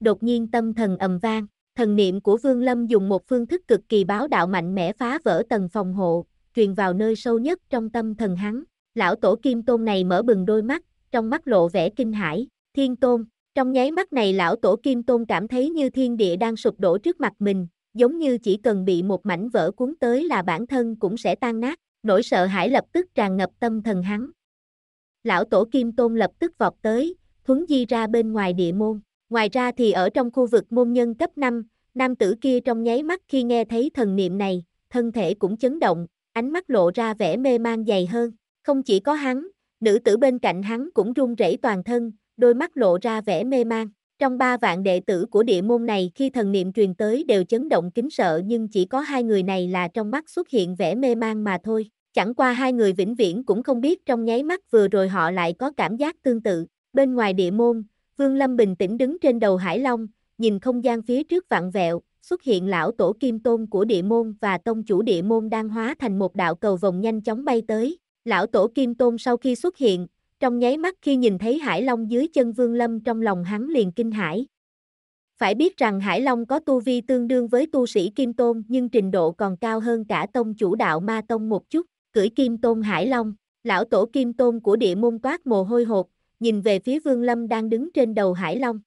Đột nhiên tâm thần ầm vang, thần niệm của Vương Lâm dùng một phương thức cực kỳ báo đạo mạnh mẽ phá vỡ tầng phòng hộ, truyền vào nơi sâu nhất trong tâm thần hắn. Lão tổ Kim Tôn này mở bừng đôi mắt, trong mắt lộ vẻ kinh hãi, Thiên Tôn, trong nháy mắt này lão tổ Kim Tôn cảm thấy như thiên địa đang sụp đổ trước mặt mình, giống như chỉ cần bị một mảnh vỡ cuốn tới là bản thân cũng sẽ tan nát, nỗi sợ hãi lập tức tràn ngập tâm thần hắn. Lão tổ Kim Tôn lập tức vọt tới, thuấn di ra bên ngoài địa môn. Ngoài ra thì ở trong khu vực môn nhân cấp 5, nam tử kia trong nháy mắt khi nghe thấy thần niệm này, thân thể cũng chấn động, ánh mắt lộ ra vẻ mê man dày hơn. Không chỉ có hắn, nữ tử bên cạnh hắn cũng run rẩy toàn thân, đôi mắt lộ ra vẻ mê man. Trong ba vạn đệ tử của địa môn này khi thần niệm truyền tới đều chấn động kính sợ nhưng chỉ có hai người này là trong mắt xuất hiện vẻ mê man mà thôi. Chẳng qua hai người vĩnh viễn cũng không biết trong nháy mắt vừa rồi họ lại có cảm giác tương tự. Bên ngoài địa môn, Vương Lâm bình tĩnh đứng trên đầu Hải Long, nhìn không gian phía trước vạn vẹo, xuất hiện lão tổ kim tôn của địa môn và tông chủ địa môn đang hóa thành một đạo cầu vòng nhanh chóng bay tới. Lão tổ kim tôn sau khi xuất hiện, trong nháy mắt khi nhìn thấy Hải Long dưới chân Vương Lâm trong lòng hắn liền kinh hãi. Phải biết rằng Hải Long có tu vi tương đương với tu sĩ Kim Tôn nhưng trình độ còn cao hơn cả tông chủ đạo Ma Tông một chút, cửi Kim Tôn Hải Long, lão tổ Kim Tôn của địa môn toát mồ hôi hột, nhìn về phía Vương Lâm đang đứng trên đầu Hải Long.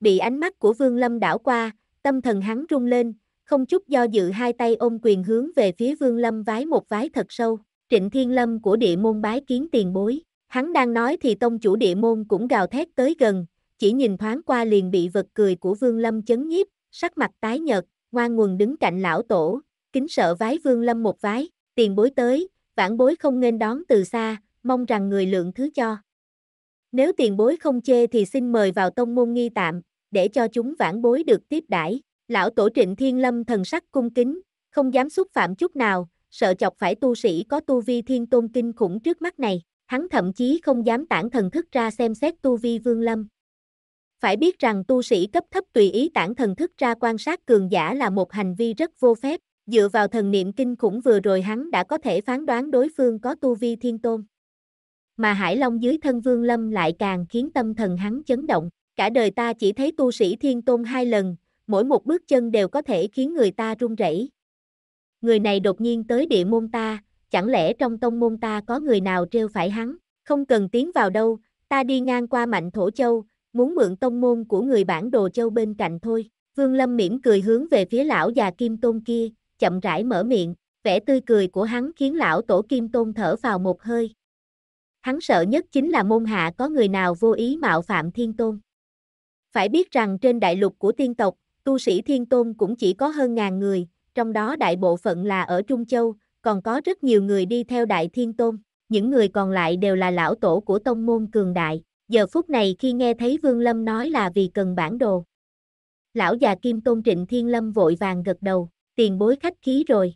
Bị ánh mắt của Vương Lâm đảo qua, tâm thần hắn rung lên, không chút do dự hai tay ôm quyền hướng về phía Vương Lâm vái một vái thật sâu, trịnh thiên lâm của địa môn bái kiến tiền bối. Hắn đang nói thì tông chủ địa môn cũng gào thét tới gần, chỉ nhìn thoáng qua liền bị vật cười của Vương Lâm chấn nhiếp, sắc mặt tái nhợt, ngoan nguồn đứng cạnh lão tổ, kính sợ vái Vương Lâm một vái, tiền bối tới, vãn bối không nên đón từ xa, mong rằng người lượng thứ cho. Nếu tiền bối không chê thì xin mời vào tông môn nghi tạm, để cho chúng vãn bối được tiếp đãi. Lão tổ trịnh thiên lâm thần sắc cung kính, không dám xúc phạm chút nào, sợ chọc phải tu sĩ có tu vi thiên tôn kinh khủng trước mắt này hắn thậm chí không dám tản thần thức ra xem xét tu vi Vương Lâm. Phải biết rằng tu sĩ cấp thấp tùy ý tản thần thức ra quan sát cường giả là một hành vi rất vô phép, dựa vào thần niệm kinh khủng vừa rồi hắn đã có thể phán đoán đối phương có tu vi thiên tôn. Mà Hải Long dưới thân Vương Lâm lại càng khiến tâm thần hắn chấn động, cả đời ta chỉ thấy tu sĩ thiên tôn hai lần, mỗi một bước chân đều có thể khiến người ta run rẩy. Người này đột nhiên tới địa môn ta, chẳng lẽ trong tông môn ta có người nào trêu phải hắn, không cần tiến vào đâu, ta đi ngang qua mạnh thổ châu, muốn mượn tông môn của người bản đồ châu bên cạnh thôi. Vương Lâm mỉm cười hướng về phía lão già Kim Tôn kia, chậm rãi mở miệng, vẻ tươi cười của hắn khiến lão tổ Kim Tôn thở vào một hơi. Hắn sợ nhất chính là môn hạ có người nào vô ý mạo phạm Thiên Tôn. Phải biết rằng trên đại lục của tiên tộc, tu sĩ Thiên Tôn cũng chỉ có hơn ngàn người, trong đó đại bộ phận là ở Trung Châu, còn có rất nhiều người đi theo Đại Thiên Tôn, những người còn lại đều là lão tổ của tông môn cường đại. Giờ phút này khi nghe thấy Vương Lâm nói là vì cần bản đồ. Lão già Kim Tôn Trịnh Thiên Lâm vội vàng gật đầu, tiền bối khách khí rồi.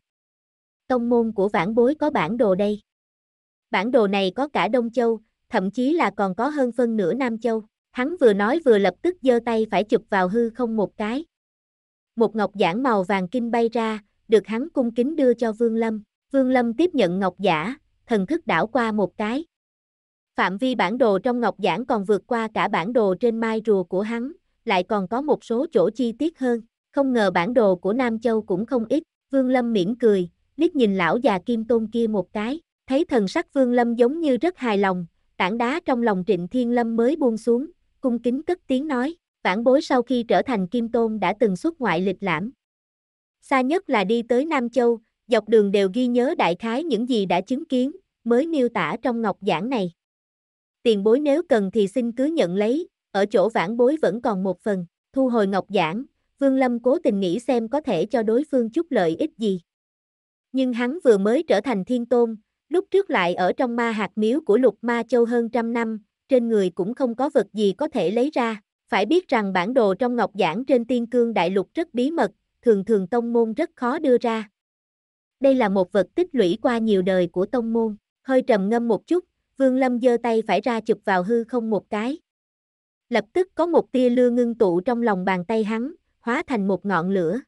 Tông môn của vãn bối có bản đồ đây. Bản đồ này có cả Đông Châu, thậm chí là còn có hơn phân nửa Nam Châu. Hắn vừa nói vừa lập tức giơ tay phải chụp vào hư không một cái. Một ngọc giản màu vàng kinh bay ra, được hắn cung kính đưa cho Vương Lâm. Vương Lâm tiếp nhận ngọc giả, thần thức đảo qua một cái. Phạm vi bản đồ trong ngọc giản còn vượt qua cả bản đồ trên mai rùa của hắn, lại còn có một số chỗ chi tiết hơn. Không ngờ bản đồ của Nam Châu cũng không ít, Vương Lâm mỉm cười, liếc nhìn lão già Kim Tôn kia một cái, thấy thần sắc Vương Lâm giống như rất hài lòng, tảng đá trong lòng Trịnh Thiên Lâm mới buông xuống, cung kính cất tiếng nói, vãn bối sau khi trở thành Kim Tôn đã từng xuất ngoại lịch lãm. Xa nhất là đi tới Nam Châu, dọc đường đều ghi nhớ đại khái những gì đã chứng kiến, mới miêu tả trong ngọc giảng này. Tiền bối nếu cần thì xin cứ nhận lấy, ở chỗ vãn bối vẫn còn một phần, thu hồi ngọc giảng, Vương Lâm cố tình nghĩ xem có thể cho đối phương chút lợi ích gì. Nhưng hắn vừa mới trở thành thiên tôn, lúc trước lại ở trong ma hạt miếu của lục ma châu hơn trăm năm, trên người cũng không có vật gì có thể lấy ra. Phải biết rằng bản đồ trong ngọc giảng trên tiên cương đại lục rất bí mật, thường thường tông môn rất khó đưa ra đây là một vật tích lũy qua nhiều đời của tông môn. Hơi trầm ngâm một chút, Vương Lâm giơ tay phải ra chụp vào hư không một cái. Lập tức có một tia lưa ngưng tụ trong lòng bàn tay hắn, hóa thành một ngọn lửa.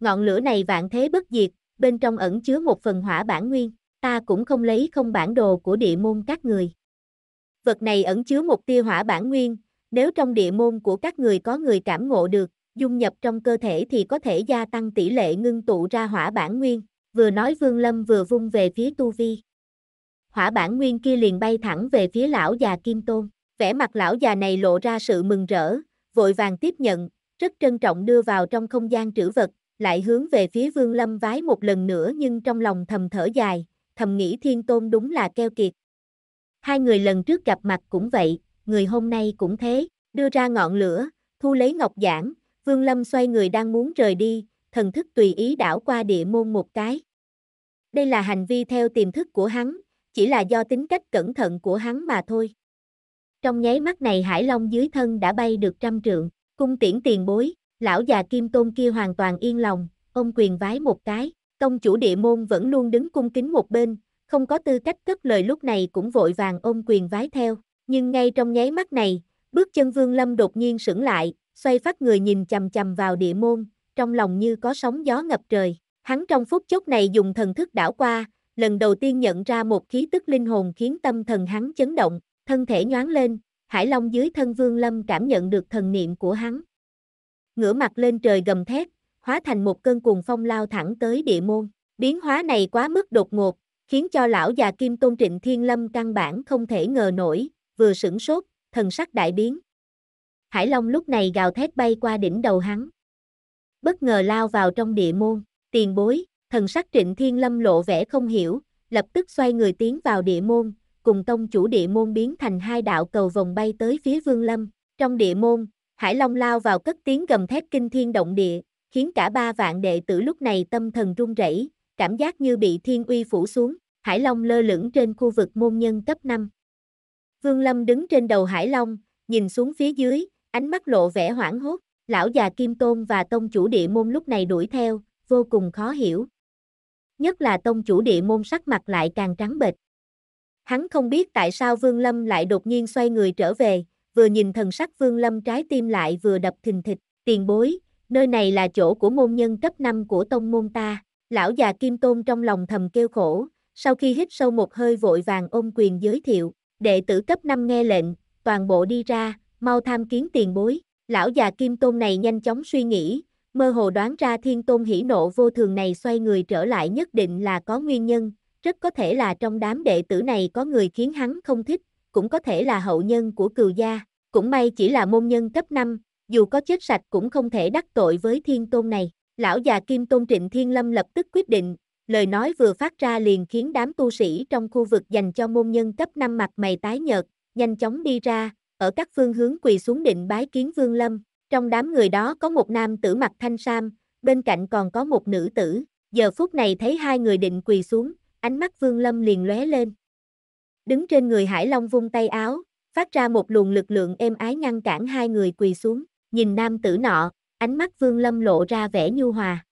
Ngọn lửa này vạn thế bất diệt, bên trong ẩn chứa một phần hỏa bản nguyên, ta cũng không lấy không bản đồ của địa môn các người. Vật này ẩn chứa một tia hỏa bản nguyên, nếu trong địa môn của các người có người cảm ngộ được, dung nhập trong cơ thể thì có thể gia tăng tỷ lệ ngưng tụ ra hỏa bản nguyên, vừa nói Vương Lâm vừa vung về phía Tu Vi. Hỏa bản nguyên kia liền bay thẳng về phía lão già Kim Tôn, vẻ mặt lão già này lộ ra sự mừng rỡ, vội vàng tiếp nhận, rất trân trọng đưa vào trong không gian trữ vật, lại hướng về phía Vương Lâm vái một lần nữa nhưng trong lòng thầm thở dài, thầm nghĩ Thiên Tôn đúng là keo kiệt. Hai người lần trước gặp mặt cũng vậy, người hôm nay cũng thế, đưa ra ngọn lửa, thu lấy ngọc giản, Vương Lâm xoay người đang muốn rời đi, thần thức tùy ý đảo qua địa môn một cái. Đây là hành vi theo tiềm thức của hắn, chỉ là do tính cách cẩn thận của hắn mà thôi. Trong nháy mắt này Hải Long dưới thân đã bay được trăm trượng, cung tiễn tiền bối, lão già kim tôn kia hoàn toàn yên lòng, ông quyền vái một cái, công chủ địa môn vẫn luôn đứng cung kính một bên, không có tư cách cất lời lúc này cũng vội vàng ôm quyền vái theo, nhưng ngay trong nháy mắt này, bước chân Vương Lâm đột nhiên sững lại, xoay phát người nhìn chầm chầm vào địa môn, trong lòng như có sóng gió ngập trời. Hắn trong phút chốc này dùng thần thức đảo qua, lần đầu tiên nhận ra một khí tức linh hồn khiến tâm thần hắn chấn động, thân thể nhoáng lên, Hải Long dưới thân Vương Lâm cảm nhận được thần niệm của hắn. Ngửa mặt lên trời gầm thét, hóa thành một cơn cuồng phong lao thẳng tới địa môn. Biến hóa này quá mức đột ngột, khiến cho lão già Kim Tôn Trịnh Thiên Lâm căn bản không thể ngờ nổi, vừa sửng sốt, thần sắc đại biến. Hải Long lúc này gào thét bay qua đỉnh đầu hắn. Bất ngờ lao vào trong địa môn tiền bối, thần sắc trịnh thiên lâm lộ vẻ không hiểu, lập tức xoay người tiến vào địa môn, cùng tông chủ địa môn biến thành hai đạo cầu vòng bay tới phía vương lâm. Trong địa môn, Hải Long lao vào cất tiếng gầm thét kinh thiên động địa, khiến cả ba vạn đệ tử lúc này tâm thần run rẩy, cảm giác như bị thiên uy phủ xuống, Hải Long lơ lửng trên khu vực môn nhân cấp 5. Vương Lâm đứng trên đầu Hải Long, nhìn xuống phía dưới, ánh mắt lộ vẻ hoảng hốt, lão già Kim Tôn và tông chủ địa môn lúc này đuổi theo, vô cùng khó hiểu. Nhất là tông chủ địa môn sắc mặt lại càng trắng bệch. Hắn không biết tại sao Vương Lâm lại đột nhiên xoay người trở về, vừa nhìn thần sắc Vương Lâm trái tim lại vừa đập thình thịch, tiền bối, nơi này là chỗ của môn nhân cấp 5 của tông môn ta, lão già Kim Tôn trong lòng thầm kêu khổ, sau khi hít sâu một hơi vội vàng ôm quyền giới thiệu, đệ tử cấp 5 nghe lệnh, toàn bộ đi ra, mau tham kiến tiền bối, lão già Kim Tôn này nhanh chóng suy nghĩ, mơ hồ đoán ra thiên tôn hỉ nộ vô thường này xoay người trở lại nhất định là có nguyên nhân, rất có thể là trong đám đệ tử này có người khiến hắn không thích, cũng có thể là hậu nhân của cừu gia, cũng may chỉ là môn nhân cấp 5, dù có chết sạch cũng không thể đắc tội với thiên tôn này. Lão già Kim Tôn Trịnh Thiên Lâm lập tức quyết định, lời nói vừa phát ra liền khiến đám tu sĩ trong khu vực dành cho môn nhân cấp 5 mặt mày tái nhợt, nhanh chóng đi ra, ở các phương hướng quỳ xuống định bái kiến Vương Lâm, trong đám người đó có một nam tử mặt thanh sam, bên cạnh còn có một nữ tử, giờ phút này thấy hai người định quỳ xuống, ánh mắt Vương Lâm liền lóe lên. Đứng trên người Hải Long vung tay áo, phát ra một luồng lực lượng êm ái ngăn cản hai người quỳ xuống, nhìn nam tử nọ, ánh mắt Vương Lâm lộ ra vẻ nhu hòa.